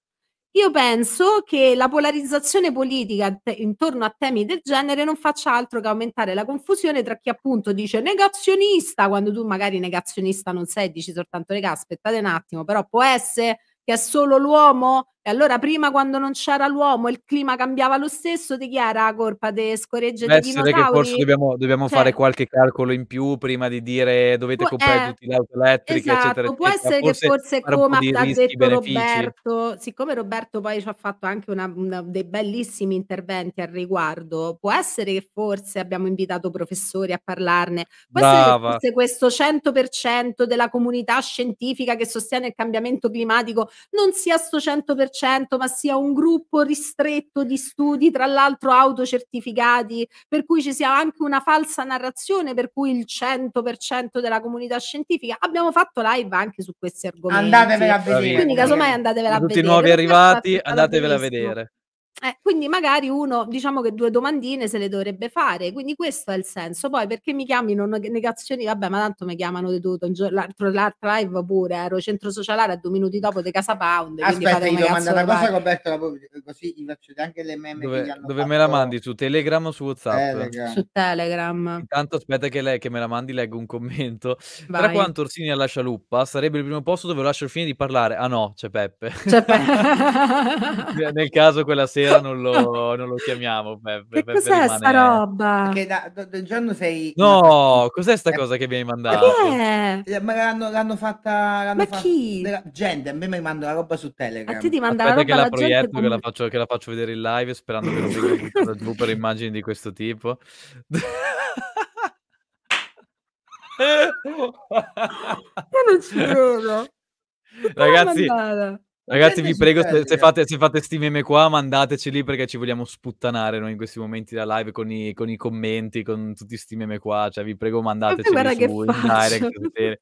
Io penso che la polarizzazione politica intorno a temi del genere non faccia altro che aumentare la confusione tra chi appunto dice negazionista, quando tu magari negazionista non sei, dici soltanto regà, aspettate un attimo, però può essere che è solo l'uomo e allora prima quando non c'era l'uomo il clima cambiava lo stesso, di chi era la colpa di scoregge Beh, di dinosauri? che forse dobbiamo, dobbiamo cioè, fare qualche calcolo in più prima di dire dovete comprare eh, tutte le auto elettriche, esatto, eccetera. Può eccetera. essere forse che forse come ha detto Roberto, siccome Roberto poi ci ha fatto anche una, una, dei bellissimi interventi al riguardo, può essere che forse abbiamo invitato professori a parlarne, può Brava. essere che questo 100% della comunità scientifica che sostiene il cambiamento climatico non sia sto 100% 100%, ma sia un gruppo ristretto di studi, tra l'altro autocertificati, per cui ci sia anche una falsa narrazione per cui il 100% della comunità scientifica. Abbiamo fatto live anche su questi argomenti. Andatevela a vedere. Quindi casomai andatevela a vedere. Tutti i nuovi arrivati, andatevela a vedere. Eh, quindi magari uno, diciamo che due domandine se le dovrebbe fare, quindi questo è il senso. Poi perché mi chiamino negazioni? Vabbè, ma tanto mi chiamano di tutto, l'altro, l'altra live pure, eh, ero centro sociale a due minuti dopo di Casa Pound. Aspetta, io domanda una cosa Roberto, così vi faccio anche le meme dove, che dove fatto... me la mandi? Su Telegram o su Whatsapp? Telegram. Su Telegram. Intanto aspetta che, lei, che me la mandi, leggo un commento. Vai. Tra quanto Orsini alla scialuppa sarebbe il primo posto dove lascio il fine di parlare. Ah no, c'è Peppe. C'è Peppe. Nel caso quella sera sera non lo, non lo chiamiamo Peppe. Che cos'è rimane... sta roba? Perché da, da, da giorno sei... No, cos'è sta eh, cosa che mi hai mandato? Eh, ma l'hanno, l'hanno fatta... L'hanno ma fatta, chi? Della... Gente, a me mi manda la roba su Telegram. A te ti manda Aspetta la roba che la, la proietto, gente... che, la faccio, che la faccio vedere in live sperando che non venga buttata giù per immagini di questo tipo. Io non ci credo. Ragazzi, Ragazzi, vi prego, se, se, fate, questi fate meme qua, mandateceli perché ci vogliamo sputtanare noi in questi momenti da live con i, con i commenti, con tutti questi meme qua. Cioè, vi prego, mandateceli su, che in direct.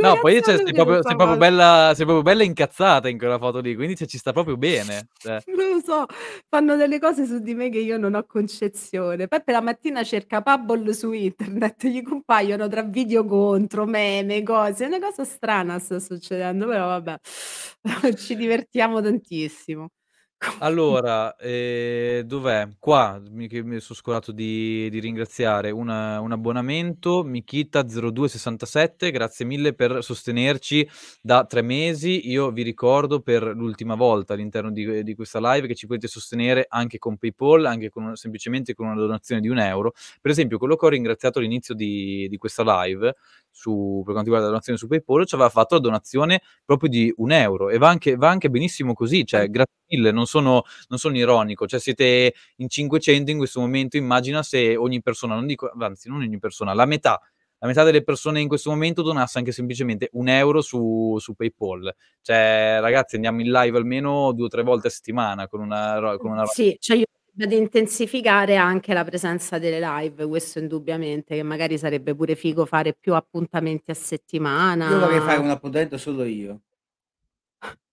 No, poi c'è, cioè, sei, proprio, sei, proprio bella, sei, proprio, bella, incazzata in quella foto lì, quindi cioè, ci sta proprio bene. Cioè. Non lo so, fanno delle cose su di me che io non ho concezione. Peppe la mattina cerca Pubble su internet, gli compaiono tra video contro, meme, cose. È una cosa strana sta succedendo, però vabbè, ci divertiamo tantissimo. Allora, eh, dov'è? Qua mi, mi sono scordato di, di ringraziare una- un abbonamento, Mikita0267, grazie mille per sostenerci da tre mesi. Io vi ricordo per l'ultima volta all'interno di, eh, di questa live che ci potete sostenere anche con PayPal, anche con semplicemente con una donazione di un euro. Per esempio, quello che ho ringraziato all'inizio di, di questa live su, per quanto riguarda la donazione su PayPal, ci aveva fatto la donazione proprio di un euro e va anche, va anche benissimo così, cioè grazie mille, non sono, non sono ironico, cioè siete in 500 in questo momento, immagina se ogni persona, non dico, anzi non ogni persona, la metà la metà delle persone in questo momento donasse anche semplicemente un euro su, su, PayPal. Cioè, ragazzi, andiamo in live almeno due o tre volte a settimana con una, roba. Sì, ci cioè aiuta ad intensificare anche la presenza delle live, questo indubbiamente, che magari sarebbe pure figo fare più appuntamenti a Io vorrei fare settimana. un appuntamento solo io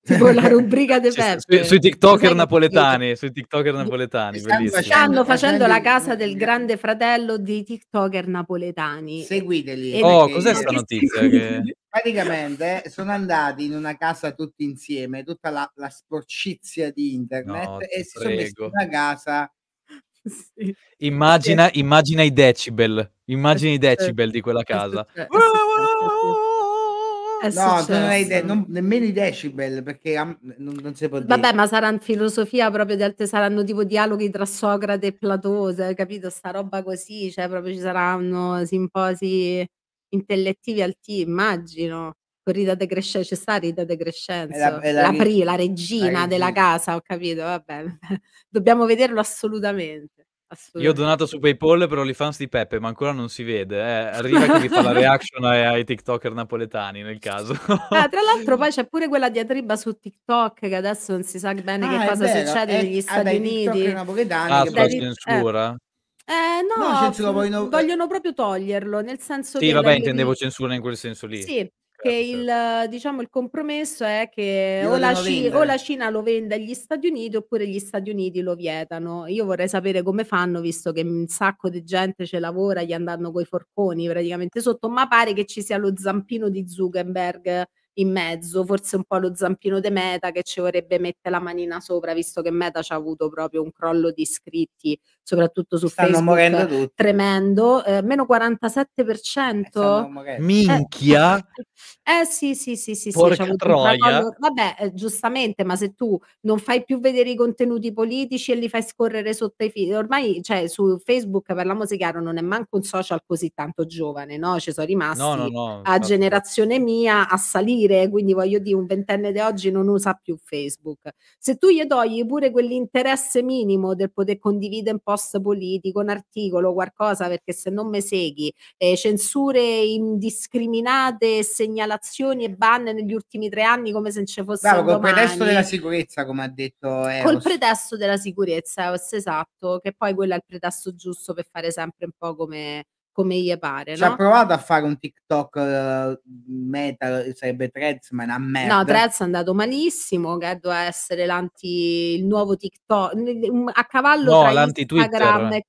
tipo la rubrica De Peppe. Su, sui TikToker napoletani, sui TikToker napoletani. Stanno facendo, facendo la casa del grande fratello di TikToker napoletani. Seguiteli. Oh, cos'è questa notizia? Che... Praticamente sono andati in una casa tutti insieme, tutta la, la sporcizia di internet no, e si prego. sono messi in una casa sì. Immagina, immagina, i decibel, immagina i certo, decibel di quella certo, casa. Certo. no, non hai idea, non, nemmeno i decibel perché am- non, non si può dire. Vabbè, ma saranno filosofia proprio di altre, saranno tipo dialoghi tra Socrate e Platone, cioè, capito? Sta roba così, cioè proprio ci saranno simposi intellettivi al T, immagino. Con Rita De Crescenzo, c'è sta Rita De Crescenzo, la, la, la, la regina della casa, ho capito, vabbè. Dobbiamo vederlo assolutamente. Io ho donato su PayPal per OnlyFans di Peppe, ma ancora non si vede. Eh. Arriva che mi fa la reaction ai, ai TikToker napoletani nel caso. Ah, tra l'altro, poi c'è pure quella diatriba su TikTok che adesso non si sa bene ah, che cosa vero, succede è, eh, negli Stati ah, Uniti. Napoletani ah, sulla poi... censura? Eh. Eh, no, no vogliono... vogliono... proprio toglierlo, nel senso sì, che... Sì, vabbè, intendevo censura in quel senso lì. Sì, che certo, il, certo. diciamo, il compromesso è che o la, C- o eh. la, Cina lo vende agli Stati Uniti oppure gli Stati Uniti lo vietano. Io vorrei sapere come fanno, visto che un sacco di gente ce lavora, gli andando coi forconi praticamente sotto, ma pare che ci sia lo zampino di Zuckerberg in mezzo, forse un po' lo zampino di Meta che ci vorrebbe mettere la manina sopra, visto che Meta ci ha avuto proprio un crollo di iscritti, soprattutto su stanno Facebook, tremendo, eh, meno 47%. Eh, Minchia! Eh, eh sì, sì, sì, sì, Porca sì troia. Vabbè, eh, giustamente, ma se tu non fai più vedere i contenuti politici e li fai scorrere sotto i fili, ormai cioè, su Facebook, per la chiaro, non è manco un social così tanto giovane, no? Ci sono rimasti no, no, no, a generazione mia a salire dire, quindi voglio dire, un ventenne di oggi non usa più Facebook. Se tu gli togli pure quell'interesse minimo del poter condividere un post politico, un articolo, qualcosa, perché se non mi segui, eh, censure indiscriminate, segnalazioni e ban negli ultimi tre anni come se non ci fosse Bravo, domani. col pretesto della sicurezza, come ha detto Eros. Col pretesto della sicurezza, esatto, che poi quello è il pretesto giusto per fare sempre un po' come come gli pare. No? Ci ha provato a fare un TikTok uh, meta, sarebbe Threads, ma è una merda. No, Threads è andato malissimo, che doveva essere l'anti, il nuovo TikTok, a cavallo no, tra Instagram e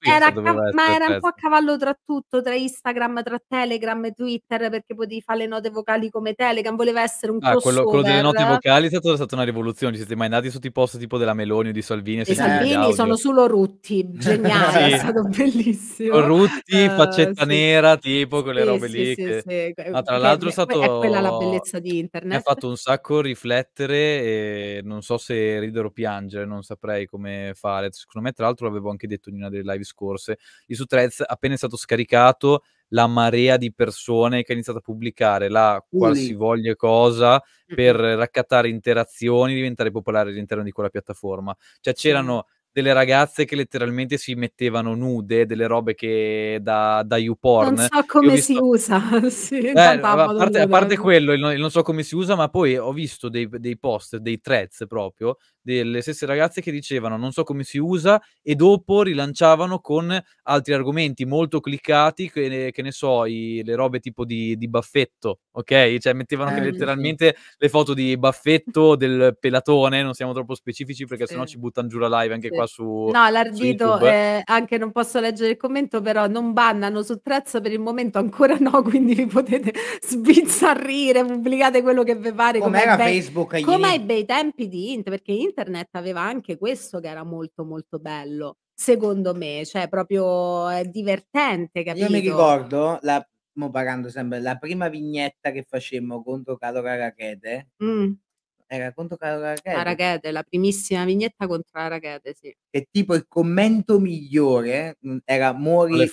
era ca- ma era un po' a cavallo tra tutto, tra Instagram, tra Telegram e Twitter, perché potevi fare le note vocali come Telegram, voleva essere un ah, quello, quello, delle note vocali è stata, stata una rivoluzione, ci siete mai andati sotto i post tipo della Meloni o di Salvini? I Salvini sono solo Rutti, geniale, sì. è stato bellissimo. Rutti, eh, faccetta uh, nera, tipo quelle sì, robe lì. Che... Ma tra l'altro è stato... È quella la bellezza di internet. Mi ha fatto un sacco riflettere e non so se ridere o piangere, non saprei come fare. Secondo me tra l'altro l'avevo anche detto detto in una delle live scorse, lì su Threads appena è stato scaricato la marea di persone che ha iniziato a pubblicare la qualsivoglia cosa per raccattare interazioni e diventare popolare all'interno di quella piattaforma. Cioè c'erano delle ragazze che letteralmente si mettevano nude, delle robe che da, da YouPorn. Non so come visto... si usa. sì, eh, a, parte, a, parte, quello, non, non so come si usa, ma poi ho visto dei, dei post, dei threads proprio, delle stesse ragazze che dicevano non so come si usa e dopo rilanciavano con altri argomenti molto cliccati, che ne, che ne so, i, le robe tipo di, di, baffetto, ok? Cioè mettevano eh, letteralmente sì. le foto di baffetto del pelatone, non siamo troppo specifici perché sì. sennò ci buttano giù la live anche sì. qua su No, l'ardito, su eh, anche non posso leggere il commento, però non bannano su Trezza per il momento, ancora no, quindi vi potete sbizzarrire, pubblicate quello che vi pare. Com'era come Facebook? Come ai bei tempi di Int, perché Int internet aveva anche questo che era molto molto bello, secondo me, cioè proprio è eh, divertente, capito? Io mi ricordo, la, mo pagando sempre, la prima vignetta che facemmo contro Caro Rachete, mm. Era contro Arachete. Arachete, la primissima vignetta contro Arachete, sì. e tipo il commento migliore mm, era muori,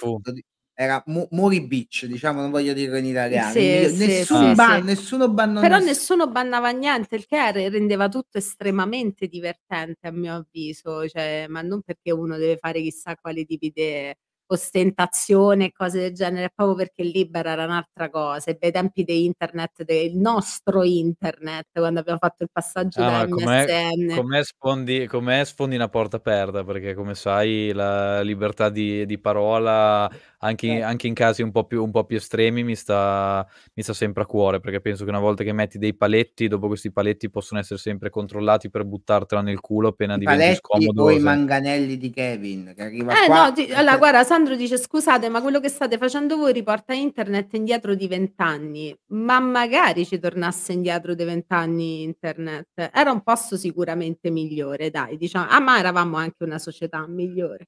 era Mo- Mori Beach, diciamo, non voglio dirlo in italiano. Sì, sì, nessun sì, ban, nessuno bannava. Però nessuno bannava niente, il che rendeva tutto estremamente divertente a mio avviso, cioè, ma non perché uno deve fare chissà quali tipi di ostentazione e cose del genere, proprio perché libera era un'altra cosa. E dai tempi di internet, del nostro internet, quando abbiamo fatto il passaggio ah, da MSN. Come sfondi, sfondi, una porta aperta, perché come sai la libertà di, di parola, anche, eh. anche, in casi un po' più, un po più estremi, mi sta, mi sta sempre a cuore, perché penso che una volta che metti dei paletti, dopo questi paletti possono essere sempre controllati per buttartela nel culo appena I diventi scomodo. O i manganelli di Kevin che arriva eh, qua. No, ti, allora, guarda, Alessandro dice scusate ma quello che state facendo voi riporta internet indietro di vent'anni, ma magari ci tornasse indietro di vent'anni internet. Era un posto sicuramente migliore, dai, diciamo, ah ma eravamo anche una società migliore.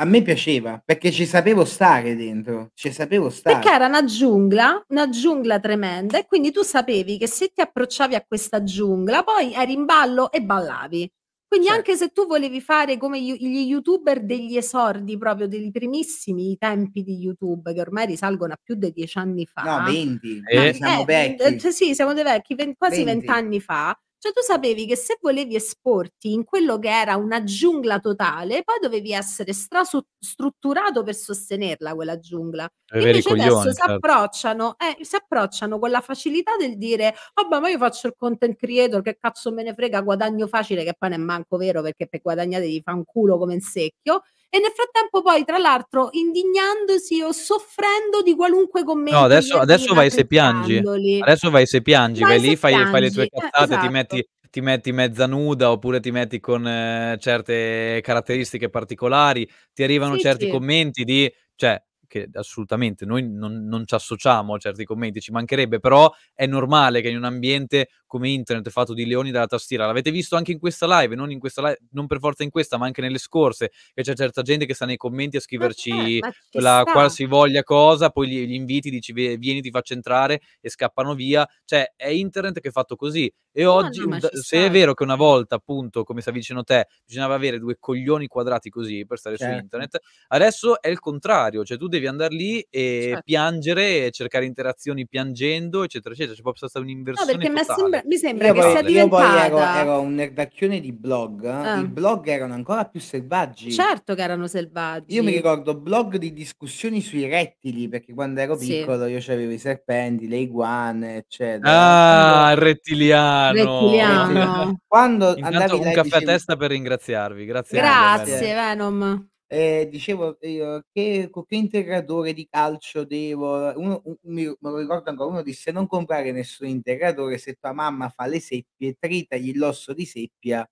A me piaceva perché ci sapevo stare dentro, ci sapevo stare. Perché era una giungla, una giungla tremenda e quindi tu sapevi che se ti approcciavi a questa giungla poi eri in ballo e ballavi quindi certo. anche se tu volevi fare come gli youtuber degli esordi, proprio dei primissimi tempi di YouTube, che ormai risalgono a più di dieci anni fa. No, 20, eh. siamo vecchi. Eh, sì, siamo dei vecchi, 20, quasi vent'anni fa. Cioè tu sapevi che se volevi esporti in quello che era una giungla totale, poi dovevi essere strutturato per sostenerla quella giungla. E invece adesso si certo. approcciano, eh, si approcciano, con la facilità del dire vabbè oh, ma io faccio il content creator, che cazzo me ne frega, guadagno facile, che poi non è manco vero perché per guadagnare devi fare un culo come un secchio e nel frattempo poi tra l'altro indignandosi o soffrendo di qualunque commento. No, adesso, adesso vai se piangi, adesso vai se piangi, vai, vai lì, fai, fai, le tue cazzate, eh, esatto. ti metti ti metti mezza nuda oppure ti metti con eh, certe caratteristiche particolari, ti arrivano sì, certi sì. commenti di, cioè, che assolutamente noi non, non, ci associamo a certi commenti, ci mancherebbe, però è normale che in un ambiente come internet fatto di leoni dalla tastiera. L'avete visto anche in questa live, non, in questa live, non per forza in questa, ma anche nelle scorse, che c'è certa gente che sta nei commenti a scriverci eh, la qualsivoglia cosa, poi gli, gli inviti, dici vieni, ti faccio entrare e scappano via. Cioè, è internet che è fatto così. E no, oggi, no, se sta. è vero che una volta, appunto, come stavi dicendo te, bisognava avere due coglioni quadrati così per stare certo. su internet, adesso è il contrario, cioè tu devi andare lì e certo. piangere, e cercare interazioni piangendo, eccetera, eccetera. C'è proprio stata un'inversione. No, perché mi è sembrato sembra, mi sembra che poi, sia diventata... Io poi ero, ero un nerdacchione di blog, eh. ah. i blog erano ancora più selvaggi. Certo che erano selvaggi. Io mi ricordo blog di discussioni sui rettili, perché quando ero piccolo sì. io avevo i serpenti, le iguane, eccetera. Ah, il rettiliano! rettiliano. quando Intanto andavi un caffè dicevi... a testa per ringraziarvi, grazie. Grazie, Venom. Eh, dicevo eh, che, che integratore di calcio devo uno, un, mi, me lo ricordo ancora uno disse non comprare nessun integratore se tua mamma fa le seppie tritagli l'osso di seppia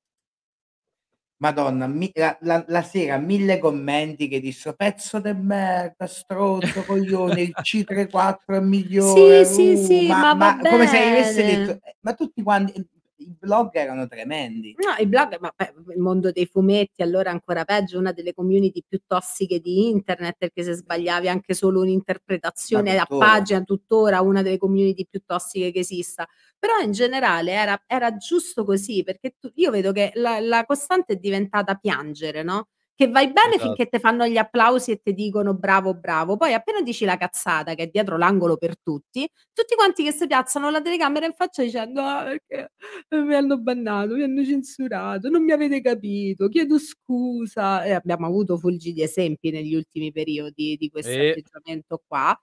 madonna mi, la, la, la, sera mille commenti che dissero pezzo di merda stronzo coglione il C34 è migliore sì uh, sì sì ma, ma, ma come se avesse detto eh, ma tutti quanti i blog erano tremendi. No, i blog, ma il mondo dei fumetti, allora ancora peggio, una delle community più tossiche di internet, perché se sbagliavi anche solo un'interpretazione a pagina, tuttora una delle community più tossiche che esista. Però in generale era, era giusto così, perché tu, io vedo che la, la costante è diventata piangere, no? che vai bene esatto. finché ti fanno gli applausi e ti dicono bravo bravo, poi appena dici la cazzata che è dietro l'angolo per tutti, tutti quanti che si piazzano la telecamera in faccia dicendo ah, perché mi hanno bannato, mi hanno censurato, non mi avete capito, chiedo scusa. E abbiamo avuto fulgi di esempi negli ultimi periodi di questo e... atteggiamento qua.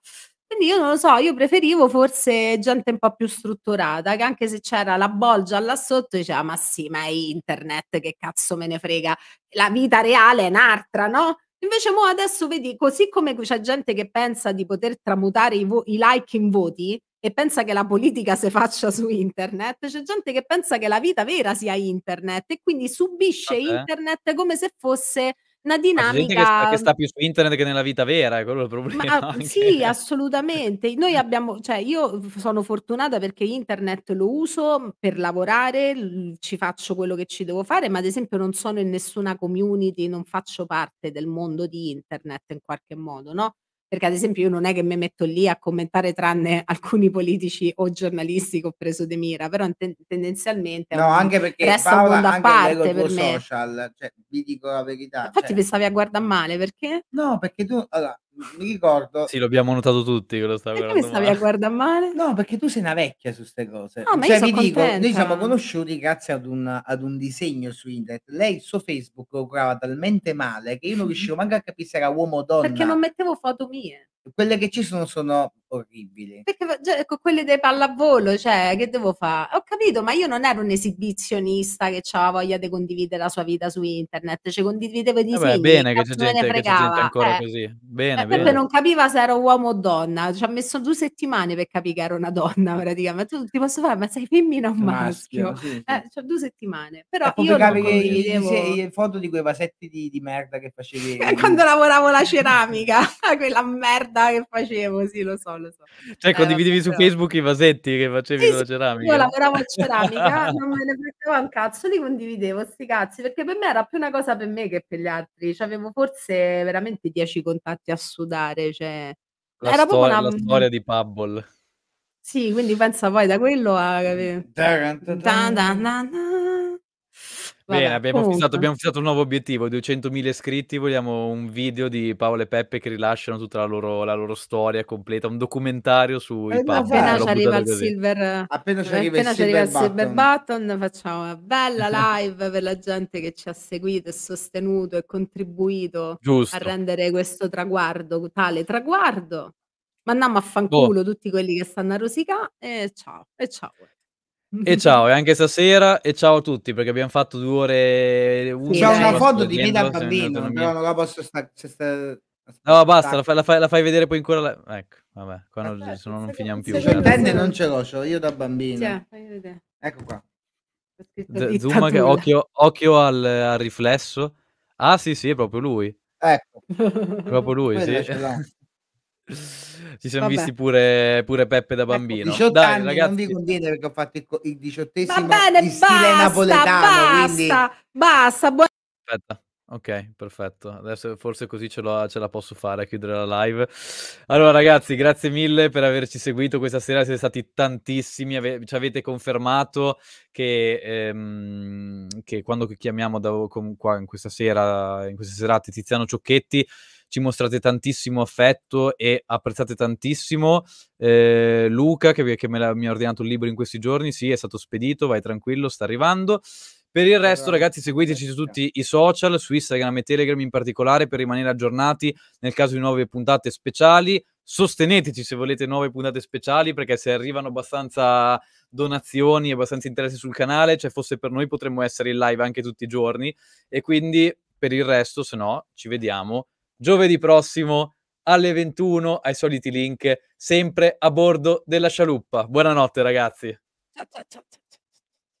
Quindi io non lo so, io preferivo forse gente un po' più strutturata, che anche se c'era la bolgia là sotto diceva ma sì, ma è internet, che cazzo me ne frega, la vita reale è un'altra, no? Invece mo adesso vedi, così come c'è gente che pensa di poter tramutare i, vo- i like in voti e pensa che la politica si faccia su internet, c'è gente che pensa che la vita vera sia internet e quindi subisce Vabbè. internet come se fosse una dinamica che sta, che sta, mhmm più su internet che nella vita vera, è quello il problema. Ma, sì, assolutamente. Noi abbiamo, cioè io sono fortunata perché internet lo uso mhmm, per lavorare, ci faccio quello che ci devo fare, ma ad esempio non sono in nessuna community, non faccio parte del mondo di internet in qualche modo, no? Perché ad esempio io non è che mi metto lì a commentare tranne alcuni politici o giornalisti che ho preso de mira, però ten- tendenzialmente No, anche perché resta un Paola mondo a anche lei parte per me. social, cioè vi dico la verità, Infatti cioè pensavi a guardare male, perché? No, perché tu allora, mi ricordo. Sì, l'abbiamo notato tutti che lo stavi perché stavi a guardare male? No, perché tu sei una vecchia su queste cose. No, ah, ma cioè, io dico, noi siamo conosciuti grazie ad un, ad un, disegno su internet. Lei su Facebook lo curava talmente male che io non riuscivo manco a capire se era uomo o donna. Perché non mettevo foto mie quelle che ci sono sono orribili. Perché cioè, ecco, quelle dei pallavolo, cioè, che devo fare? Ho capito, ma io non ero un esibizionista che aveva voglia di condividere la sua vita su internet, cioè condividevo di eh disegni, bene che c'è gente, ne fregava. Che c'è ancora eh. così. Bene, eh, bene. non capiva se ero uomo o donna, ci ha messo due settimane per capire che ero una donna praticamente. Tu ti posso fare, ma sei femmina o maschio? maschio? Sì, sì. Eh, cioè, due settimane. Però e eh, io non condividevo... le foto di quei vasetti di, di merda che facevi. Quando lavoravo la ceramica, quella merda dai che facevo, sì, lo so, lo so. Cioè, eh, condividevi su Facebook i vasetti che facevi sì, la ceramica. Io lavoravo a ceramica, non me ne prendevo un cazzo, li condividevo, sti cazzi, perché per me era più una cosa per me che per gli altri. Cioè, avevo forse veramente dieci contatti a sudare, cioè... La, era sto- una... la storia di Pubble. Sì, quindi pensa poi da quello a... Da, da, da, da, da, da. Bene, abbiamo fissato, abbiamo fissato un nuovo obiettivo, 200.000 iscritti, vogliamo un video di Paolo e Peppe che rilasciano tutta la loro, la loro storia completa, un documentario sui eh, papà. Appena ci arriva il silver, appena ci arriva, il, silver button. silver button facciamo una bella live per la gente che ci ha seguito e sostenuto e contribuito Giusto. a rendere questo traguardo, tale traguardo mandiamo a boh. fanculo oh. tutti quelli che stanno a rosicà e ciao e ciao e ciao, e anche stasera, e ciao a tutti, perché abbiamo fatto due ore... Sì, C'è una foto di me da bambino, però non la posso stare... Sta... No, basta, la fai, la, fai, la fai, vedere poi ancora. La... Ecco, vabbè, qua vabbè, eh, certo, se no non se finiamo se più. Se intende cioè, non ce l'ho, ce l'ho io da bambino. Cioè, sì, Ecco qua. D- zoom che, occhio, occhio al, al, riflesso. Ah, sì, sì, è proprio lui. Ecco. Proprio lui, sì. Ci siamo Vabbè. visti pure, pure, Peppe da ecco, bambino. Ecco, 18 Dai, anni, ragazzi. non vi conviene perché ho fatto il, il diciottesimo Va bene, di stile napoletano. Basta, quindi... basta. Buona... Aspetta. Ok, perfetto. Adesso forse così ce, ce, la posso fare a chiudere la live. Allora, ragazzi, grazie mille per averci seguito questa sera. Siete stati tantissimi. Ave- ci avete confermato che, ehm, che quando chiamiamo da, con, qua in questa sera, in queste serate, Tiziano Ciocchetti ci mostrate tantissimo affetto e apprezzate tantissimo. Eh, Luca, che, che la, mi ha ordinato il libro in questi giorni, sì, è stato spedito, vai tranquillo, sta arrivando. Per il resto, ragazzi, seguiteci su tutti i social, su Instagram e Telegram in particolare, per rimanere aggiornati nel caso di nuove puntate speciali. Sosteneteci se volete nuove puntate speciali, perché se arrivano abbastanza donazioni e abbastanza interessi sul canale, cioè fosse per noi potremmo essere in live anche tutti i giorni. E quindi, per il resto, se no, ci vediamo giovedì prossimo alle 21 ai soliti link, sempre a bordo della scialuppa. Buonanotte ragazzi. Ciao, ciao, ciao.